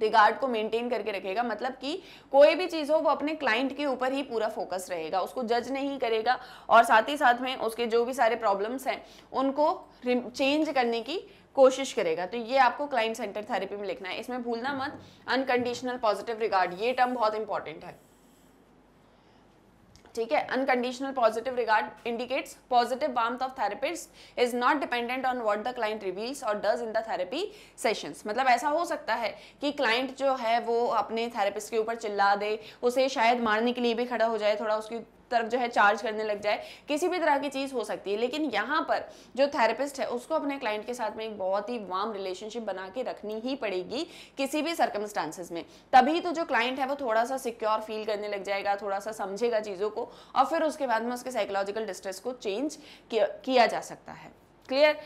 रिगार्ड को मेंटेन करके रखेगा मतलब कि कोई भी चीज़ हो वो अपने क्लाइंट के ऊपर ही पूरा फोकस रहेगा उसको जज नहीं करेगा और साथ ही साथ में उसके जो भी सारे प्रॉब्लम्स हैं उनको चेंज करने की कोशिश करेगा तो ये आपको क्लाइंट सेंटर थेरेपी में लिखना है इसमें भूलना मत अनकंडीशनल पॉजिटिव रिगार्ड ये टर्म बहुत इंपॉर्टेंट है ठीक है unconditional positive regard indicates positive warmth of therapist is not dependent on what the client reveals और does in the therapy sessions मतलब ऐसा हो सकता है कि क्लाइंट जो है वो अपने थेरेपिस्ट के ऊपर चिल्ला दे उसे शायद मारने के लिए भी खड़ा हो जाए थोड़ा उसकी तरफ जो है चार्ज करने लग जाए किसी भी तरह की चीज़ हो सकती है लेकिन यहाँ पर जो थेरेपिस्ट है उसको अपने क्लाइंट के साथ में एक बहुत ही वार्म रिलेशनशिप बना के रखनी ही पड़ेगी किसी भी सर्कमस्टांसिस में तभी तो जो क्लाइंट है वो थोड़ा सा सिक्योर फील करने लग जाएगा थोड़ा सा समझेगा चीज़ों को और फिर उसके बाद में उसके साइकोलॉजिकल डिस्ट्रेस को चेंज किया जा सकता है क्लियर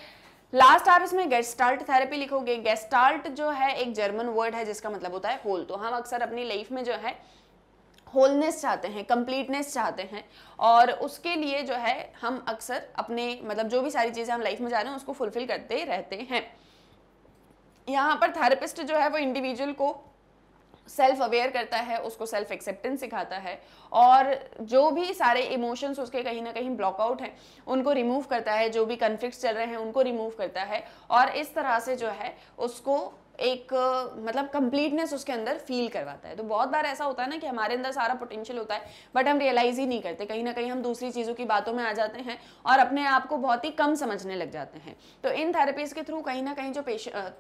लास्ट आप इसमें गेस्टाल्ट थेरेपी लिखोगे गेस्टाल्ट जो है एक जर्मन वर्ड है जिसका मतलब होता है होल तो हम अक्सर अपनी लाइफ में जो है होलनेस चाहते हैं कंप्लीटनेस चाहते हैं और उसके लिए जो है हम अक्सर अपने मतलब जो भी सारी चीज़ें हम लाइफ में जा रहे हैं उसको फुलफिल करते रहते हैं यहाँ पर थेरेपिस्ट जो है वो इंडिविजुअल को सेल्फ अवेयर करता है उसको सेल्फ एक्सेप्टेंस सिखाता है और जो भी सारे इमोशंस उसके कहीं ना कहीं ब्लॉक आउट हैं उनको रिमूव करता है जो भी कन्फ्लिक्ट चल रहे हैं उनको रिमूव करता है और इस तरह से जो है उसको एक मतलब कंप्लीटनेस उसके अंदर फील करवाता है तो बहुत बार ऐसा होता है ना कि हमारे अंदर सारा पोटेंशियल होता है बट हम रियलाइज़ ही नहीं करते कहीं ना कहीं हम दूसरी चीज़ों की बातों में आ जाते हैं और अपने आप को बहुत ही कम समझने लग जाते हैं तो इन थेरेपीज़ के थ्रू कहीं ना कहीं जो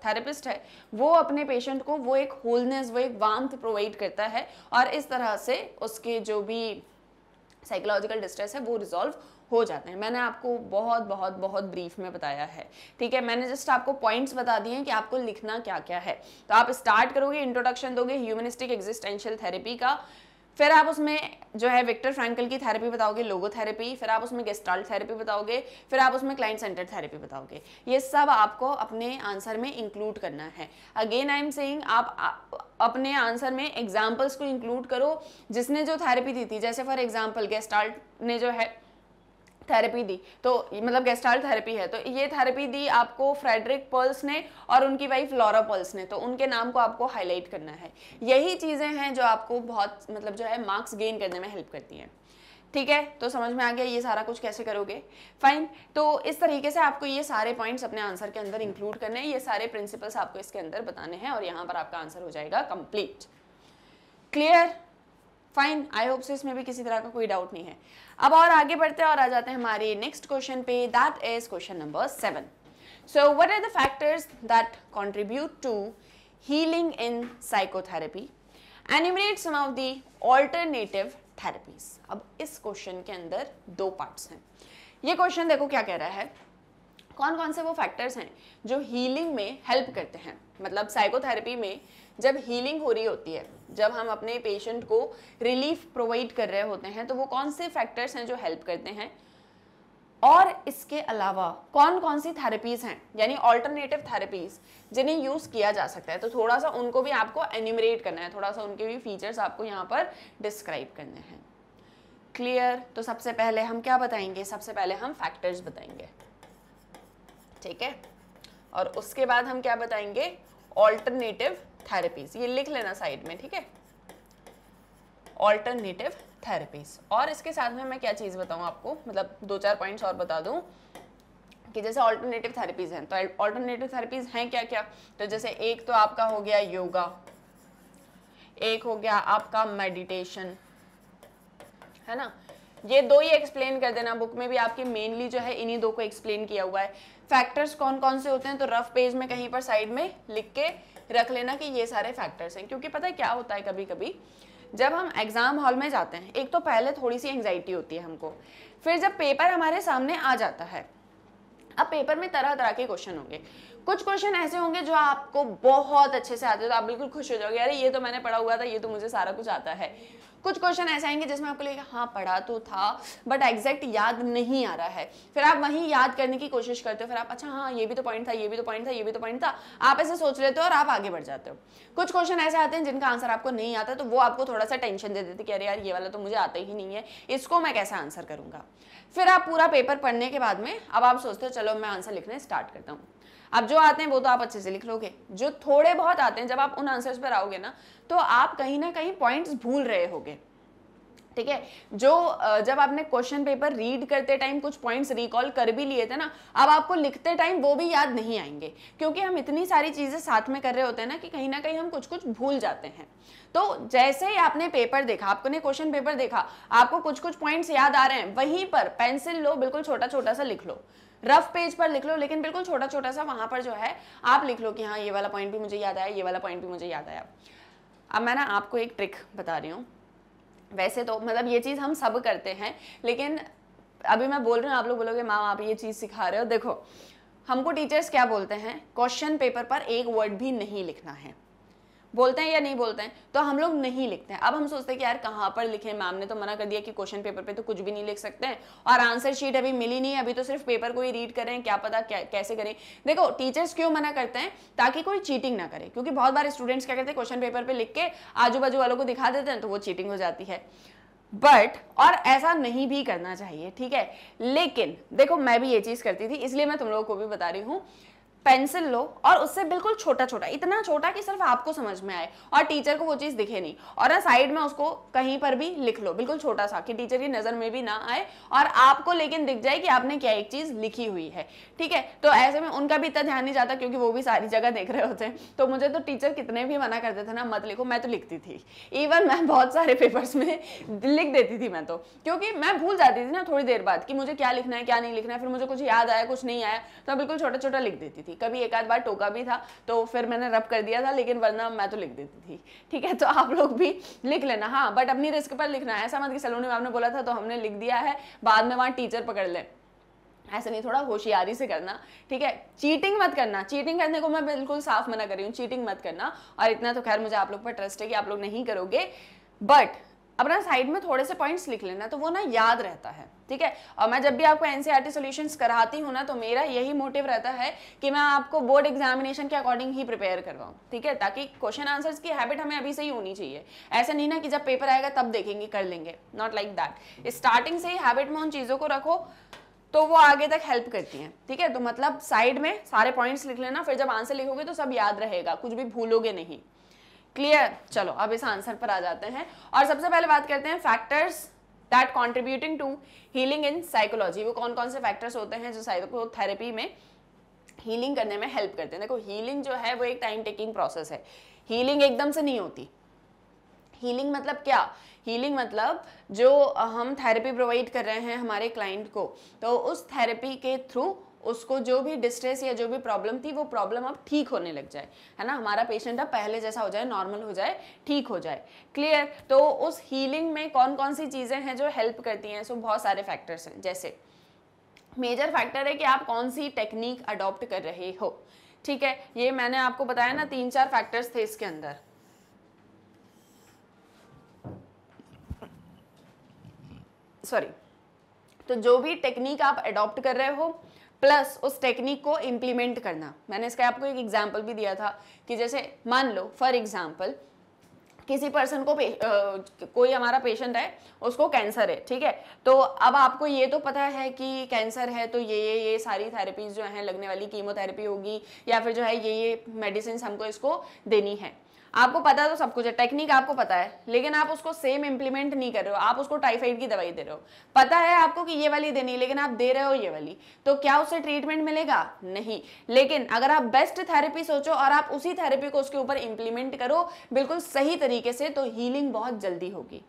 थेरेपिस्ट है वो अपने पेशेंट को वो एक होलनेस वो एक वांथ प्रोवाइड करता है और इस तरह से उसके जो भी साइकोलॉजिकल डिस्ट्रेस है वो रिजॉल्व हो जाते हैं मैंने आपको बहुत बहुत बहुत ब्रीफ में बताया है ठीक है मैंने जस्ट आपको पॉइंट्स बता दिए हैं कि आपको लिखना क्या क्या है तो आप स्टार्ट करोगे इंट्रोडक्शन दोगे ह्यूमनिस्टिक एग्जिस्टेंशियल थेरेपी का फिर आप उसमें जो है विक्टर फ्रैंकल की थेरेपी बताओगे लोगो थेरेपी फिर आप उसमें गेस्टाल थेरेपी बताओगे फिर आप उसमें क्लाइंट सेंटर थेरेपी बताओगे ये सब आपको अपने आंसर में इंक्लूड करना है अगेन आई एम सेइंग आप अपने आंसर में एग्जाम्पल्स को इंक्लूड करो जिसने जो थेरेपी दी थी जैसे फॉर एग्जाम्पल गेस्टाल्ट ने जो है थेरेपी दी तो मतलब गेस्टाल थेरेपी है तो ये थेरेपी दी आपको फ्रेडरिक पर्ल्स ने और उनकी वाइफ लॉरा पर्ल्स ने तो उनके नाम को आपको हाईलाइट करना है यही चीज़ें हैं जो आपको बहुत मतलब जो है मार्क्स गेन करने में हेल्प करती हैं ठीक है तो समझ में आ गया ये सारा कुछ कैसे करोगे फाइन तो इस तरीके से आपको ये सारे पॉइंट्स अपने आंसर के अंदर इंक्लूड करने हैं ये सारे प्रिंसिपल्स आपको इसके अंदर बताने हैं और यहाँ पर आपका आंसर हो जाएगा complete clear fine I hope से इसमें भी किसी तरह का कोई डाउट नहीं है अब और आगे बढ़ते हैं और आ जाते हैं हमारे नेक्स्ट क्वेश्चन पे that is question number seven so what are the factors that contribute to healing in psychotherapy enumerate some of the alternative therapies अब इस क्वेश्चन के अंदर दो पार्ट्स हैं ये क्वेश्चन देखो क्या कह रहा है कौन कौन से वो फैक्टर्स हैं जो हीलिंग में हेल्प करते हैं मतलब साइकोथेरेपी में जब हीलिंग हो रही होती है जब हम अपने पेशेंट को रिलीफ प्रोवाइड कर रहे होते हैं तो वो कौन से फैक्टर्स हैं जो हेल्प करते हैं और इसके अलावा कौन कौन सी थेरेपीज हैं यानी ऑल्टरनेटिव थेरेपीज जिन्हें यूज़ किया जा सकता है तो थोड़ा सा उनको भी आपको एनिमरेट करना है थोड़ा सा उनके भी फीचर्स आपको यहाँ पर डिस्क्राइब करने हैं क्लियर तो सबसे पहले हम क्या बताएंगे सबसे पहले हम फैक्टर्स बताएंगे ठीक है और उसके बाद हम क्या बताएंगे ऑल्टरनेटिव थेरेपीज ये लिख लेना साइड में ठीक है ऑल्टरनेटिव थेरेपीज और इसके साथ में मैं क्या चीज़ बताऊं आपको मतलब दो चार पॉइंट्स और बता दूं कि जैसे ऑल्टरनेटिव थेरेपीज हैं तो ऑल्टरनेटिव थेरेपीज हैं क्या क्या तो जैसे एक तो आपका हो गया योगा एक हो गया आपका मेडिटेशन है ना ये दो ही एक्सप्लेन कर देना बुक में भी आपके मेनली जो है इन्हीं दो को एक्सप्लेन किया हुआ है फैक्टर्स कौन कौन से होते हैं तो रफ पेज में कहीं पर साइड में लिख के रख लेना कि ये सारे फैक्टर्स हैं क्योंकि पता है क्या होता है कभी कभी जब हम एग्ज़ाम हॉल में जाते हैं एक तो पहले थोड़ी सी एंगजाइटी होती है हमको फिर जब पेपर हमारे सामने आ जाता है अब पेपर में तरह तरह के क्वेश्चन होंगे कुछ क्वेश्चन ऐसे होंगे जो आपको बहुत अच्छे से आते हो तो आप बिल्कुल खुश हो जाओगे अरे ये तो मैंने पढ़ा हुआ था ये तो मुझे सारा कुछ आता है कुछ क्वेश्चन ऐसे आएंगे जिसमें आपको लगेगा हाँ पढ़ा तो था बट एग्जैक्ट याद नहीं आ रहा है फिर आप वहीं याद करने की कोशिश करते हो फिर आप अच्छा हाँ ये भी तो पॉइंट था ये भी तो पॉइंट था ये भी तो पॉइंट था आप ऐसे सोच लेते हो और आप आगे बढ़ जाते हो कुछ क्वेश्चन ऐसे आते हैं जिनका आंसर आपको नहीं आता तो वो आपको थोड़ा सा टेंशन दे देते कि अरे यार ये वाला तो मुझे आता ही नहीं है इसको मैं कैसे आंसर करूंगा फिर आप पूरा पेपर पढ़ने के बाद में अब आप सोचते हो चलो मैं आंसर लिखना स्टार्ट करता हूँ अब जो आते हैं वो तो आप अच्छे से लिख लोगे जो थोड़े बहुत आते हैं जब आप उन आंसर्स पर आओगे ना तो आप कहीं ना कहीं पॉइंट्स भूल रहे होगे ठीक है जो जब आपने क्वेश्चन पेपर रीड करते टाइम कुछ पॉइंट्स रिकॉल कर भी लिए थे ना अब आपको लिखते टाइम वो भी याद नहीं आएंगे क्योंकि हम इतनी सारी चीज़ें साथ में कर रहे होते हैं ना कि कहीं ना कहीं हम कुछ कुछ भूल जाते हैं तो जैसे ही आपने पेपर देखा आपने क्वेश्चन पेपर देखा आपको कुछ कुछ पॉइंट्स याद आ रहे हैं वहीं पर पेंसिल लो बिल्कुल छोटा छोटा सा लिख लो रफ पेज पर लिख लो लेकिन बिल्कुल छोटा छोटा सा वहां पर जो है आप लिख लो कि हाँ ये वाला पॉइंट भी मुझे याद आया ये वाला पॉइंट भी मुझे याद आया अब मैं ना आपको एक ट्रिक बता रही हूँ वैसे तो मतलब ये चीज़ हम सब करते हैं लेकिन अभी मैं बोल रही हूँ आप लोग बोलोगे माँ आप ये चीज़ सिखा रहे हो देखो हमको टीचर्स क्या बोलते हैं क्वेश्चन पेपर पर एक वर्ड भी नहीं लिखना है बोलते हैं या नहीं बोलते हैं तो हम लोग नहीं लिखते हैं अब हम सोचते हैं कि यार कहाँ पर लिखें मैम ने तो मना कर दिया कि क्वेश्चन पेपर पे तो कुछ भी नहीं लिख सकते हैं और आंसर शीट अभी मिली नहीं अभी तो सिर्फ पेपर को ही रीड करें क्या पता क्या, कैसे करें देखो टीचर्स क्यों मना करते हैं ताकि कोई चीटिंग ना करे क्योंकि बहुत बार स्टूडेंट्स क्या करते हैं क्वेश्चन पेपर पर लिख के आजू बाजू वालों को दिखा देते हैं तो वो चीटिंग हो जाती है बट और ऐसा नहीं भी करना चाहिए ठीक है लेकिन देखो मैं भी ये चीज़ करती थी इसलिए मैं तुम लोगों को भी बता रही हूँ पेंसिल लो और उससे बिल्कुल छोटा छोटा इतना छोटा कि सिर्फ आपको समझ में आए और टीचर को वो चीज़ दिखे नहीं और ना साइड में उसको कहीं पर भी लिख लो बिल्कुल छोटा सा कि टीचर की नज़र में भी ना आए और आपको लेकिन दिख जाए कि आपने क्या एक चीज़ लिखी हुई है ठीक है तो ऐसे में उनका भी इतना ध्यान नहीं जाता क्योंकि वो भी सारी जगह देख रहे होते हैं तो मुझे तो टीचर कितने भी मना करते थे ना मत लिखो मैं तो लिखती थी इवन मैं बहुत सारे पेपर्स में लिख देती थी मैं तो क्योंकि मैं भूल जाती थी ना थोड़ी देर बाद कि मुझे क्या लिखना है क्या नहीं लिखना है फिर मुझे कुछ याद आया कुछ नहीं आया तो बिल्कुल छोटा छोटा लिख देती थी थी कभी एक आध बार टोका भी था तो फिर मैंने रब कर दिया था लेकिन वरना मैं तो लिख देती थी ठीक है तो आप लोग भी लिख लेना हाँ बट अपनी रिस्क पर लिखना ऐसा मत कि सलोनी मैम ने बोला था तो हमने लिख दिया है बाद में वहाँ टीचर पकड़ लें ऐसे नहीं थोड़ा होशियारी से करना ठीक है चीटिंग मत करना चीटिंग करने को मैं बिल्कुल साफ मना कर रही हूँ चीटिंग मत करना और इतना तो खैर मुझे आप लोग पर ट्रस्ट है कि आप लोग नहीं करोगे बट अब ना साइड में थोड़े से पॉइंट्स लिख लेना तो वो ना याद रहता है ठीक है और मैं जब भी आपको एनसीईआरटी सॉल्यूशंस e कराती हूँ ना तो मेरा यही मोटिव रहता है कि मैं आपको बोर्ड एग्जामिनेशन के अकॉर्डिंग ही प्रिपेयर करवाऊँ ठीक है ताकि क्वेश्चन आंसर्स की हैबिट हमें अभी से ही होनी चाहिए ऐसा नहीं ना कि जब पेपर आएगा तब देखेंगे कर लेंगे नॉट लाइक दैट स्टार्टिंग से ही हैबिट में उन चीज़ों को रखो तो वो आगे तक हेल्प करती हैं ठीक है तो मतलब साइड में सारे पॉइंट्स लिख लेना फिर जब आंसर लिखोगे तो सब याद रहेगा कुछ भी भूलोगे नहीं क्लियर चलो अब इस आंसर पर आ जाते हैं और सबसे पहले बात करते हैं factors that contributing to healing in psychology वो कौन कौन से फैक्टर्स होते हैं जो साइकोथेरेपी में हीलिंग करने में हेल्प करते हैं देखो हीलिंग जो है वो एक टाइम टेकिंग प्रोसेस है हीलिंग एकदम से नहीं होती हीलिंग मतलब क्या हीलिंग मतलब जो हम थेरेपी प्रोवाइड कर रहे हैं हमारे क्लाइंट को तो उस थेरेपी के थ्रू उसको जो भी डिस्ट्रेस या जो भी प्रॉब्लम थी वो प्रॉब्लम अब ठीक होने लग जाए है ना हमारा पेशेंट अब पहले जैसा हो जाए नॉर्मल हो जाए ठीक हो जाए क्लियर तो उस हीलिंग में कौन कौन सी चीज़ें हैं जो हेल्प करती हैं सो बहुत सारे फैक्टर्स हैं जैसे मेजर फैक्टर है कि आप कौन सी टेक्निक अडॉप्ट कर रहे हो ठीक है ये मैंने आपको बताया ना तीन चार फैक्टर्स थे इसके अंदर सॉरी तो जो भी टेक्निक आप अडॉप्ट कर रहे हो प्लस उस टेक्निक को इम्प्लीमेंट करना मैंने इसका आपको एक एग्जाम्पल भी दिया था कि जैसे मान लो फॉर एग्जाम्पल किसी पर्सन को पे, आ, कोई हमारा पेशेंट है उसको कैंसर है ठीक है तो अब आपको ये तो पता है कि कैंसर है तो ये ये ये सारी थेरेपीज जो हैं लगने वाली कीमोथेरेपी होगी या फिर जो है ये ये मेडिसिन हमको इसको देनी है आपको पता तो सब कुछ है टेक्निक आपको पता है लेकिन आप उसको सेम इम्प्लीमेंट नहीं कर रहे हो आप उसको टाइफाइड की दवाई दे रहे हो पता है आपको कि ये वाली देनी लेकिन आप दे रहे हो ये वाली तो क्या उससे ट्रीटमेंट मिलेगा नहीं लेकिन अगर आप बेस्ट थेरेपी सोचो और आप उसी थेरेपी को उसके ऊपर इम्प्लीमेंट करो बिल्कुल सही तरीके से तो हीलिंग बहुत जल्दी होगी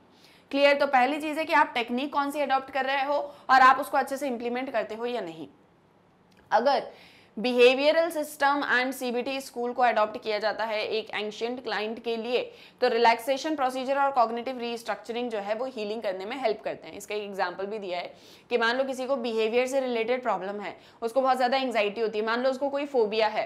क्लियर तो पहली चीज़ है कि आप टेक्निक कौन सी अडॉप्ट कर रहे हो और आप उसको अच्छे से इम्प्लीमेंट करते हो या नहीं अगर behavioural system and CBT school को अडॉप्ट किया जाता है एक एंशियंट क्लाइंट के लिए तो रिलैक्सेशन प्रोसीजर और कॉग्निटिव रीस्ट्रक्चरिंग जो है वो हीलिंग करने में हेल्प करते हैं इसका एक एग्जाम्पल भी दिया है कि मान लो किसी को बिहेवियर से रिलेटेड प्रॉब्लम है उसको बहुत ज़्यादा एंगजाइटी होती है मान लो उसको कोई फोबिया है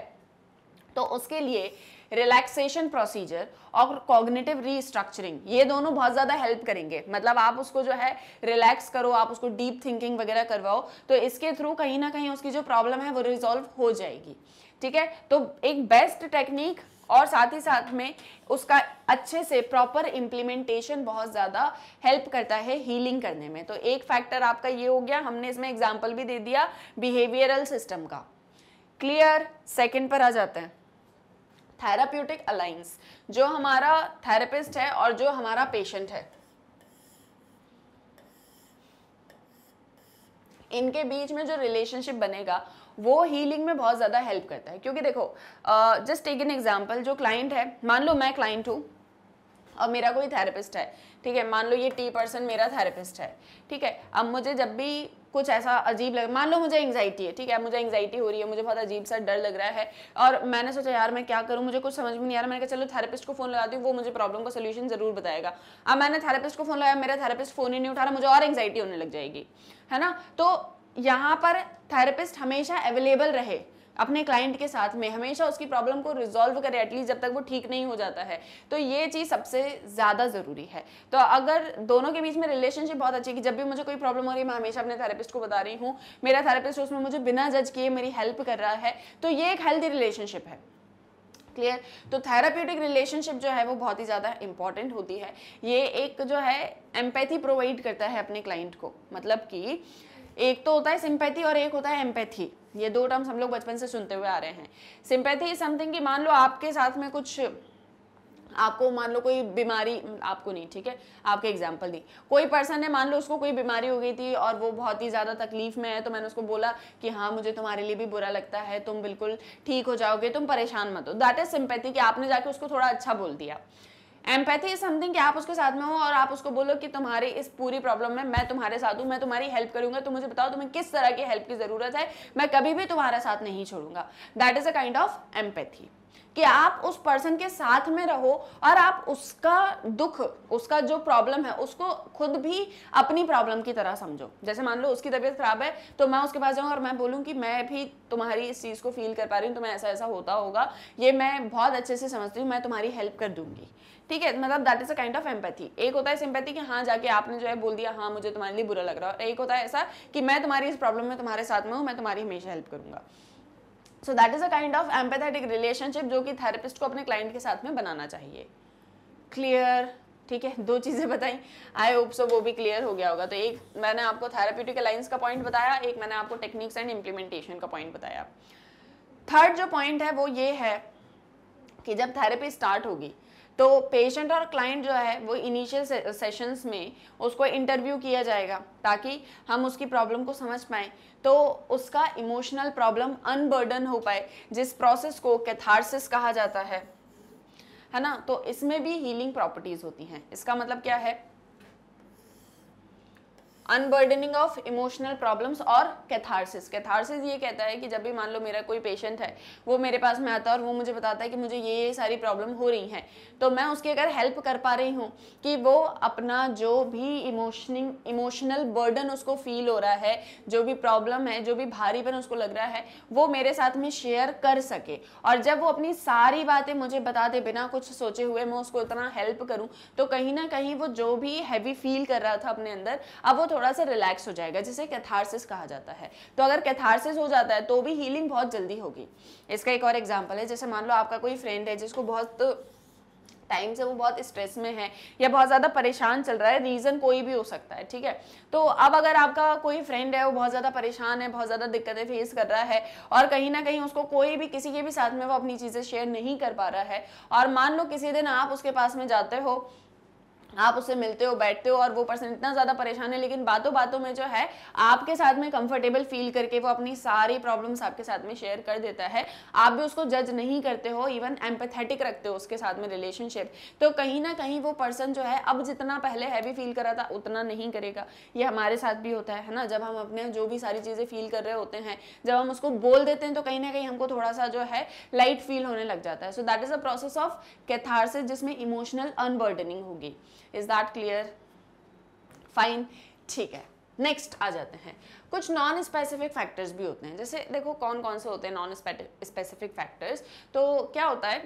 तो उसके लिए रिलैक्सेशन प्रोसीजर और कॉग्निटिव रीस्ट्रक्चरिंग ये दोनों बहुत ज़्यादा हेल्प करेंगे मतलब आप उसको जो है रिलैक्स करो आप उसको डीप थिंकिंग वगैरह करवाओ तो इसके थ्रू कहीं ना कहीं उसकी जो प्रॉब्लम है वो रिजॉल्व हो जाएगी ठीक है तो एक बेस्ट टेक्निक और साथ ही साथ में उसका अच्छे से प्रॉपर इम्प्लीमेंटेशन बहुत ज़्यादा हेल्प करता है हीलिंग करने में तो एक फैक्टर आपका ये हो गया हमने इसमें एग्जाम्पल भी दे दिया बिहेवियरल सिस्टम का क्लियर सेकेंड पर आ जाते हैं थेराप्यूटिक अलाइंस जो हमारा थेरेपिस्ट है और जो हमारा पेशेंट है इनके बीच में जो रिलेशनशिप बनेगा वो हीलिंग में बहुत ज़्यादा हेल्प करता है क्योंकि देखो जस्ट टेक एन एग्जाम्पल जो क्लाइंट है मान लो मैं क्लाइंट हूँ और मेरा कोई थेरेपिस्ट है ठीक है मान लो ये टी पर्सन मेरा थेरेपिस्ट है ठीक है अब मुझे जब भी कुछ ऐसा अजीब लग मान लो मुझे एंगजाइटी है ठीक है मुझे एंगजाइटी हो रही है मुझे बहुत अजीब सा डर लग रहा है और मैंने सोचा यार मैं क्या करूँ मुझे कुछ समझ में नहीं आ रहा मैंने कहा चलो थेरेपिस्ट को फोन लगाती हूँ वो मुझे प्रॉब्लम का सोल्यूशन जरूर बताएगा अब मैंने थेरेपिस्ट को फोन लगाया मेरा थेरेपिस्ट फोन ही नहीं उठा रहा मुझे और एंगजाइटी होने लग जाएगी है ना तो यहाँ पर थेरेपिस्ट हमेशा अवेलेबल रहे अपने क्लाइंट के साथ में हमेशा उसकी प्रॉब्लम को रिजॉल्व करें एटलीस्ट जब तक वो ठीक नहीं हो जाता है तो ये चीज़ सबसे ज़्यादा ज़रूरी है तो अगर दोनों के बीच में रिलेशनशिप बहुत अच्छी है कि जब भी मुझे कोई प्रॉब्लम हो रही है मैं हमेशा अपने थेरेपिस्ट को बता रही हूँ मेरा थेरेपिस्ट उसमें मुझे बिना जज किए मेरी हेल्प कर रहा है तो ये एक हेल्थी रिलेशनशिप है क्लियर तो थेराप्यूटिक रिलेशनशिप जो है वो बहुत ही ज़्यादा इंपॉर्टेंट होती है ये एक जो है एम्पैथी प्रोवाइड करता है अपने क्लाइंट को मतलब कि एक तो होता है सिंपैथी और एक होता है एम्पैथी ये दो टर्म्स हम लोग बचपन से सुनते हुए आ रहे हैं सिंपैथी इज समथिंग कि मान लो आपके साथ में कुछ आपको मान लो कोई बीमारी आपको नहीं ठीक है आपके एग्जाम्पल दी कोई पर्सन है मान लो उसको कोई बीमारी हो गई थी और वो बहुत ही ज़्यादा तकलीफ में है तो मैंने उसको बोला कि हाँ मुझे तुम्हारे लिए भी बुरा लगता है तुम बिल्कुल ठीक हो जाओगे तुम परेशान मत हो दैट इज सिंपैथी कि आपने जाके उसको थोड़ा अच्छा बोल दिया एम्पैथी इज समथिंग कि आप उसके साथ में हो और आप उसको बोलो कि तुम्हारी इस पूरी प्रॉब्लम में मैं तुम्हारे साथ हूँ मैं तुम्हारी हेल्प करूंगा तो मुझे बताओ तुम्हें किस तरह की हेल्प की ज़रूरत है मैं कभी भी तुम्हारा साथ नहीं छोड़ूंगा that is a kind of empathy कि आप उस पर्सन के साथ में रहो और आप उसका दुख उसका जो प्रॉब्लम है उसको खुद भी अपनी प्रॉब्लम की तरह समझो जैसे मान लो उसकी तबीयत खराब है तो मैं उसके पास जाऊँगा और मैं बोलूँ कि मैं भी तुम्हारी इस चीज़ को फील कर पा रही हूँ तुम्हें ऐसा ऐसा होता होगा ये मैं बहुत अच्छे से समझती हूँ मैं तुम्हारी हेल्प कर दूँगी ठीक है मतलब that is a kind of empathy एक होता है सिंपैथी कि हाँ जाके आपने जो है बोल दिया हाँ मुझे तुम्हारे लिए बुरा लग रहा है और एक होता है ऐसा कि मैं तुम्हारी इस प्रॉब्लम में तुम्हारे साथ में हूँ मैं तुम्हारी हमेशा हेल्प करूंगा so that is a kind of empathetic relationship जो कि थेरेपिस्ट को अपने क्लाइंट के साथ में बनाना चाहिए क्लियर ठीक है दो चीज़ें बताई आई होप सो वो भी क्लियर हो गया होगा तो एक मैंने आपको थेरेप्यूटिक अलाइंस का पॉइंट बताया एक मैंने आपको टेक्निक्स एंड इम्प्लीमेंटेशन का पॉइंट बताया थर्ड जो पॉइंट है वो ये है कि जब थेरेपी स्टार्ट होगी तो पेशेंट और क्लाइंट जो है वो इनिशियल सेशंस में उसको इंटरव्यू किया जाएगा ताकि हम उसकी प्रॉब्लम को समझ पाए तो उसका इमोशनल प्रॉब्लम अनबर्डन हो पाए जिस प्रोसेस को कैथारसिस कहा जाता है है ना तो इसमें भी हीलिंग प्रॉपर्टीज़ होती हैं इसका मतलब क्या है अनबर्डनिंग ऑफ इमोशनल प्रॉब्लम्स और कैथारसिस कैथारसिस ये कहता है कि जब भी मान लो मेरा कोई पेशेंट है वो मेरे पास में आता है और वो मुझे बताता है कि मुझे ये ये सारी प्रॉब्लम हो रही हैं तो मैं उसकी अगर हेल्प कर पा रही हूँ कि वो अपना जो भी इमोशनिंग इमोशनल बर्डन उसको फील हो रहा है जो भी प्रॉब्लम है जो भी भारीपन उसको लग रहा है वो मेरे साथ में शेयर कर सके और जब वो अपनी सारी बातें मुझे बता दे बिना कुछ सोचे हुए मैं उसको इतना हेल्प करूँ तो कहीं ना कहीं वो जो भी हैवी फील कर रहा था अपने अंदर अब वो थोड़ा सा रिलैक्स हो जाएगा जिसे कैथारसिस कहा जाता है तो अगर कैथारसिस हो जाता है तो भी हीलिंग बहुत जल्दी होगी इसका एक और एग्जाम्पल है जैसे मान लो आपका कोई फ्रेंड है जिसको बहुत टाइम से वो बहुत स्ट्रेस में है या बहुत ज़्यादा परेशान चल रहा है रीज़न कोई भी हो सकता है ठीक है तो अब अगर आपका कोई फ्रेंड है वो बहुत ज़्यादा परेशान है बहुत ज़्यादा दिक्कतें फेस कर रहा है और कहीं ना कहीं उसको कोई भी किसी के भी साथ में वो अपनी चीज़ें शेयर नहीं कर पा रहा है और मान लो किसी दिन आप उसके पास में जाते हो आप उससे मिलते हो बैठते हो और वो पर्सन इतना ज़्यादा परेशान है लेकिन बातों बातों में जो है आपके साथ में कंफर्टेबल फील करके वो अपनी सारी प्रॉब्लम्स आपके साथ में शेयर कर देता है आप भी उसको जज नहीं करते हो इवन एम्पथेटिक रखते हो उसके साथ में रिलेशनशिप तो कहीं ना कहीं वो पर्सन जो है अब जितना पहले हैवी फील करा था उतना नहीं करेगा ये हमारे साथ भी होता है ना जब हम अपने जो भी सारी चीज़ें फील कर रहे होते हैं जब हम उसको बोल देते हैं तो कहीं ना कहीं हमको थोड़ा सा जो है लाइट फील होने लग जाता है so that is a process of catharsis जिसमें इमोशनल अनबर्डनिंग होगी इज दैट क्लियर फाइन ठीक है नेक्स्ट आ जाते हैं कुछ नॉन स्पेसिफिक फैक्टर्स भी होते हैं जैसे देखो कौन कौन से होते हैं नॉन स्पेसिफिक फैक्टर्स तो क्या होता है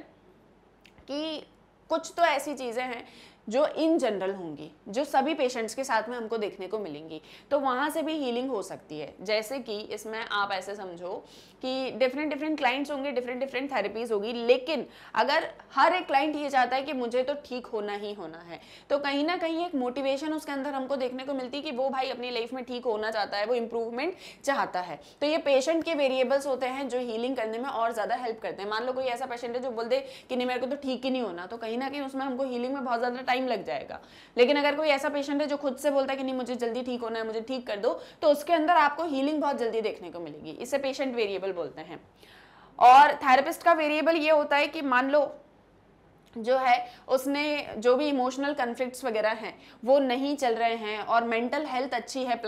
कि कुछ तो ऐसी चीज़ें हैं जो इन जनरल होंगी जो सभी पेशेंट्स के साथ में हमको देखने को मिलेंगी तो वहाँ से भी हीलिंग हो सकती है जैसे कि इसमें आप ऐसे समझो कि डिफरेंट डिफरेंट क्लाइंट्स होंगे डिफरेंट डिफरेंट थेरेपीज होगी लेकिन अगर हर एक क्लाइंट ये चाहता है कि मुझे तो ठीक होना ही होना है तो कहीं ना कहीं एक मोटिवेशन उसके अंदर हमको देखने को मिलती है कि वो भाई अपनी लाइफ में ठीक होना चाहता है वो इम्प्रूवमेंट चाहता है तो ये पेशेंट के वेरिएबल्स होते हैं जो हीलिंग करने में और ज़्यादा हेल्प करते हैं मान लो कोई ऐसा पेशेंट है जो बोल दे कि नहीं मेरे को तो ठीक ही नहीं होना तो कहीं ना कहीं उसमें हमको हीलिंग में बहुत ज़्यादा टाइम टाइम लग जाएगा लेकिन अगर कोई ऐसा पेशेंट है जो खुद से बोलता है कि नहीं मुझे जल्दी ठीक होना है मुझे ठीक कर दो तो उसके अंदर आपको हीलिंग बहुत जल्दी देखने को मिलेगी इसे पेशेंट वेरिएबल बोलते हैं और थेरेपिस्ट का वेरिएबल ये होता है कि मान लो जो है उसने जो भी इमोशनल कन्फ्लिक्ट्स वगैरह हैं वो नहीं चल रहे हैं और मेंटल हेल्थ अच्छी है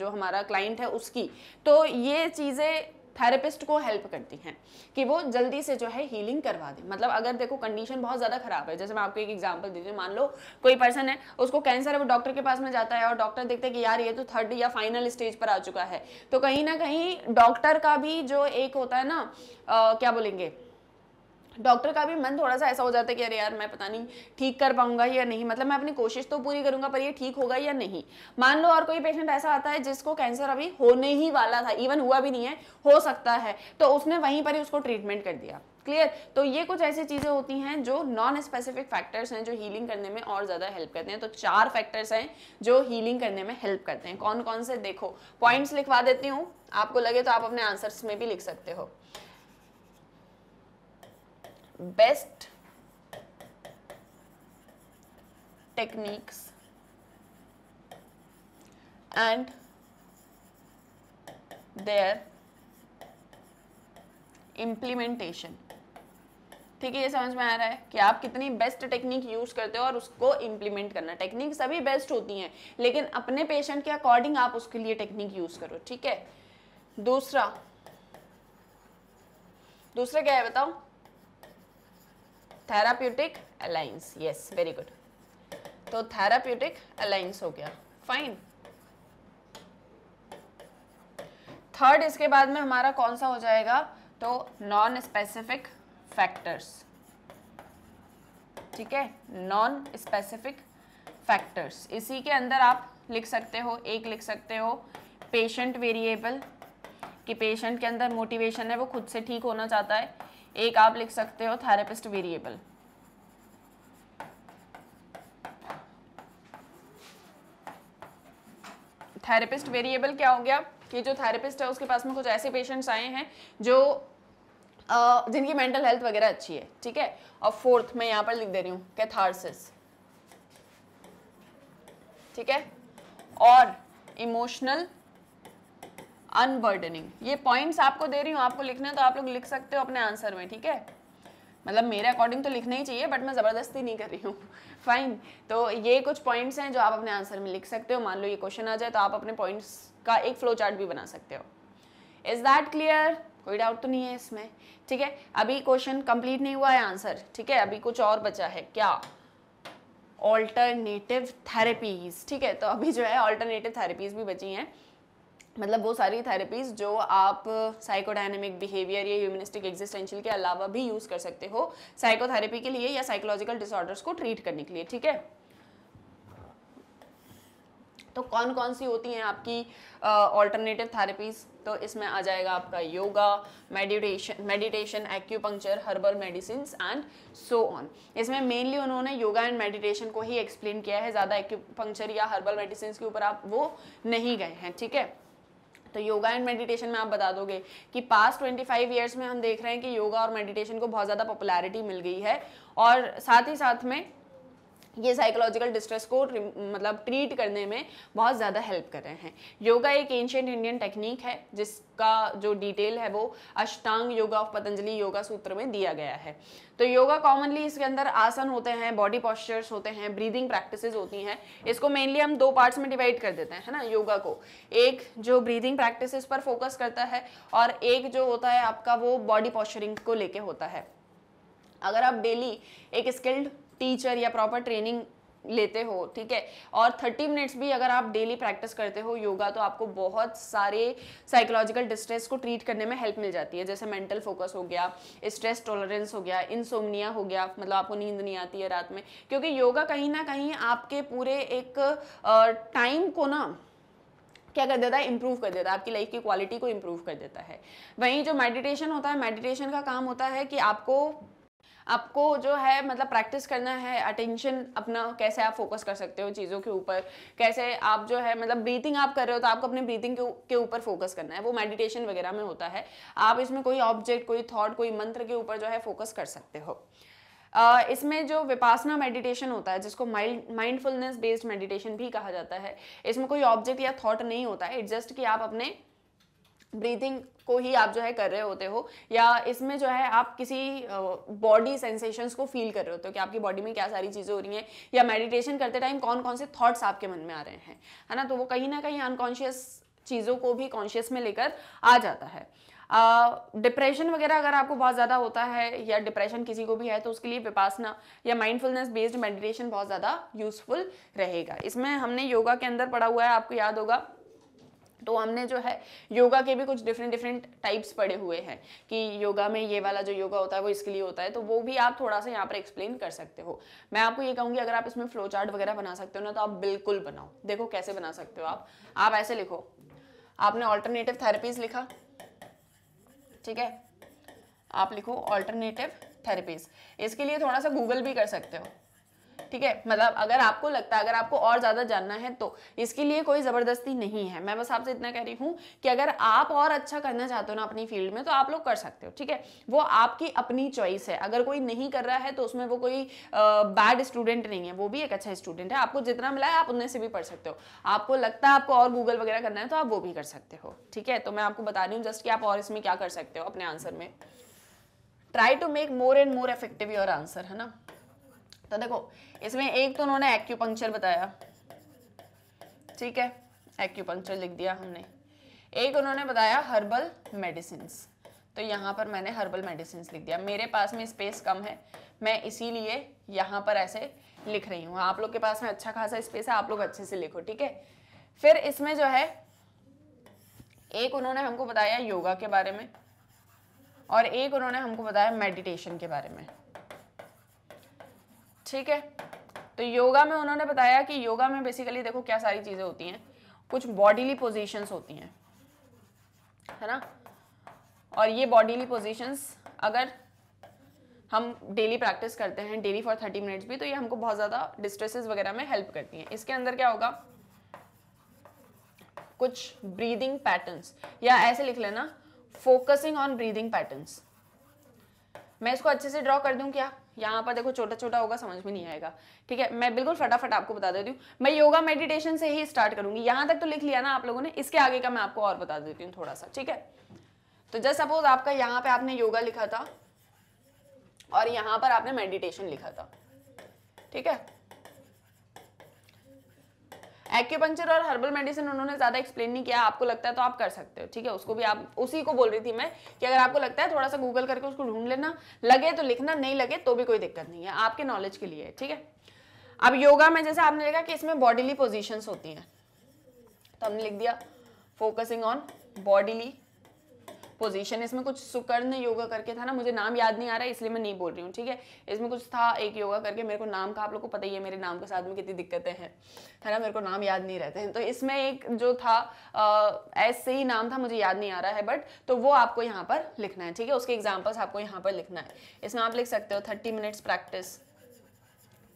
जो हमारा क्लाइंट है उसकी तो ये चीज़ें थेरेपिस्ट को हेल्प करती हैं कि वो जल्दी से जो है हीलिंग करवा दें मतलब अगर देखो कंडीशन बहुत ज़्यादा खराब है जैसे मैं आपको एक एग्जाम्पल देती हूँ मान लो कोई पर्सन है उसको कैंसर है वो डॉक्टर के पास में जाता है और डॉक्टर देखते हैं कि यार ये तो थर्ड या फाइनल स्टेज पर आ चुका है तो कहीं ना कहीं डॉक्टर का भी जो एक होता है ना आ, क्या बोलेंगे डॉक्टर का भी मन थोड़ा सा ऐसा हो जाता है कि अरे यार मैं पता नहीं ठीक कर पाऊंगा या नहीं मतलब मैं अपनी कोशिश तो पूरी करूंगा पर ये ठीक होगा या नहीं मान लो और कोई पेशेंट ऐसा आता है जिसको कैंसर अभी होने ही वाला था इवन हुआ भी नहीं है हो सकता है तो उसने वहीं पर ही उसको ट्रीटमेंट कर दिया क्लियर तो ये कुछ ऐसी चीज़ें होती हैं जो नॉन स्पेसिफिक फैक्टर्स हैं जो हीलिंग करने में और ज़्यादा हेल्प करते हैं तो चार फैक्टर्स हैं जो हीलिंग करने में हेल्प करते हैं कौन कौन से देखो पॉइंट्स लिखवा देती हूँ आपको लगे तो आप अपने आंसर्स में भी लिख सकते हो best techniques and their implementation ठीक है ये समझ में आ रहा है कि आप कितनी बेस्ट टेक्निक यूज़ करते हो और उसको इम्प्लीमेंट करना टेक्निक सभी बेस्ट होती हैं लेकिन अपने पेशेंट के अकॉर्डिंग आप उसके लिए टेक्निक यूज़ करो ठीक है दूसरा दूसरा क्या है बताओ therapeutic alliance yes very good तो थेराप्यूटिक अलाइंस हो गया फाइन थर्ड इसके बाद में हमारा कौन सा हो जाएगा तो नॉन स्पेसिफिक फैक्टर्स ठीक है नॉन स्पेसिफिक फैक्टर्स इसी के अंदर आप लिख सकते हो एक लिख सकते हो पेशेंट वेरिएबल कि पेशेंट के अंदर मोटिवेशन है वो खुद से ठीक होना चाहता है एक आप लिख सकते हो थेरेपिस्ट वेरिएबल थेरेपिस्ट वेरिएबल क्या हो गया कि जो थेरेपिस्ट है उसके पास में कुछ ऐसे पेशेंट्स आए हैं जो जिनकी मेंटल हेल्थ वगैरह अच्छी है ठीक है और फोर्थ मैं यहां पर लिख दे रही हूं कैथारसिस ठीक है और इमोशनल अनबर्डनिंग ये पॉइंट्स आपको दे रही हूँ आपको लिखना है तो आप लोग लिख सकते हो अपने आंसर में ठीक है मतलब मेरे अकॉर्डिंग तो लिखना ही चाहिए बट मैं ज़बरदस्ती नहीं कर रही हूँ फाइन <laughs> तो ये कुछ पॉइंट्स हैं जो आप अपने आंसर में लिख सकते हो मान लो ये क्वेश्चन आ जाए तो आप अपने पॉइंट्स का एक फ्लो चार्ट भी बना सकते हो इज़ दैट क्लियर कोई डाउट तो नहीं है इसमें ठीक है अभी क्वेश्चन कंप्लीट नहीं हुआ है आंसर ठीक है अभी कुछ और बचा है क्या ऑल्टरनेटिव थेरेपीज़ ठीक है तो अभी जो है ऑल्टरनेटिव थेरेपीज़ भी बची हैं मतलब वो सारी थेरेपीज़ जो आप साइकोडायनेमिक बिहेवियर या ह्यूमनिस्टिक एग्जिस्टेंशियल के अलावा भी यूज़ कर सकते हो साइकोथेरेपी के लिए या साइकोलॉजिकल डिसऑर्डर्स को ट्रीट करने के लिए ठीक है तो कौन कौन सी होती हैं आपकी ऑल्टरनेटिव uh, थेरेपीज़ तो इसमें आ जाएगा आपका yoga meditation meditation acupuncture herbal medicine and so on इसमें मेनली उन्होंने योगा एंड मेडिटेशन को ही एक्सप्लेन किया है ज़्यादा एक्यूपंक्चर या हर्बल मेडिसिन के ऊपर आप वो नहीं गए हैं ठीक है तो योगा एंड मेडिटेशन में आप बता दोगे कि पास्ट 25 ईयर्स में हम देख रहे हैं कि योगा और मेडिटेशन को बहुत ज़्यादा पॉपुलैरिटी मिल गई है और साथ ही साथ में ये साइकोलॉजिकल डिस्ट्रेस को मतलब ट्रीट करने में बहुत ज़्यादा हेल्प कर रहे हैं योगा एक एंशियंट इंडियन टेक्निक है जिसका जो डिटेल है वो अष्टांग योगा ऑफ पतंजलि योगा सूत्र में दिया गया है तो योगा कॉमनली इसके अंदर आसन होते हैं बॉडी पॉस्चर्स होते हैं ब्रीदिंग प्रैक्टिसेस होती हैं इसको मेनली हम दो पार्ट्स में डिवाइड कर देते हैं है ना योगा को एक जो ब्रीदिंग प्रैक्टिसेस पर फोकस करता है और एक जो होता है आपका वो बॉडी पॉस्चरिंग को लेके होता है अगर आप डेली एक स्किल्ड टीचर या प्रॉपर ट्रेनिंग लेते हो ठीक है और 30 मिनट्स भी अगर आप डेली प्रैक्टिस करते हो योगा तो आपको बहुत सारे साइकोलॉजिकल डिस्ट्रेस को ट्रीट करने में हेल्प मिल जाती है जैसे मेंटल फोकस हो गया स्ट्रेस टॉलरेंस हो गया इनसोमनिया हो गया मतलब आपको नींद नहीं आती है रात में क्योंकि योगा कहीं ना कहीं आपके पूरे एक टाइम को ना क्या कर देता है इम्प्रूव कर देता है आपकी लाइफ की क्वालिटी को इम्प्रूव कर देता है वहीं जो मेडिटेशन होता है मेडिटेशन का काम होता है कि आपको आपको जो है मतलब प्रैक्टिस करना है अटेंशन अपना कैसे आप फोकस कर सकते हो चीज़ों के ऊपर कैसे आप जो है मतलब ब्रीथिंग आप कर रहे हो तो आपको अपने ब्रीथिंग के ऊपर फोकस करना है वो मेडिटेशन वगैरह में होता है आप इसमें कोई ऑब्जेक्ट कोई थॉट कोई मंत्र के ऊपर जो है फोकस कर सकते हो Uh, इसमें जो विपासना मेडिटेशन होता है जिसको माइंड माइंडफुलनेस बेस्ड मेडिटेशन भी कहा जाता है इसमें कोई ऑब्जेक्ट या थॉट नहीं होता है इट जस्ट कि आप अपने ब्रीथिंग को ही आप जो है कर रहे होते हो या इसमें जो है आप किसी बॉडी सेंसेशंस को फील कर रहे होते हो कि आपकी बॉडी में क्या सारी चीज़ें हो रही हैं या मेडिटेशन करते टाइम कौन कौन से थॉट्स आपके मन में आ रहे हैं है ना तो वो कहीं ना कहीं अनकॉन्शियस चीज़ों को भी कॉन्शियस में लेकर आ जाता है डिप्रेशन uh, वगैरह अगर आपको बहुत ज़्यादा होता है या डिप्रेशन किसी को भी है तो उसके लिए विपासना या माइंडफुलनेस बेस्ड मेडिटेशन बहुत ज़्यादा यूजफुल रहेगा इसमें हमने योगा के अंदर पढ़ा हुआ है आपको याद होगा तो हमने जो है योगा के भी कुछ डिफरेंट डिफरेंट टाइप्स पड़े हुए हैं कि योगा में ये वाला जो योगा होता है वो इसके लिए होता है तो वो भी आप थोड़ा सा यहाँ पर एक्सप्लेन कर सकते हो मैं आपको ये कहूँगी अगर आप इसमें फ्लो चार्ट वगैरह बना सकते हो ना तो आप बिल्कुल बनाओ देखो कैसे बना सकते हो आप आप ऐसे लिखो आपने ऑल्टरनेटिव थेरेपीज लिखा ठीक है आप लिखो ऑल्टरनेटिव थेरेपीज इसके लिए थोड़ा सा गूगल भी कर सकते हो ठीक है मतलब अगर आपको लगता है अगर आपको और ज़्यादा जानना है तो इसके लिए कोई ज़बरदस्ती नहीं है मैं बस आपसे इतना कह रही हूँ कि अगर आप और अच्छा करना चाहते हो ना अपनी फील्ड में तो आप लोग कर सकते हो ठीक है वो आपकी अपनी चॉइस है अगर कोई नहीं कर रहा है तो उसमें वो कोई बैड स्टूडेंट नहीं है वो भी एक अच्छा स्टूडेंट है आपको जितना मिला है आप उनसे से भी पढ़ सकते हो आपको लगता है आपको और गूगल वगैरह करना है तो आप वो भी कर सकते हो ठीक है तो मैं आपको बता रही हूँ जस्ट कि आप और इसमें क्या कर सकते हो अपने आंसर में try to make more and more effective your answer है ना तो देखो इसमें एक तो उन्होंने एक्यूपंक्चर बताया ठीक है एक्यूपंक्चर लिख दिया हमने एक उन्होंने बताया हर्बल मेडिसिन तो यहाँ पर मैंने हर्बल मेडिसिन लिख दिया मेरे पास में स्पेस कम है मैं इसीलिए यहाँ पर ऐसे लिख रही हूँ आप लोग के पास में अच्छा खासा स्पेस है आप लोग अच्छे से लिखो ठीक है फिर इसमें जो है एक उन्होंने हमको बताया योगा के बारे में और एक उन्होंने हमको बताया मेडिटेशन के बारे में ठीक है तो योगा में उन्होंने बताया कि योगा में बेसिकली देखो क्या सारी चीज़ें होती हैं कुछ बॉडीली पोजीशंस होती हैं है ना और ये बॉडीली पोजीशंस अगर हम डेली प्रैक्टिस करते हैं डेली फॉर थर्टी मिनट्स भी तो ये हमको बहुत ज़्यादा डिस्ट्रेसेस वगैरह में हेल्प करती हैं इसके अंदर क्या होगा कुछ ब्रीदिंग पैटर्न्स या ऐसे लिख लेना फोकसिंग ऑन ब्रीदिंग पैटर्न्स मैं इसको अच्छे से ड्रॉ कर दूं क्या यहाँ पर देखो छोटा छोटा होगा समझ में नहीं आएगा ठीक है मैं बिल्कुल फटाफट आपको बता देती हूँ मैं योगा मेडिटेशन से ही स्टार्ट करूंगी यहाँ तक तो लिख लिया ना आप लोगों ने इसके आगे का मैं आपको और बता देती हूँ थोड़ा सा ठीक है तो जस्ट सपोज आपका यहाँ पे आपने योगा लिखा था और यहाँ पर आपने मेडिटेशन लिखा था ठीक है एक्यूपंचर और हर्बल मेडिसिन उन्होंने ज़्यादा एक्सप्लेन नहीं किया आपको लगता है तो आप कर सकते हो ठीक है उसको भी आप उसी को बोल रही थी मैं कि अगर आपको लगता है थोड़ा सा गूगल करके उसको ढूंढ लेना लगे तो लिखना नहीं लगे तो भी कोई दिक्कत नहीं है आपके नॉलेज के लिए ठीक है अब योगा में जैसे आपने लिखा कि इसमें बॉडीली पोजिशंस होती हैं तो हमने लिख दिया फोकसिंग ऑन बॉडीली पोजीशन इसमें कुछ सुकर्ण योगा करके था ना मुझे नाम याद नहीं आ रहा है इसलिए मैं नहीं बोल रही हूँ ठीक है इसमें कुछ था एक योगा करके मेरे को नाम का आप लोग को पता ही है मेरे नाम के साथ में कितनी दिक्कतें हैं है ना मेरे को नाम याद नहीं रहते हैं तो इसमें एक जो था ऐसे ही नाम था मुझे याद नहीं आ रहा है बट तो वो आपको यहाँ पर लिखना है ठीक है उसके एग्जाम्पल्स आपको यहाँ पर लिखना है इसमें आप लिख सकते हो थर्टी मिनट्स प्रैक्टिस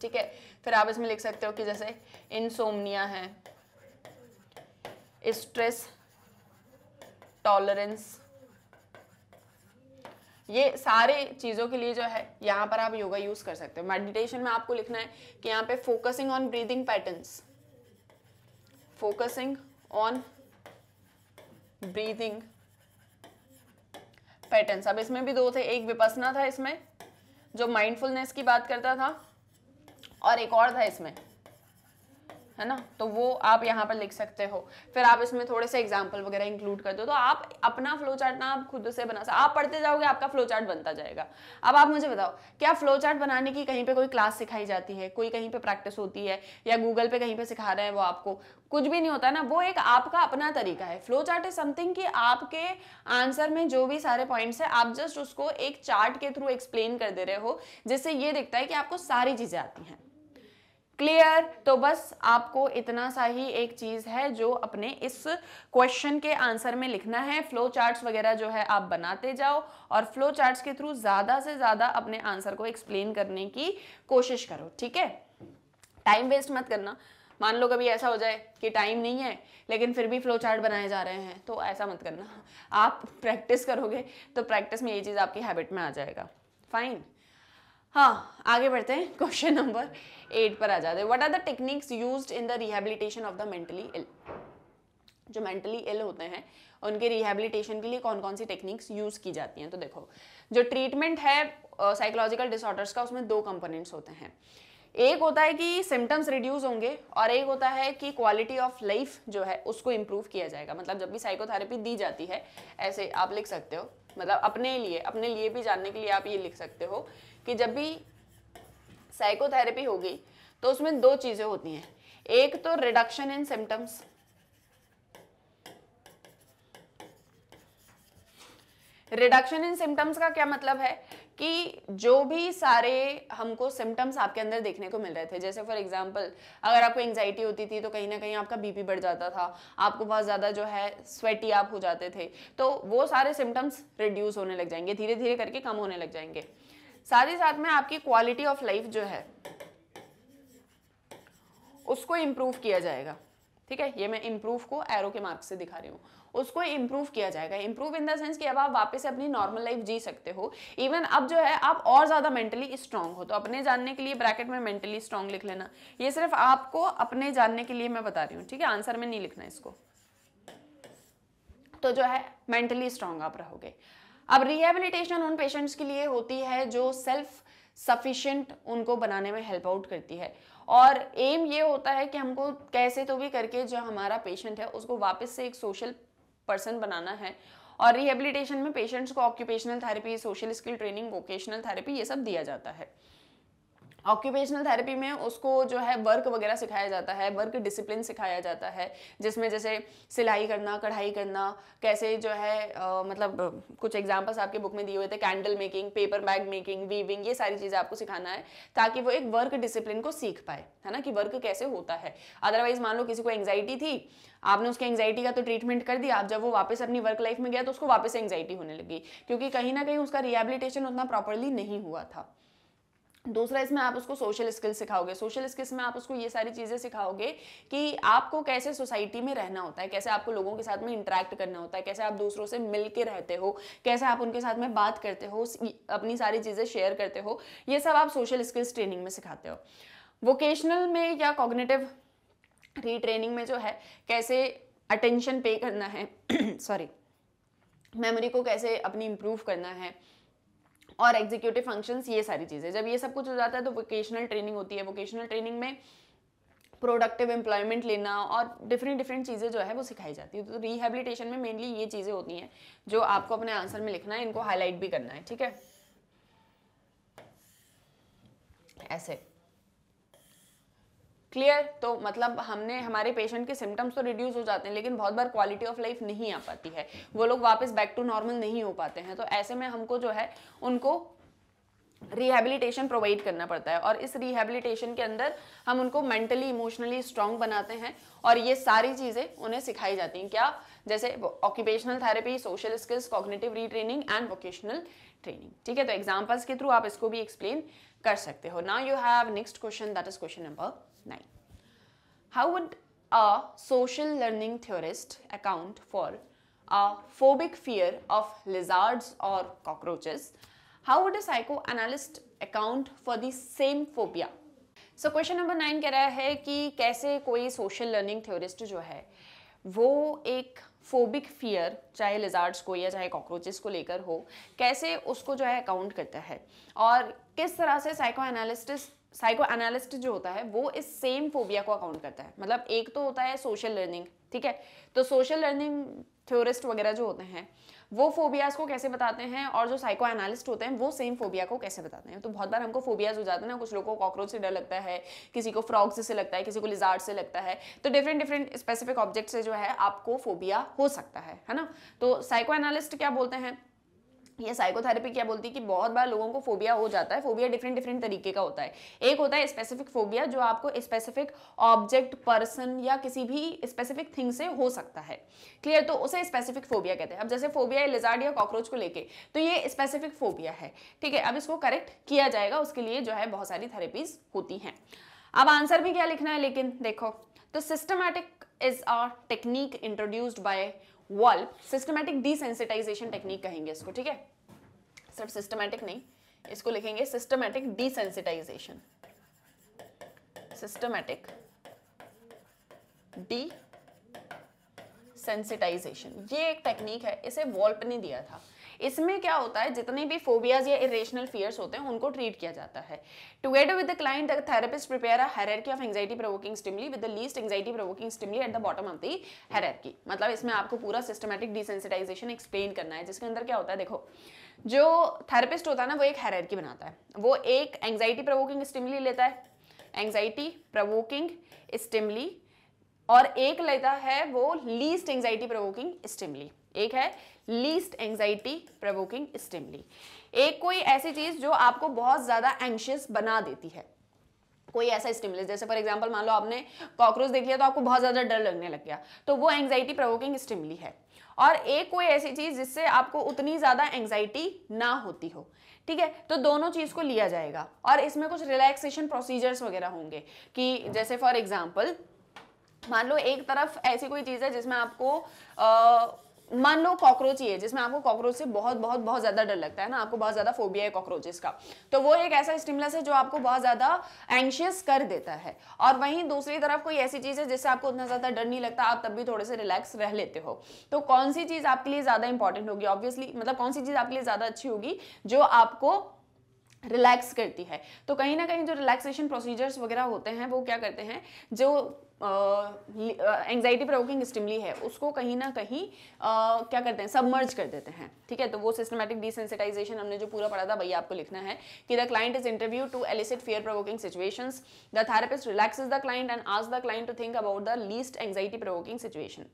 ठीक है फिर आप इसमें लिख सकते हो कि जैसे इंसोमनिया है स्ट्रेस टॉलरेंस ये सारे चीज़ों के लिए जो है यहाँ पर आप योगा यूज़ कर सकते हो मेडिटेशन में आपको लिखना है कि यहाँ पे focusing on breathing pattern focusing on breathing pattern अब इसमें भी दो थे एक विपसना था इसमें जो माइंडफुलनेस की बात करता था और एक और था इसमें है ना तो वो आप यहाँ पर लिख सकते हो फिर आप इसमें थोड़े से एग्जाम्पल वगैरह इंक्लूड कर दो तो आप अपना फ्लो चार्ट ना आप खुद से बना सकते आप पढ़ते जाओगे आपका फ्लो चार्ट बनता जाएगा अब आप मुझे बताओ क्या फ्लो चार्ट बनाने की कहीं पे कोई क्लास सिखाई जाती है कोई कहीं पे प्रैक्टिस होती है या गूगल पे कहीं पे सिखा रहे हैं वो आपको कुछ भी नहीं होता ना वो एक आपका अपना तरीका है फ्लो चार्ट इज समथिंग कि आपके आंसर में जो भी सारे पॉइंट्स है आप जस्ट उसको एक चार्ट के थ्रू एक्सप्लेन कर दे रहे हो जिससे ये दिखता है कि आपको सारी चीज़ें आती हैं क्लियर तो बस आपको इतना सा ही एक चीज़ है जो अपने इस क्वेश्चन के आंसर में लिखना है फ्लो चार्ट्स वगैरह जो है आप बनाते जाओ और फ्लो चार्ट्स के थ्रू ज़्यादा से ज़्यादा अपने आंसर को एक्सप्लेन करने की कोशिश करो ठीक है टाइम वेस्ट मत करना मान लो कभी ऐसा हो जाए कि टाइम नहीं है लेकिन फिर भी फ्लो चार्ट बनाए जा रहे हैं तो ऐसा मत करना आप प्रैक्टिस करोगे तो प्रैक्टिस में ये चीज़ आपकी हैबिट में आ जाएगा फाइन हाँ आगे बढ़ते हैं क्वेश्चन नंबर एट पर आ जाते हैं what are the techniques use in the rehabilitation of the mentally ill जो मेंटली इल होते हैं उनके रिहेबिलिटेशन के लिए कौन कौन सी टेक्निक्स यूज़ की जाती हैं तो देखो जो ट्रीटमेंट है साइकोलॉजिकल uh, डिसऑर्डर्स का उसमें दो कंपोनेंट्स होते हैं एक होता है कि सिम्टम्स रिड्यूस होंगे और एक होता है कि क्वालिटी ऑफ लाइफ जो है उसको इम्प्रूव किया जाएगा मतलब जब भी साइकोथेरेपी दी जाती है ऐसे आप लिख सकते हो मतलब अपने लिए अपने लिए भी जानने के लिए आप ये लिख सकते हो कि जब भी साइकोथेरेपी होगी तो उसमें दो चीज़ें होती हैं एक तो reduction in symptoms reduction in symptoms का क्या मतलब है कि जो भी सारे हमको सिम्टम्स आपके अंदर देखने को मिल रहे थे जैसे फॉर एग्जांपल अगर आपको एंजाइटी होती थी तो कहीं ना कहीं आपका बीपी बढ़ जाता था आपको बहुत ज़्यादा जो है स्वेटी आप हो जाते थे तो वो सारे सिम्टम्स रिड्यूस होने लग जाएंगे धीरे धीरे करके कम होने लग जाएंगे साथ ही साथ में आपकी क्वालिटी ऑफ लाइफ जो है उसको इम्प्रूव किया जाएगा ठीक है ये मैं इम्प्रूव को एरो के मार्क से दिखा रही हूँ उसको इम्प्रूव किया जाएगा इम्प्रूव इन द सेंस कि अब आप वापस से अपनी नॉर्मल लाइफ जी सकते हो इवन अब जो है आप और ज़्यादा मेंटली स्ट्रांग हो तो अपने जानने के लिए ब्रैकेट में मेंटली स्ट्रांग लिख लेना ये सिर्फ आपको अपने जानने के लिए मैं बता रही हूँ ठीक है आंसर में नहीं लिखना इसको तो जो है मेंटली स्ट्रांग आप रहोगे अब रिहेबिलिटेशन उन पेशेंट्स के लिए होती है जो सेल्फ सफिशियंट उनको बनाने में हेल्प आउट करती है और एम ये होता है कि हमको कैसे तो भी करके जो हमारा पेशेंट है उसको वापस से एक सोशल पर्सन बनाना है और रिहेबिलिटेशन में पेशेंट्स को occupational therapy social skill training vocational therapy ये सब दिया जाता है ऑक्यूपेशनल थेरेपी में उसको जो है वर्क वगैरह सिखाया जाता है वर्क डिसिप्लिन सिखाया जाता है जिसमें जैसे सिलाई करना कढ़ाई करना कैसे जो है आ, मतलब कुछ एग्जाम्पल्स आपके बुक में दिए हुए थे candle making paper bag making weaving ये सारी चीज़ें आपको सिखाना है ताकि वो एक वर्क डिसिप्लिन को सीख पाए है ना कि वर्क कैसे होता है अदरवाइज मान लो किसी को एंगजाइटी थी आपने उसके एंगजाइटी का तो ट्रीटमेंट कर दिया आप जब वो वापस अपनी वर्क लाइफ में गया तो उसको वापस एंगजाइटी होने लगी क्योंकि कहीं ना कहीं उसका रिहेबिलिटेशन उतना प्रॉपरली नहीं हुआ था दूसरा इसमें आप उसको सोशल स्किल्स सिखाओगे सोशल स्किल्स में आप उसको ये सारी चीज़ें सिखाओगे कि आपको कैसे सोसाइटी में रहना होता है कैसे आपको लोगों के साथ में इंटरेक्ट करना होता है कैसे आप दूसरों से मिल के रहते हो कैसे आप उनके साथ में बात करते हो अपनी सारी चीज़ें शेयर करते हो ये सब आप सोशल स्किल्स ट्रेनिंग में सिखाते हो वोकेशनल में या कॉग्नेटिव रीट्रेनिंग में जो है कैसे अटेंशन पे करना है सॉरी <clears throat> मेमोरी को कैसे अपनी इम्प्रूव करना है और एग्जीक्यूटिव फंक्शंस ये सारी चीज़ें जब ये सब कुछ हो जाता है तो वोकेशनल ट्रेनिंग होती है वोकेशनल ट्रेनिंग में प्रोडक्टिव एम्प्लॉयमेंट लेना और डिफरेंट डिफरेंट चीज़ें जो है वो सिखाई जाती है तो रिहेबिलिटेशन में मेनली ये चीज़ें होती हैं जो आपको अपने आंसर में लिखना है इनको हाईलाइट भी करना है ठीक है ऐसे क्लियर तो मतलब हमने हमारे पेशेंट के सिम्टम्स तो रिड्यूस हो जाते हैं लेकिन बहुत बार क्वालिटी ऑफ लाइफ नहीं आ पाती है वो लोग वापस बैक टू नॉर्मल नहीं हो पाते हैं तो ऐसे में हमको जो है उनको रिहैबिलिटेशन प्रोवाइड करना पड़ता है और इस रिहैबिलिटेशन के अंदर हम उनको मेंटली इमोशनली स्ट्रांग बनाते हैं और ये सारी चीज़ें उन्हें सिखाई जाती हैं क्या जैसे occupational therapy social skills cognitive retraining and vocational training ठीक है तो एग्जाम्पल्स के थ्रू आप इसको भी एक्सप्लेन कर सकते हो now you have next question that is question number nine how would a social learning theorist account for a phobic fear of lizards और cockroaches how would a psychoanalyst account for the same phobia so question number nine कह रहा है कि कैसे कोई social learning theorist जो है वो एक फोबिक फियर चाहे लिजार्ड्स को या चाहे कॉकरोचेस को लेकर हो कैसे उसको जो है अकाउंट करता है और किस तरह से साइको एनालिस्टिस साइको एनालिस्ट जो होता है वो इस सेम फोबिया को अकाउंट करता है मतलब एक तो होता है सोशल लर्निंग ठीक है तो सोशल लर्निंग थ्योरिस्ट वगैरह जो होते हैं वो फोबियाज को कैसे बताते हैं और जो साइको एनालिस्ट होते हैं वो सेम फोबिया को कैसे बताते हैं तो बहुत बार हमको फोबियाज हो जाते हैं ना कुछ लोगों को कॉकरोच से डर लगता है किसी को फ्रॉग्स से लगता है किसी को लिजार्ड से लगता है तो डिफरेंट डिफरेंट स्पेसिफिक ऑब्जेक्ट से जो है आपको फोबिया हो सकता है है ना तो साइको एनालिस्ट क्या बोलते हैं ये साइकोथेरेपी क्या बोलती है कि बहुत बार लोगों को फोबिया हो जाता है फोबिया डिफरेंट डिफरेंट तरीके का होता है एक होता है स्पेसिफिक फोबिया जो आपको स्पेसिफिक ऑब्जेक्ट पर्सन या किसी भी स्पेसिफिक थिंग से हो सकता है क्लियर तो उसे स्पेसिफिक फोबिया कहते हैं अब जैसे फोबिया है लिजार्ड या कॉकरोच को लेके तो ये स्पेसिफिक फोबिया है ठीक है अब इसको करेक्ट किया जाएगा उसके लिए जो है बहुत सारी थेरेपीज होती हैं अब आंसर भी क्या लिखना है लेकिन देखो तो systematic is a technique introduced by Wolpe systematic desensitization technique कहेंगे इसको ठीक है सिर्फ सिस्टमैटिक नहीं इसको लिखेंगे systematic desensitization systematic desensitization ये एक टेक्निक है इसे वॉल्प ने दिया था इसमें क्या होता है जितने भी फोबियाज या इरेशनल फियर्स होते हैं उनको ट्रीट किया जाता है together with the client the therapist prepare a hierarchy of anxiety provoking stimuli with the least anxiety provoking stimuli at the bottom of the hierarchy मतलब इसमें आपको पूरा सिस्टमैटिक डिसेंसिटाइजेशन एक्सप्लेन करना है जिसके अंदर क्या होता है देखो जो थेरेपिस्ट होता है ना वो एक हायरार्की बनाता है वो एक एंगजाइटी प्रोवोकिंग स्टिमली लेता है एंगजाइटी प्रवोकिंग स्टिमली और एक लेता है वो लीस्ट एंगजाइटी प्रोवोकिंग स्टिमली एक है लीस्ट एंग्जाइटी प्रवोकिंग स्टिमली एक कोई ऐसी चीज़ जो आपको बहुत ज़्यादा एंशियस बना देती है कोई ऐसा स्टिमुलस जैसे फॉर एग्जांपल मान लो आपने कॉकरोच देख लिया तो आपको बहुत ज़्यादा डर लगने लग गया तो वो एंग्जाइटी प्रवोकिंग स्टिमली है और एक कोई ऐसी चीज़ जिससे आपको उतनी ज़्यादा एंग्जाइटी ना होती हो ठीक है तो दोनों चीज़ को लिया जाएगा और इसमें कुछ रिलैक्सेशन प्रोसीजर्स वगैरह होंगे कि जैसे फॉर एग्जाम्पल मान लो एक तरफ ऐसी कोई चीज़ है जिसमें आपको आ, मान लो कॉकरोच ही है जिसमें आपको कॉकरोच से बहुत बहुत बहुत ज़्यादा डर लगता है ना आपको बहुत ज़्यादा फोबिया है कॉकरोचेस का तो वो एक ऐसा स्टिमुलस है जो आपको बहुत ज़्यादा एंशियस कर देता है और वहीं दूसरी तरफ कोई ऐसी चीज़ है जिससे आपको उतना ज़्यादा डर नहीं लगता आप तब भी थोड़े से रिलैक्स रह लेते हो तो कौन सी चीज़ आपके लिए ज़्यादा इंपॉर्टेंट होगी ऑब्वियसली मतलब कौन सी चीज़ आपके लिए ज़्यादा अच्छी होगी जो आपको रिलैक्स करती है तो कहीं ना कहीं जो रिलैक्सेशन प्रोसीजर्स वगैरह होते हैं वो क्या करते हैं जो एंगजाइटी प्रोवोकिंग स्टिमली है उसको कहीं ना कहीं uh, क्या करते हैं सबमर्ज कर देते हैं ठीक है तो वो सिस्टमेटिक डिसेंसिटाइजेशन हमने जो पूरा पढ़ा था भैया आपको लिखना है कि the client is interview to elicit fear provoking situation the therapist relax the client and आज the client to think about the least anxiety provoking situation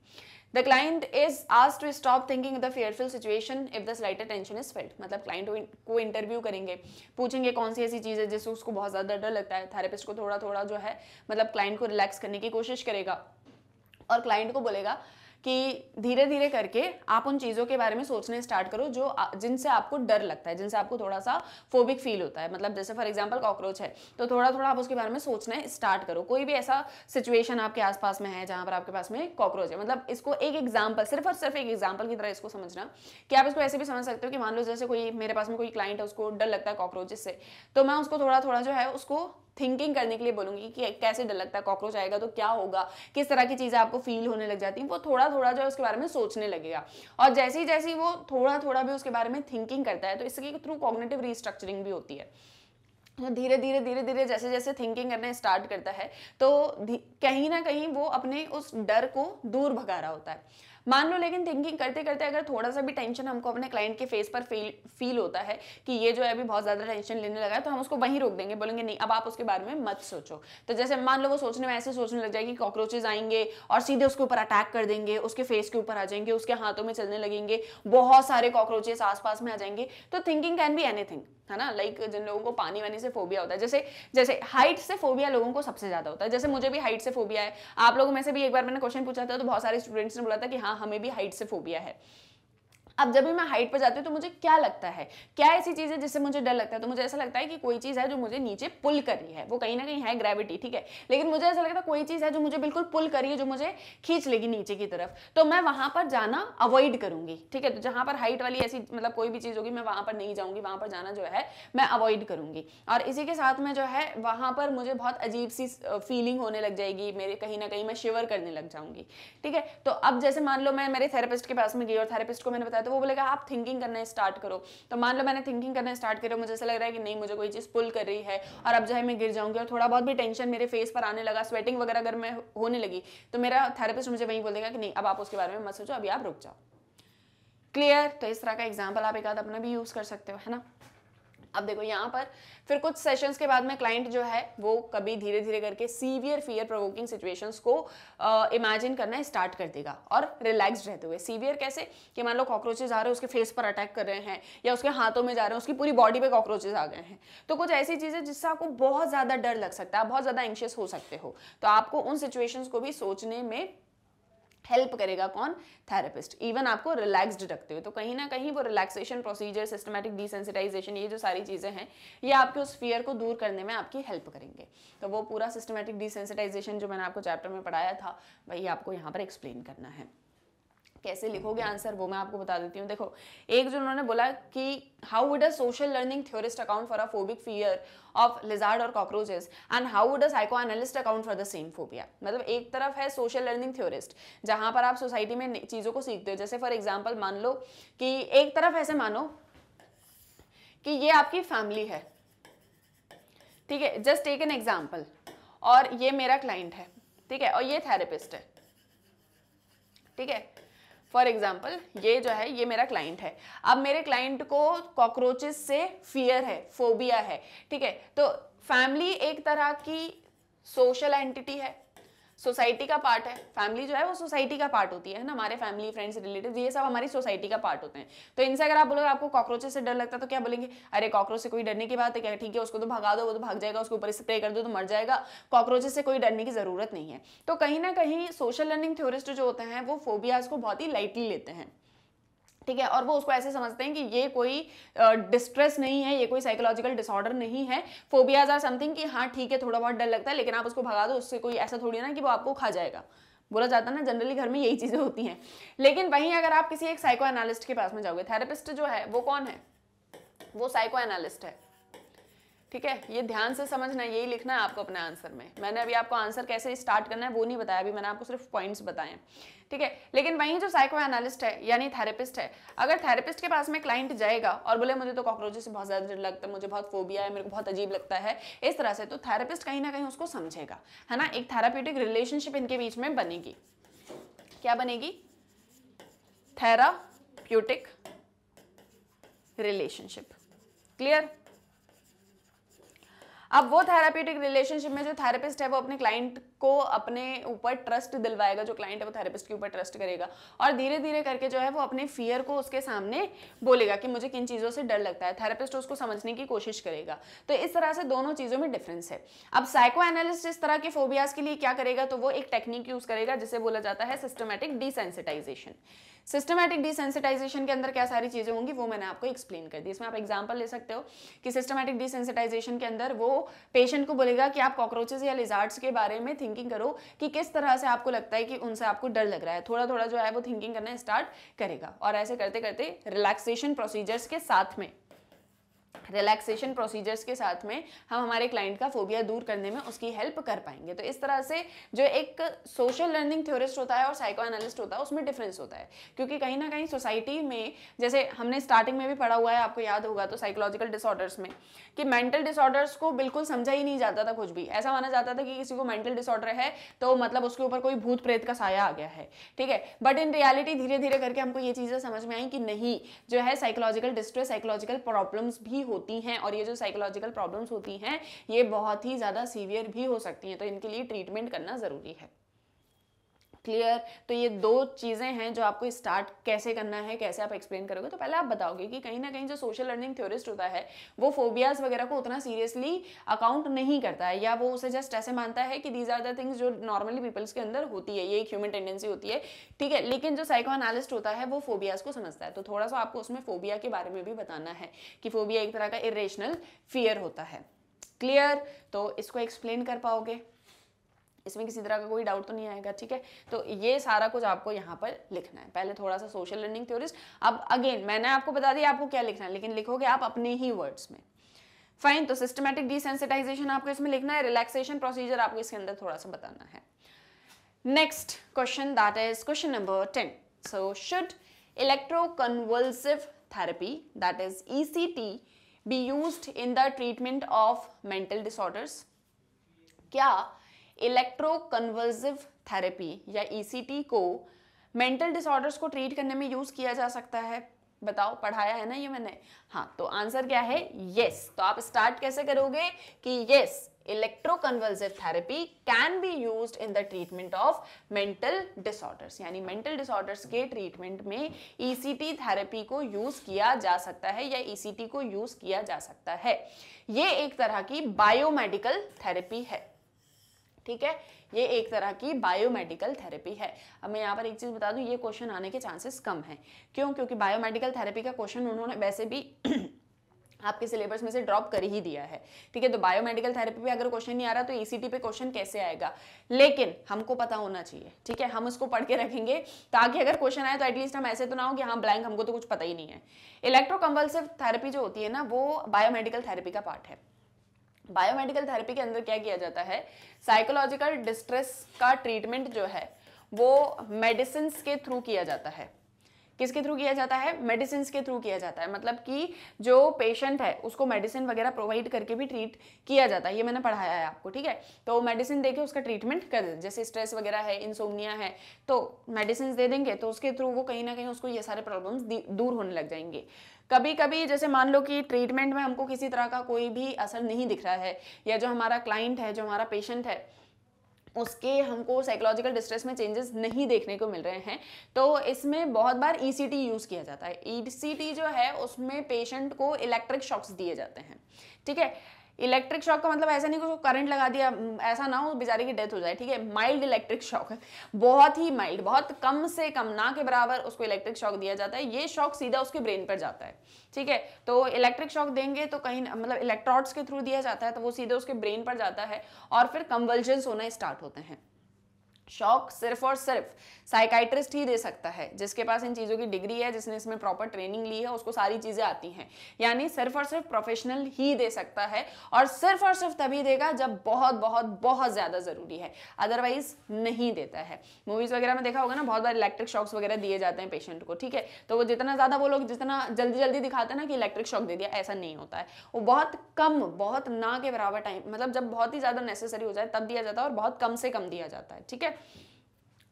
the client is आज to stop thinking the fearful situation if the slighter tension is felt. मतलब client को interview करेंगे पूछेंगे कौन सी ऐसी चीज़ है जिससे उसको बहुत ज़्यादा डर लगता है थेरेपिस्ट को थोड़ा थोड़ा जो है मतलब क्लाइंट को रिलैक्स करने की कोशिश करेगा और क्लाइंट को बोलेगा कि धीरे धीरे करके आप उन चीज़ों के बारे में सोचने स्टार्ट करो जो जिनसे आपको डर लगता है जिनसे आपको थोड़ा सा फोबिक फील होता है मतलब जैसे फॉर एग्जाम्पल कॉकरोच है तो थोड़ा थोड़ा आप उसके बारे में सोचना स्टार्ट करो कोई भी ऐसा सिचुएशन आपके आसपास में है जहां पर आपके पास में कॉकरोच है मतलब इसको एक एग्जाम्पल सिर्फ और सिर्फ एक एग्जाम्पल की तरह इसको समझना कि आप इसको ऐसे भी समझ सकते हो कि मान लो जैसे कोई मेरे पास में कोई क्लाइंट है उसको डर लगता है कॉकरोचेस से तो मैं उसको थोड़ा थोड़ा जो है उसको थिंकिंग करने के लिए बोलूंगी कि कैसे डर लगता है कॉकरोच आएगा तो क्या होगा किस तरह की चीज़ें आपको फील होने लग जाती है वो थोड़ा थोड़ा जो है उसके बारे में सोचने लगेगा और जैसे ही जैसे वो थोड़ा थोड़ा भी उसके बारे में थिंकिंग करता है तो इसके थ्रू कॉग्नेटिव रिस्ट्रक्चरिंग भी होती है तो धीरे धीरे धीरे धीरे जैसे जैसे थिंकिंग करना स्टार्ट करता है तो कहीं ना कहीं वो अपने उस डर को दूर भगा रहा होता है मान लो लेकिन थिंकिंग करते करते अगर थोड़ा सा भी टेंशन हमको अपने क्लाइंट के फेस पर फील फील होता है कि ये जो है अभी बहुत ज़्यादा टेंशन लेने लगा है तो हम उसको वहीं रोक देंगे बोलेंगे नहीं अब आप उसके बारे में मत सोचो तो जैसे मान लो वो सोचने में ऐसे सोचने लग जाएगी कॉकरोचेज आएंगे और सीधे उसके ऊपर अटैक कर देंगे उसके फेस के ऊपर आ जाएंगे उसके हाथों में चलने लगेंगे बहुत सारे कॉकरोचेस आसपास में आ जाएंगे तो थिंकिंग कैन बी एनीथिंग है ना लाइक like, जिन लोगों को पानी वानी से फोबिया होता है जैसे जैसे हाइट से फोबिया लोगों को सबसे ज़्यादा होता है जैसे मुझे भी हाइट से फोबिया है आप लोगों में से भी एक बार मैंने क्वेश्चन पूछा था तो बहुत सारे स्टूडेंट्स ने बोला था कि हाँ हमें भी हाइट से फोबिया है अब जब भी मैं हाइट पर जाती हूँ तो मुझे क्या लगता है क्या ऐसी चीज़ है जिससे मुझे डर लगता है तो मुझे ऐसा लगता है कि कोई चीज़ है जो मुझे नीचे पुल कर रही है वो कहीं ना कहीं है ग्रेविटी ठीक है लेकिन मुझे ऐसा लगता है कोई चीज़ है जो मुझे बिल्कुल पुल करी है जो मुझे खींच लेगी नीचे की तरफ तो मैं वहां पर जाना अवॉइड करूंगी ठीक है तो जहां पर हाइट वाली ऐसी मतलब कोई भी चीज़ होगी मैं वहां पर नहीं जाऊंगी वहां पर जाना जो है मैं अवॉइड करूंगी और इसी के साथ में जो है वहां पर मुझे बहुत अजीब सी फीलिंग होने लग जाएगी मेरे कहीं ना कहीं मैं शिवर करने लग जाऊंगी ठीक है तो अब जैसे मान लो मैं मेरे थेरेपिस्ट के पास में गई और थेरेपिस्ट को मैंने बताया तो तो वो बोलेगा आप थिंकिंग करना स्टार्ट करो तो मान लो मैंने थिंकिंग करना स्टार्ट करो मुझे ऐसा लग रहा है कि नहीं मुझे कोई चीज़ पुल कर रही है और अब जो है मैं गिर जाऊंगी और थोड़ा बहुत भी टेंशन मेरे फेस पर आने लगा स्वेटिंग वगैरह अगर मैं होने लगी तो मेरा थेरेपिस्ट मुझे वहीं बोलेगा कि नहीं अब आप उसके बारे में मत सोचो अभी आप रुक जाओ क्लियर तो इस तरह का एग्जाम्पल आप एक आध अपना भी यूज़ कर सकते हो है ना अब देखो यहाँ पर फिर कुछ सेशंस के बाद में क्लाइंट जो है वो कभी धीरे धीरे करके सीवियर फियर प्रोवोकिंग सिचुएशंस को इमेजिन uh, करना स्टार्ट कर देगा और रिलैक्स रहते हुए सीवियर कैसे कि मान लो कॉकरोचेज आ रहे हैं उसके फेस पर अटैक कर रहे हैं या उसके हाथों में जा रहे हैं उसकी पूरी बॉडी पे कॉकरोचेज आ गए हैं तो कुछ ऐसी चीज़ें जिससे आपको बहुत ज़्यादा डर लग सकता है बहुत ज़्यादा एंशियस हो सकते हो तो आपको उन सिचुएशंस को भी सोचने में हेल्प करेगा कौन थेरेपिस्ट इवन आपको रिलैक्स्ड रखते हुए तो कहीं ना कहीं वो रिलैक्सेशन प्रोसीजर सिस्टमेटिक डिसेंसिटाइजेशन ये जो सारी चीज़ें हैं ये आपके उस फियर को दूर करने में आपकी हेल्प करेंगे तो वो पूरा सिस्टमेटिक डिसेंसिटाइजेशन जो मैंने आपको चैप्टर में पढ़ाया था वही आपको यहाँ पर एक्सप्लेन करना है कैसे लिखोगे आंसर वो मैं आपको बता देती हूँ देखो एक जो उन्होंने बोला कि how would a social learning theorist account for a phobic fear of lizard और cockroaches and how would a psychoanalyst account for the same phobia मतलब एक तरफ है सोशल लर्निंग थ्योरिस्ट जहाँ पर आप सोसाइटी में चीज़ों को सीखते हो जैसे फॉर एग्जाम्पल मान लो कि एक तरफ ऐसे मानो कि ये आपकी फैमिली है ठीक है जस्ट टेक एन एग्जाम्पल और ये मेरा क्लाइंट है ठीक है और ये थेरेपिस्ट है ठीक है फॉर एग्जाम्पल ये जो है ये मेरा क्लाइंट है अब मेरे क्लाइंट को कॉकरोचेस से फियर है फोबिया है ठीक है तो फैमिली एक तरह की सोशल एंटिटी है सोसाइटी का पार्ट है फैमिली जो है वो सोसाइटी का पार्ट होती है ना हमारे फैमिली फ्रेंड्स रिलेटिव ये सब हमारी सोसाइटी का पार्ट होते हैं तो इनसे अगर आप बोलोगे आपको कॉकरोचेस से डर लगता है तो क्या बोलेंगे अरे कॉकरोच से कोई डरने की बात है क्या ठीक है उसको तो भगा दो वो तो भाग जाएगा उसके ऊपर स्प्रे कर दो तो मर जाएगा कॉकरोचेस से कोई डरने की जरूरत नहीं है तो कहीं ना कहीं सोशल लर्निंग थ्योरिस्ट जो होते हैं वो फोबियाज को बहुत ही लाइटली लेते हैं ठीक है और वो उसको ऐसे समझते हैं कि ये कोई डिस्ट्रेस uh, नहीं है ये कोई साइकोलॉजिकल डिसऑर्डर नहीं है फोबियाज आर समथिंग कि हाँ ठीक है थोड़ा बहुत डर लगता है लेकिन आप उसको भगा दो उससे कोई ऐसा थोड़ी ना कि वो आपको खा जाएगा बोला जाता है ना जनरली घर में यही चीज़ें होती हैं लेकिन वहीं अगर आप किसी एक साइको एनालिस्ट के पास में जाओगे थेरेपिस्ट जो है वो कौन है वो साइको एनालिस्ट है ठीक है ये ध्यान से समझना यही लिखना है आपको अपने आंसर में मैंने अभी आपको आंसर कैसे स्टार्ट करना है वो नहीं बताया अभी मैंने आपको सिर्फ पॉइंट्स बताए ठीक है लेकिन वहीं जो साइको एनालिस्ट है यानी थेरेपिस्ट है अगर थेरेपिस्ट के पास में क्लाइंट जाएगा और बोले मुझे तो कॉकरोचेस से बहुत ज़्यादा डर लगता है मुझे बहुत फोबिया है मेरे को बहुत अजीब लगता है इस तरह से तो थेरेपिस्ट कहीं ना कहीं उसको समझेगा है ना एक थेरापिटिक रिलेशनशिप इनके बीच में बनेगी क्या बनेगी थेराप्यूटिक रिलेशनशिप क्लियर अब वो थेरापीटिक रिलेशनशिप में जो थेरेपिस्ट है वो अपने क्लाइंट को अपने ऊपर ट्रस्ट दिलवाएगा जो क्लाइंट है वो थेरेपिस्ट के ऊपर ट्रस्ट करेगा और धीरे धीरे करके जो है वो अपने फियर को उसके सामने बोलेगा कि मुझे किन चीज़ों से डर लगता है थेरेपिस्ट उसको समझने की कोशिश करेगा तो इस तरह से दोनों चीज़ों में डिफरेंस है अब साइको एनालिस्ट इस तरह के फोबियाज के लिए क्या करेगा तो वो एक टेक्निक यूज़ करेगा जिसे बोला जाता है सिस्टमैटिक डिसेंसिटाइजेशन सिस्टमैटिक डिसेंसिटाइजेशन के अंदर क्या सारी चीज़ें होंगी वो मैंने आपको एक्सप्लेन कर दी इसमें आप एग्जाम्पल ले सकते हो कि सिस्टमैटिक डिसेंसिटाइजेशन के अंदर वो पेशेंट को बोलेगा कि आप कॉकरोचेस या लिजार्ड्स के बारे में थिंक थिंकिंग करो कि किस तरह से आपको लगता है कि उनसे आपको डर लग रहा है थोड़ा थोड़ा जो है वो थिंकिंग करना स्टार्ट करेगा और ऐसे करते करते रिलैक्सेशन प्रोसीजर्स के साथ में रिलैक्सेशन प्रोसीजर्स के साथ में हम हमारे क्लाइंट का फोबिया दूर करने में उसकी हेल्प कर पाएंगे तो इस तरह से जो एक सोशल लर्निंग थ्योरिस्ट होता है और साइको एनालिस्ट होता है उसमें डिफरेंस होता है क्योंकि कहीं ना कहीं सोसाइटी में जैसे हमने स्टार्टिंग में भी पढ़ा हुआ है आपको याद होगा तो साइकोलॉजिकल डिसऑर्डर्स में कि मेंटल डिसऑर्डर्स को बिल्कुल समझा ही नहीं जाता था कुछ भी ऐसा माना जाता था कि किसी को मेंटल डिसऑर्डर है तो मतलब उसके ऊपर कोई भूत प्रेत का साया आ गया है ठीक है बट इन रियलिटी धीरे धीरे करके हमको ये चीज़ें समझ में आई कि नहीं जो है साइकोलॉजिकल डिस्ट्रेस साइकोलॉजिकल प्रॉब्लम्स भी भी होती हैं और ये जो साइकोलॉजिकल प्रॉब्लम्स होती हैं ये बहुत ही ज़्यादा सीवियर भी हो सकती हैं तो इनके लिए ट्रीटमेंट करना ज़रूरी है क्लियर तो ये दो चीज़ें हैं जो आपको स्टार्ट कैसे करना है कैसे आप एक्सप्लेन करोगे तो पहले आप बताओगे कि कहीं ना कहीं जो सोशल लर्निंग थ्योरिस्ट होता है वो फोबियाज वगैरह को उतना सीरियसली अकाउंट नहीं करता है या वो उसे जस्ट ऐसे मानता है कि दीज आर द थिंग्स जो नॉर्मली पीपल्स के अंदर होती है ये एक ह्यूमन टेंडेंसी होती है ठीक है लेकिन जो साइको एनालिस्ट होता है वो फोबियाज को समझता है तो थोड़ा सा आपको उसमें फोबिया के बारे में भी बताना है कि फोबिया एक तरह का इरेशनल फियर होता है क्लियर तो इसको एक्सप्लेन कर पाओगे इसमें किसी तरह का कोई डाउट तो नहीं आएगा ठीक है तो ये सारा कुछ आपको यहाँ पर लिखना है पहले थोड़ा सा सोशल लर्निंग थ्योरिस्ट अब अगेन मैंने आपको बता दिया आपको क्या लिखना है लेकिन लिखोगे आप अपने ही वर्ड्स में फाइन तो सिस्टमेटिक डिसेंसिटाइजेशन आपको इसमें लिखना है रिलैक्सेशन प्रोसीजर आपको इसके अंदर थोड़ा सा बताना है next question that is question number ten so should electroconvulsive therapy that is ECT be use in the treatment of mental disorders क्या इलेक्ट्रोकन्वर्सिव थेरेपी या ईसीटी e को मेंटल डिसऑर्डर्स को ट्रीट करने में यूज़ किया जा सकता है बताओ पढ़ाया है ना ये मैंने हाँ तो आंसर क्या है येस तो आप स्टार्ट कैसे करोगे कि yes electroconvulsive therapy can be used in the treatment of mental disorders यानी मेंटल डिसऑर्डर्स के ट्रीटमेंट में ईसीटी e थेरेपी को यूज किया जा सकता है या ईसीटी e को यूज किया जा सकता है ये एक तरह की बायोमेडिकल थेरेपी है ठीक है ये एक तरह की बायोमेडिकल थेरेपी है अब मैं यहाँ पर एक चीज़ बता दूं ये क्वेश्चन आने के चांसेस कम है क्यों क्योंकि बायोमेडिकल थेरेपी का क्वेश्चन उन्होंने वैसे भी <clears throat> आपके सिलेबस में से ड्रॉप कर ही दिया है ठीक है तो बायोमेडिकल थेरेपी पे अगर क्वेश्चन नहीं आ रहा तो ईसीटी पे क्वेश्चन कैसे आएगा लेकिन हमको पता होना चाहिए ठीक है हम उसको पढ़ के रखेंगे ताकि अगर क्वेश्चन आए तो एटलीस्ट हम ऐसे तो ना हो कि हाँ ब्लैंक हमको तो कुछ पता ही नहीं है इलेक्ट्रोकम्पल्सिव थेरेपी जो होती है ना वो बायोमेडिकल थेरेपी का पार्ट है बायोमेडिकल थेरेपी के अंदर क्या किया जाता है साइकोलॉजिकल डिस्ट्रेस का ट्रीटमेंट जो है वो मेडिसिन के थ्रू किया जाता है किसके थ्रू किया जाता है मेडिसिन के थ्रू किया जाता है मतलब कि जो पेशेंट है उसको मेडिसिन वगैरह प्रोवाइड करके भी ट्रीट किया जाता है ये मैंने पढ़ाया है आपको ठीक है तो मेडिसिन देके उसका ट्रीटमेंट कर जैसे स्ट्रेस वगैरह है इंसोमनिया है तो मेडिसिन दे देंगे तो उसके थ्रू वो कहीं ना कहीं उसको ये सारे प्रॉब्लम दूर होने लग जाएंगे कभी कभी जैसे मान लो कि ट्रीटमेंट में हमको किसी तरह का कोई भी असर नहीं दिख रहा है या जो हमारा क्लाइंट है जो हमारा पेशेंट है उसके हमको साइकोलॉजिकल डिस्ट्रेस में चेंजेस नहीं देखने को मिल रहे हैं तो इसमें बहुत बार ईसीटी e यूज़ किया जाता है ईसीटी e जो है उसमें पेशेंट को इलेक्ट्रिक शॉक्स दिए जाते हैं ठीक है इलेक्ट्रिक शॉक का मतलब ऐसा नहीं कि उसको करंट लगा दिया ऐसा ना हो बेचारे की डेथ हो जाए ठीक है माइल्ड इलेक्ट्रिक शॉक बहुत ही माइल्ड बहुत कम से कम ना के बराबर उसको इलेक्ट्रिक शॉक दिया जाता है ये शॉक सीधा उसके ब्रेन पर जाता है ठीक है तो इलेक्ट्रिक शॉक देंगे तो कहीं मतलब इलेक्ट्रॉड्स के थ्रू दिया जाता है तो वो सीधे उसके ब्रेन पर जाता है और फिर कन्वर्जेंस होना स्टार्ट होते हैं शौक सिर्फ और सिर्फ साइकाइट्रिस्ट ही दे सकता है जिसके पास इन चीज़ों की डिग्री है जिसने इसमें प्रॉपर ट्रेनिंग ली है उसको सारी चीज़ें आती हैं यानी सिर्फ और सिर्फ प्रोफेशनल ही दे सकता है और सिर्फ और सिर्फ तभी देगा जब बहुत बहुत बहुत ज़्यादा ज़रूरी है अदरवाइज नहीं देता है मूवीज़ वगैरह में देखा होगा ना बहुत बार इलेक्ट्रिक शॉक्स वगैरह दिए जाते हैं पेशेंट को ठीक है तो वो जितना ज़्यादा वो लोग जितना जल्दी जल्दी दिखाते हैं ना कि इलेक्ट्रिक शॉक दे दिया ऐसा नहीं होता है वो बहुत कम बहुत ना के बराबर टाइम मतलब जब बहुत ही ज़्यादा नेसेसरी हो जाए तब दिया जाता है और बहुत कम से कम दिया जाता है ठीक है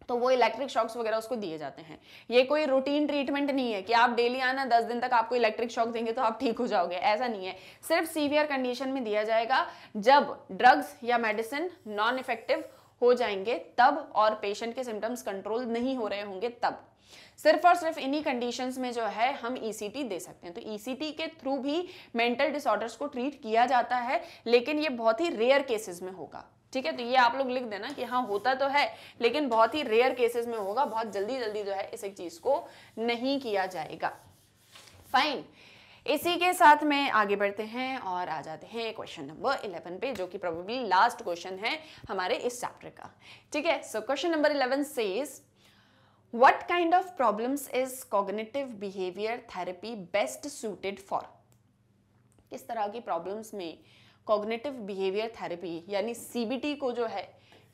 तो वो इलेक्ट्रिक शॉक्स वगैरह उसको दिए जाते हैं ये कोई रूटीन ट्रीटमेंट नहीं है कि आप डेली आना दस दिन तक आपको इलेक्ट्रिक शॉक देंगे तो आप ठीक हो जाओगे ऐसा नहीं है सिर्फ सीवियर कंडीशन में दिया जाएगा जब ड्रग्स या मेडिसिन नॉन इफेक्टिव हो जाएंगे तब और पेशेंट के सिम्टम्स कंट्रोल नहीं हो रहे होंगे तब सिर्फ और सिर्फ इन्हीं कंडीशंस में जो है हम ईसीटी e दे सकते हैं तो ईसीटी e के थ्रू भी मेंटल डिसऑर्डर्स को ट्रीट किया जाता है लेकिन ये बहुत ही रेयर केसेस में होगा ठीक है तो ये आप लोग लिख देना कि हाँ होता तो है लेकिन बहुत ही रेयर केसेस में होगा बहुत जल्दी जल्दी जो है इस एक चीज को नहीं किया जाएगा फाइन इसी के साथ में आगे बढ़ते हैं और आ जाते हैं क्वेश्चन नंबर इलेवन पे जो कि प्रोबेबली लास्ट क्वेश्चन है हमारे इस चैप्टर का ठीक है सो क्वेश्चन नंबर इलेवन से what kind of problems is cognitive behaviour therapy best suited for किस तरह की प्रॉब्लम्स में कॉग्नेटिव बिहेवियर थेरेपी यानी सी को जो है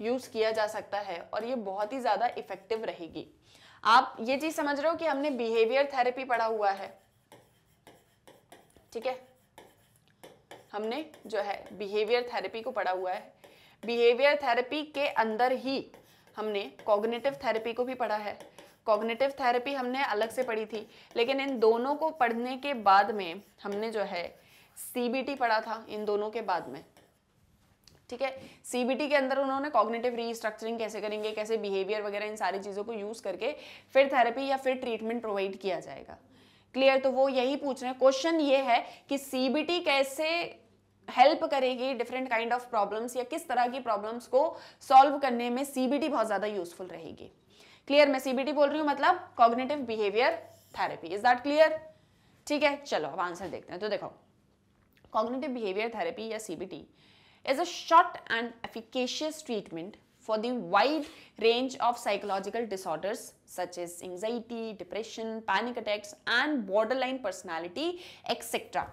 यूज़ किया जा सकता है और ये बहुत ही ज़्यादा इफेक्टिव रहेगी आप ये चीज़ समझ रहे हो कि हमने बिहेवियर थेरेपी पढ़ा हुआ है ठीक है हमने जो है बिहेवियर थेरेपी को पढ़ा हुआ है बिहेवियर थेरेपी के अंदर ही हमने कॉग्नेटिव थेरेपी को भी पढ़ा है कॉग्नेटिव थेरेपी हमने अलग से पढ़ी थी लेकिन इन दोनों को पढ़ने के बाद में हमने जो है सीबीटी पढ़ा था इन दोनों के बाद में ठीक है सीबीटी के अंदर उन्होंने कॉग्नेटिव रीस्ट्रक्चरिंग कैसे करेंगे कैसे बिहेवियर वगैरह इन सारी चीज़ों को यूज़ करके फिर थेरेपी या फिर ट्रीटमेंट प्रोवाइड किया जाएगा क्लियर तो वो यही पूछ रहे हैं क्वेश्चन ये है कि सीबीटी कैसे हेल्प करेगी डिफरेंट काइंड ऑफ प्रॉब्लम्स या किस तरह की प्रॉब्लम्स को सॉल्व करने में सीबीटी बहुत ज़्यादा यूजफुल रहेगी क्लियर मैं सीबीटी बोल रही हूँ मतलब cognitive behaviour therapy is that clear ठीक है चलो अब आंसर देखते हैं तो देखो cognitive behavior therapy या CBT is a short and efficacious treatment for the wide range of psychological disorders such as anxiety, depression, panic attacks and borderline personality etc.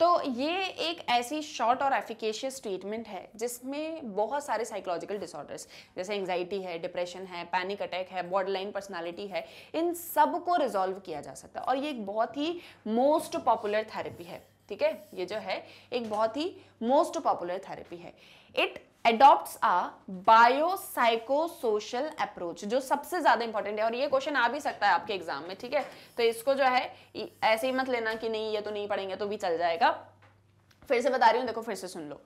तो ये एक ऐसी शॉर्ट और एफिकेशियस ट्रीटमेंट है जिसमें बहुत सारे साइकोलॉजिकल डिसऑर्डर्स जैसे एंजाइटी है डिप्रेशन है पैनिक अटैक है बॉर्डरलाइन पर्सनालिटी है इन सब को रिजॉल्व किया जा सकता है और ये एक बहुत ही मोस्ट पॉपुलर थेरेपी है ठीक है ये जो है एक बहुत ही मोस्ट पॉपुलर थेरेपी है it adopts a biopsychosocial approach जो सबसे ज्यादा इंपॉर्टेंट है और ये क्वेश्चन आ भी सकता है आपके एग्जाम में ठीक है तो इसको जो है ऐसे ही मत लेना कि नहीं ये तो नहीं पढ़ेंगे तो भी चल जाएगा फिर से बता रही हूँ देखो फिर से सुन लो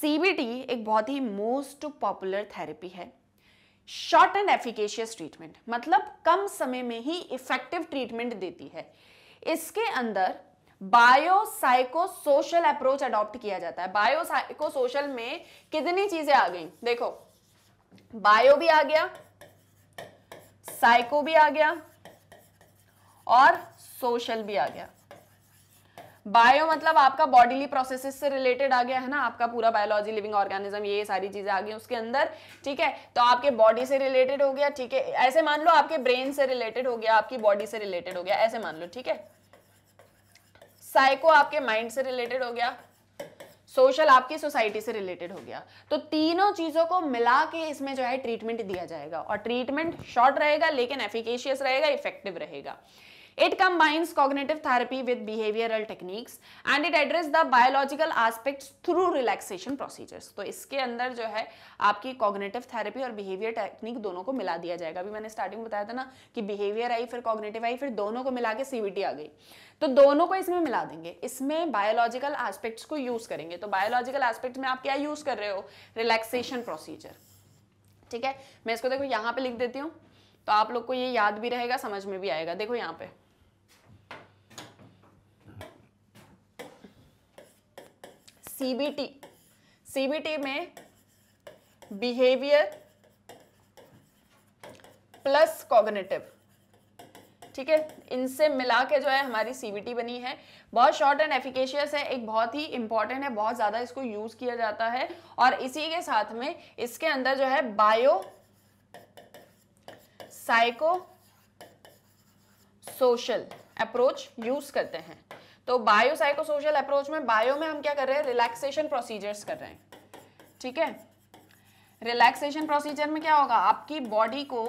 सीबीटी एक बहुत ही मोस्ट पॉपुलर थेरेपी है शॉर्ट एंड एफिकेशियस ट्रीटमेंट मतलब कम समय में ही इफेक्टिव ट्रीटमेंट देती है इसके अंदर बायोसाइको सोशल अप्रोच अडॉप्ट किया जाता है बायोसाइको सोशल में कितनी चीजें आ गई देखो बायो भी आ गया साइको भी आ गया और सोशल भी आ गया बायो मतलब आपका बॉडीली प्रोसेसेस से रिलेटेड आ गया है ना आपका पूरा बायोलॉजी लिविंग ऑर्गेनिज्म ये सारी चीज़ें आ गई उसके अंदर ठीक है तो आपके बॉडी से रिलेटेड हो गया ठीक है ऐसे मान लो आपके ब्रेन से रिलेटेड हो गया आपकी बॉडी से रिलेटेड हो गया ऐसे मान लो ठीक है साइको आपके माइंड से रिलेटेड हो गया सोशल आपकी सोसाइटी से रिलेटेड हो गया तो तीनों चीज़ों को मिला के इसमें जो है ट्रीटमेंट दिया जाएगा और ट्रीटमेंट शॉर्ट रहेगा लेकिन एफिकेशियस रहेगा इफेक्टिव रहेगा it combines cognitive therapy with behavioural techniques and it address the biological aspects through relaxation procedures तो इसके अंदर जो है आपकी cognitive थेरेपी और बिहेवियर टेक्निक दोनों को मिला दिया जाएगा अभी मैंने स्टार्टिंग में बताया था ना कि बिहेवियर आई फिर कॉग्नेटिव आई फिर दोनों को मिला के सीबीटी आ गई तो दोनों को इसमें मिला देंगे इसमें बायोलॉजिकल एस्पेक्ट्स को यूज करेंगे तो बायोलॉजिकल एस्पेक्ट में आप क्या यूज कर रहे हो रिलैक्सेशन प्रोसीजर ठीक है मैं इसको देखो यहां पे लिख देती हूँ तो आप लोग को ये याद भी रहेगा समझ में भी आएगा देखो यहाँ पे सीबीटी सीबीटी में बिहेवियर प्लस कॉग्निटिव ठीक है इनसे मिला के जो है हमारी सीबीटी बनी है बहुत शॉर्ट एंड एफिकेशियस है एक बहुत ही इंपॉर्टेंट है बहुत ज़्यादा इसको यूज़ किया जाता है और इसी के साथ में इसके अंदर जो है bio psycho social approach use करते हैं तो बायोसाइकोसोशल अप्रोच में बायो में हम क्या कर रहे हैं रिलैक्सेशन प्रोसीजर्स कर रहे हैं ठीक है रिलैक्सेशन प्रोसीजर में क्या होगा आपकी बॉडी को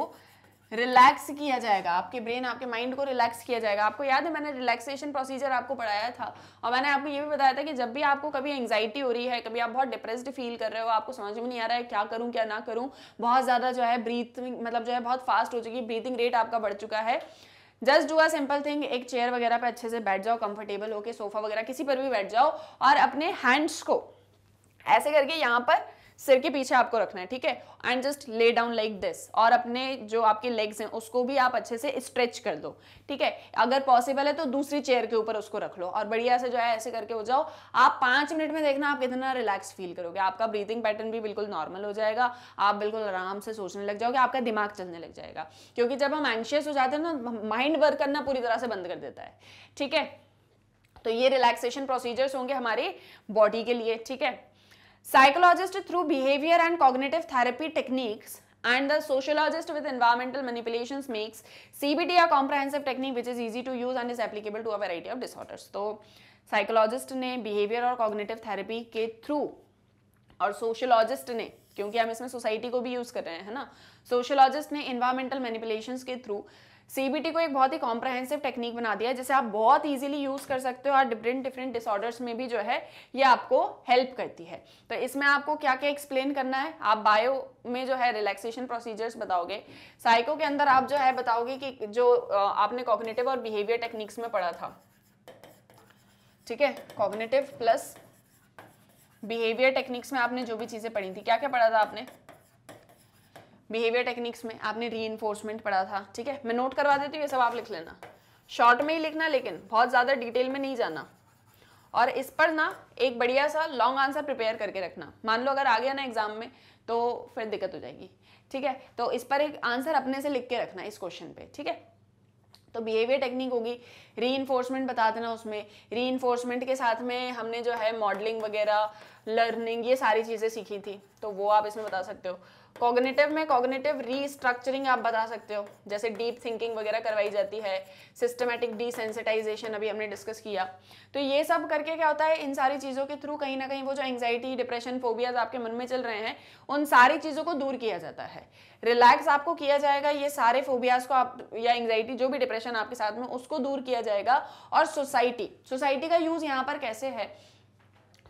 रिलैक्स किया जाएगा आपके ब्रेन आपके माइंड को रिलैक्स किया जाएगा आपको याद है मैंने रिलैक्सेशन प्रोसीजर आपको पढ़ाया था और मैंने आपको ये भी बताया था कि जब भी आपको कभी एंगजाइटी हो रही है कभी आप बहुत डिप्रेस्ड फील कर रहे हो आपको समझ में नहीं आ रहा है क्या करूँ क्या ना करूँ बहुत ज़्यादा जो है ब्रीथिंग मतलब जो है बहुत फास्ट हो चुकी है ब्रीथिंग रेट आपका बढ़ चुका है just do a simple thing एक चेयर वगैरह पे अच्छे से बैठ जाओ कंफर्टेबल होके सोफा वगैरह किसी पर भी बैठ जाओ और अपने हैंड्स को ऐसे करके यहाँ पर सिर के पीछे आपको रखना है ठीक है and just lay down like this और अपने जो आपके लेग्स हैं उसको भी आप अच्छे से स्ट्रेच कर दो ठीक है अगर पॉसिबल है तो दूसरी चेयर के ऊपर उसको रख लो और बढ़िया से जो है ऐसे करके हो जाओ आप पाँच मिनट में देखना आप कितना रिलैक्स फील करोगे आपका ब्रीथिंग पैटर्न भी बिल्कुल नॉर्मल हो जाएगा आप बिल्कुल आराम से सोचने लग जाओगे आपका दिमाग चलने लग जाएगा क्योंकि जब हम एंशियस हो जाते हैं ना माइंड वर्क करना पूरी तरह से बंद कर देता है ठीक है तो ये रिलैक्सेशन प्रोसीजर्स होंगे हमारी बॉडी के लिए ठीक है psychologist through behavior and cognitive therapy techniques and the sociologist with environmental manipulations makes CBT a comprehensive technique which is easy to use and is applicable to a variety of disorders. so psychologist ने behaviour और cognitive therapy के through और sociologist ने क्योंकि हम इसमें society को भी यूज़ कर रहे हैं है ना सोशलॉजिस्ट ने इन्वायरमेंटल मैनिपुलेशंस के थ्रू सीबीटी को एक बहुत ही कॉम्प्रहेंसिव टेक्निक बना दिया जिसे आप बहुत ईजिली यूज कर सकते हो और डिफरेंट डिफरेंट डिसऑर्डर्स में भी जो है ये आपको हेल्प करती है तो इसमें आपको क्या क्या एक्सप्लेन करना है आप बायो में जो है रिलैक्सेशन प्रोसीजर्स बताओगे साइको के अंदर आप जो है बताओगे कि जो आपने कॉग्नेटिव और बिहेवियर टेक्निक्स में पढ़ा था ठीक है कॉग्नेटिव प्लस बिहेवियर टेक्निक्स में आपने जो भी चीज़ें पढ़ी थी क्या क्या पढ़ा था आपने बिहेवियर टेक्निक्स में आपने री पढ़ा था ठीक है मैं नोट करवा देती हूँ ये सब आप लिख लेना शॉर्ट में ही लिखना लेकिन बहुत ज़्यादा डिटेल में नहीं जाना और इस पर ना एक बढ़िया सा लॉन्ग आंसर प्रिपेयर करके रखना मान लो अगर आ गया ना एग्जाम में तो फिर दिक्कत हो जाएगी ठीक है तो इस पर एक आंसर अपने से लिख के रखना इस क्वेश्चन पे ठीक है तो बिहेवियर टेक्निक होगी री बता देना उसमें री के साथ में हमने जो है मॉडलिंग वगैरह लर्निंग ये सारी चीज़ें सीखी थी तो वो आप इसमें बता सकते हो कॉग्निटिव में कॉग्निटिव रीस्ट्रक्चरिंग आप बता सकते हो जैसे डीप थिंकिंग वगैरह करवाई जाती है सिस्टमेटिक डिसेंसिटाइजेशन अभी हमने डिस्कस किया तो ये सब करके क्या होता है इन सारी चीज़ों के थ्रू कहीं ना कहीं वो जो एंगजाइटी डिप्रेशन फोबियाज आपके मन में चल रहे हैं उन सारी चीज़ों को दूर किया जाता है रिलैक्स आपको किया जाएगा ये सारे फोबियाज को आप या एंगजाइटी जो भी डिप्रेशन आपके साथ में उसको दूर किया जाएगा और सोसाइटी सोसाइटी का यूज़ यहाँ पर कैसे है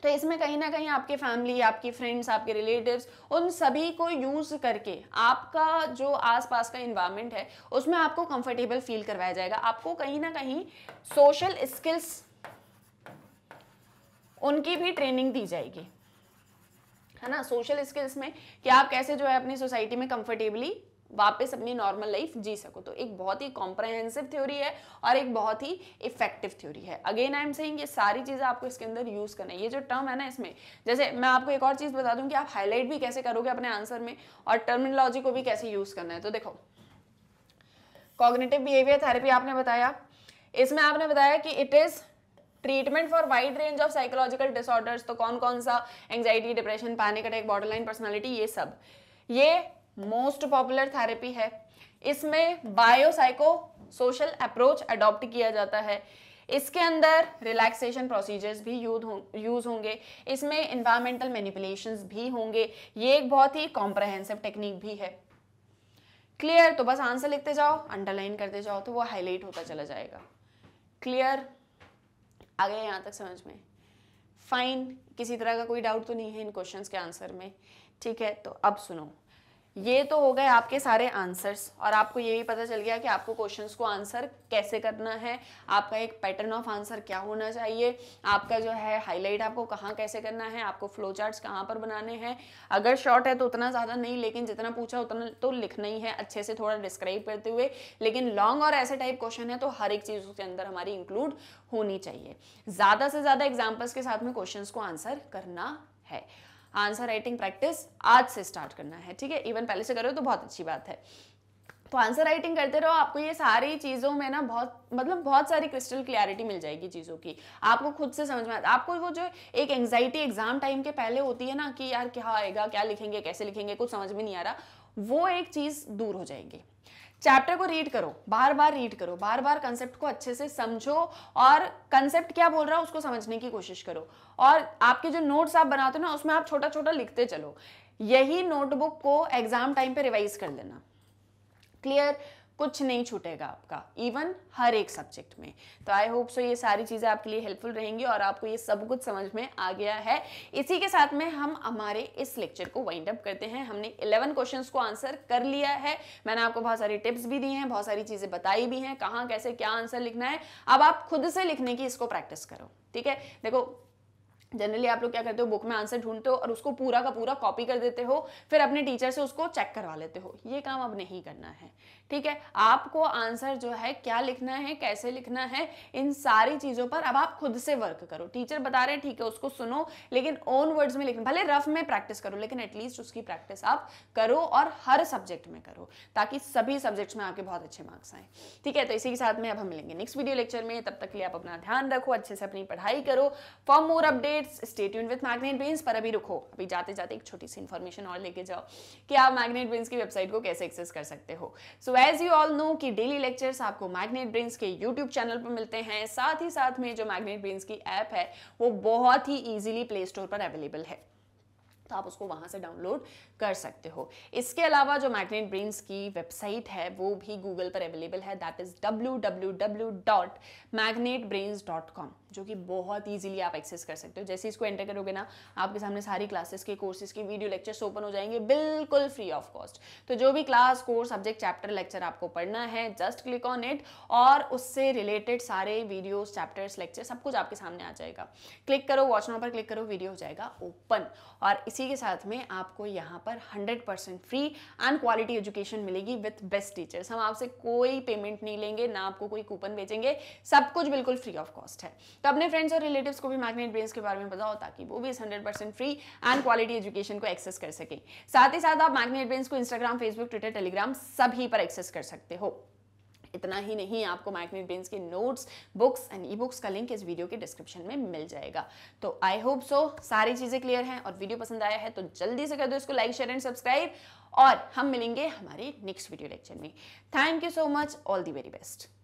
तो इसमें कहीं ना कहीं आपके फैमिली आपकी फ्रेंड्स आपके रिलेटिव्स उन सभी को यूज़ करके आपका जो आसपास का इन्वायरमेंट है उसमें आपको कंफर्टेबल फील करवाया जाएगा आपको कहीं ना कहीं सोशल स्किल्स उनकी भी ट्रेनिंग दी जाएगी है ना सोशल स्किल्स में कि आप कैसे जो है अपनी सोसाइटी में कंफर्टेबली वापस अपनी नॉर्मल लाइफ जी सको तो एक बहुत ही कॉम्प्रहेंसिव थ्योरी है और एक बहुत ही इफेक्टिव थ्योरी है अगेन आई एम सेइंग ये सारी चीज़ें आपको इसके अंदर यूज़ करना है ये जो टर्म है ना इसमें जैसे मैं आपको एक और चीज़ बता दूँ कि आप हाईलाइट भी कैसे करोगे अपने आंसर में और टर्मिनोलॉजी को भी कैसे यूज़ करना है तो देखो कॉग्नेटिव बिहेवियर थेरेपी आपने बताया इसमें आपने बताया कि it is treatment for wide range of psychological disorders तो कौन कौन सा anxiety depression panic attack borderline personality ये सब ये मोस्ट पॉपुलर थेरेपी है इसमें बायोसाइको सोशल अप्रोच अडॉप्ट किया जाता है इसके अंदर रिलैक्सेशन प्रोसीजर्स भी यूज होंगे इसमें इन्वायरमेंटल मैनिपुलेशन भी होंगे ये एक बहुत ही कॉम्प्रहेंसिव टेक्निक भी है क्लियर तो बस आंसर लिखते जाओ अंडरलाइन करते जाओ तो वो हाईलाइट होता चला जाएगा क्लियर आ गया यहाँ तक समझ में फाइन किसी तरह का कोई डाउट तो नहीं है इन क्वेश्चंस के आंसर में ठीक है तो अब सुनो ये तो हो गए आपके सारे आंसर्स और आपको ये भी पता चल गया कि आपको क्वेश्चंस को आंसर कैसे करना है आपका एक पैटर्न ऑफ आंसर क्या होना चाहिए आपका जो है हाईलाइट आपको कहाँ कैसे करना है आपको फ्लो चार्ट्स कहाँ पर बनाने हैं अगर शॉर्ट है तो उतना ज़्यादा नहीं लेकिन जितना पूछा उतना तो लिखना ही है अच्छे से थोड़ा डिस्क्राइब करते हुए लेकिन लॉन्ग और ऐसे टाइप क्वेश्चन है तो हर एक चीज़ उसके अंदर हमारी इंक्लूड होनी चाहिए ज़्यादा से ज़्यादा एग्जाम्पल्स के साथ में क्वेश्चन को आंसर करना है आंसर राइटिंग प्रैक्टिस आज से स्टार्ट करना है ठीक है इवन पहले से करो तो बहुत अच्छी बात है तो आंसर राइटिंग करते रहो आपको ये सारी चीज़ों में ना बहुत मतलब बहुत सारी क्रिस्टल क्लियरिटी मिल जाएगी चीज़ों की आपको खुद से समझ में आता आपको वो जो एक एंगजाइटी एग्जाम टाइम के पहले होती है ना कि यार क्या आएगा क्या लिखेंगे कैसे लिखेंगे कुछ समझ में नहीं आ रहा वो एक चीज़ दूर हो जाएगी चैप्टर को रीड करो बार बार रीड करो बार बार कंसेप्ट को अच्छे से समझो और कंसेप्ट क्या बोल रहा है उसको समझने की कोशिश करो और आपके जो नोट्स आप बनाते हो ना उसमें आप छोटा छोटा लिखते चलो यही नोटबुक को एग्जाम टाइम पे रिवाइज कर लेना क्लियर कुछ नहीं छूटेगा आपका इवन हर एक सब्जेक्ट में तो आई होप सो ये सारी चीज़ें आपके लिए हेल्पफुल रहेंगी और आपको ये सब कुछ समझ में आ गया है इसी के साथ में हम हमारे इस लेक्चर को वाइंड अप करते हैं हमने इलेवन क्वेश्चन को आंसर कर लिया है मैंने आपको बहुत सारी टिप्स भी दी हैं बहुत सारी चीज़ें बताई भी हैं कहाँ कैसे क्या आंसर लिखना है अब आप खुद से लिखने की इसको प्रैक्टिस करो ठीक है देखो जनरली आप लोग क्या करते हो बुक में आंसर ढूंढते हो और उसको पूरा का पूरा कॉपी कर देते हो फिर अपने टीचर से उसको चेक करवा लेते हो ये काम अब नहीं करना है ठीक है आपको आंसर जो है क्या लिखना है कैसे लिखना है इन सारी चीज़ों पर अब आप खुद से वर्क करो टीचर बता रहे हैं ठीक है उसको सुनो लेकिन ओन वर्ड्स में लिखना भले रफ में प्रैक्टिस करो लेकिन एटलीस्ट उसकी प्रैक्टिस आप करो और हर सब्जेक्ट में करो ताकि सभी सब्जेक्ट्स में आपके बहुत अच्छे मार्क्स आए ठीक है तो इसी के साथ में अब हम मिलेंगे नेक्स्ट वीडियो लेक्चर में तब तक लिए आप अपना ध्यान रखो अच्छे से अपनी पढ़ाई करो फॉर मोर अपडेट्स स्टेट यून विथ मैग्नेट बेन्स पर अभी रुको अभी जाते जाते एक छोटी सी इन्फॉर्मेशन और लेके जाओ कि आप मैग्नेट बेन्स की वेबसाइट को कैसे एक्सेस कर सकते हो so so, as you all know कि डेली लेक्चर्स आपको मैग्नेट ब्रेन्स के यूट्यूब चैनल पर मिलते हैं साथ ही साथ में जो मैग्नेट ब्रेन्स की ऐप है वो बहुत ही ईजिली प्ले स्टोर पर अवेलेबल है तो आप उसको वहां से डाउनलोड कर सकते हो इसके अलावा जो मैग्नेट ब्रेन्स की वेबसाइट है वो भी गूगल पर अवेलेबल है that is W W W dot Magnet Brains dot com जो कि बहुत ईजिली आप एक्सेस कर सकते हो जैसे इसको एंटर करोगे ना आपके सामने सारी क्लासेस के कोर्सेज के वीडियो लेक्चर्स ओपन हो जाएंगे बिल्कुल फ्री ऑफ कॉस्ट तो जो भी class course subject chapter lecture आपको पढ़ना है जस्ट क्लिक ऑन इट और उससे रिलेटेड सारे वीडियोज चैप्टर्स लेक्चर सब कुछ आपके सामने आ जाएगा क्लिक करो वॉच नाउ पर क्लिक करो वीडियो हो जाएगा ओपन और इसी के साथ में आपको यहाँ पर hundred free and quality education मिलेगी विथ बेस्ट टीचर्स हम आपसे कोई पेमेंट नहीं लेंगे ना आपको कोई कूपन बेचेंगे सब कुछ बिल्कुल फ्री ऑफ कॉस्ट है तो अपने फ्रेंड्स और रिलेटिव्स को भी मैग्नेट ब्रेन्स के बारे में बताओ ताकि वो भी इस hundred percent free and quality education को एक्सेस कर सके साथ ही साथ आप मैग्नेट ब्रेन्स को इंस्टाग्राम फेसबुक ट्विटर टेलीग्राम सभी पर एक्सेस कर सकते हो इतना ही नहीं आपको मैग्नेट ब्रेन्स के notes books and e books का लिंक इस वीडियो के डिस्क्रिप्शन में मिल जाएगा तो आई होप सो सारी चीज़ें क्लियर हैं और वीडियो पसंद आया है तो जल्दी से कर दो इसको लाइक शेयर एंड सब्सक्राइब और हम मिलेंगे हमारे नेक्स्ट वीडियो लेक्चर में thank you so much all the very best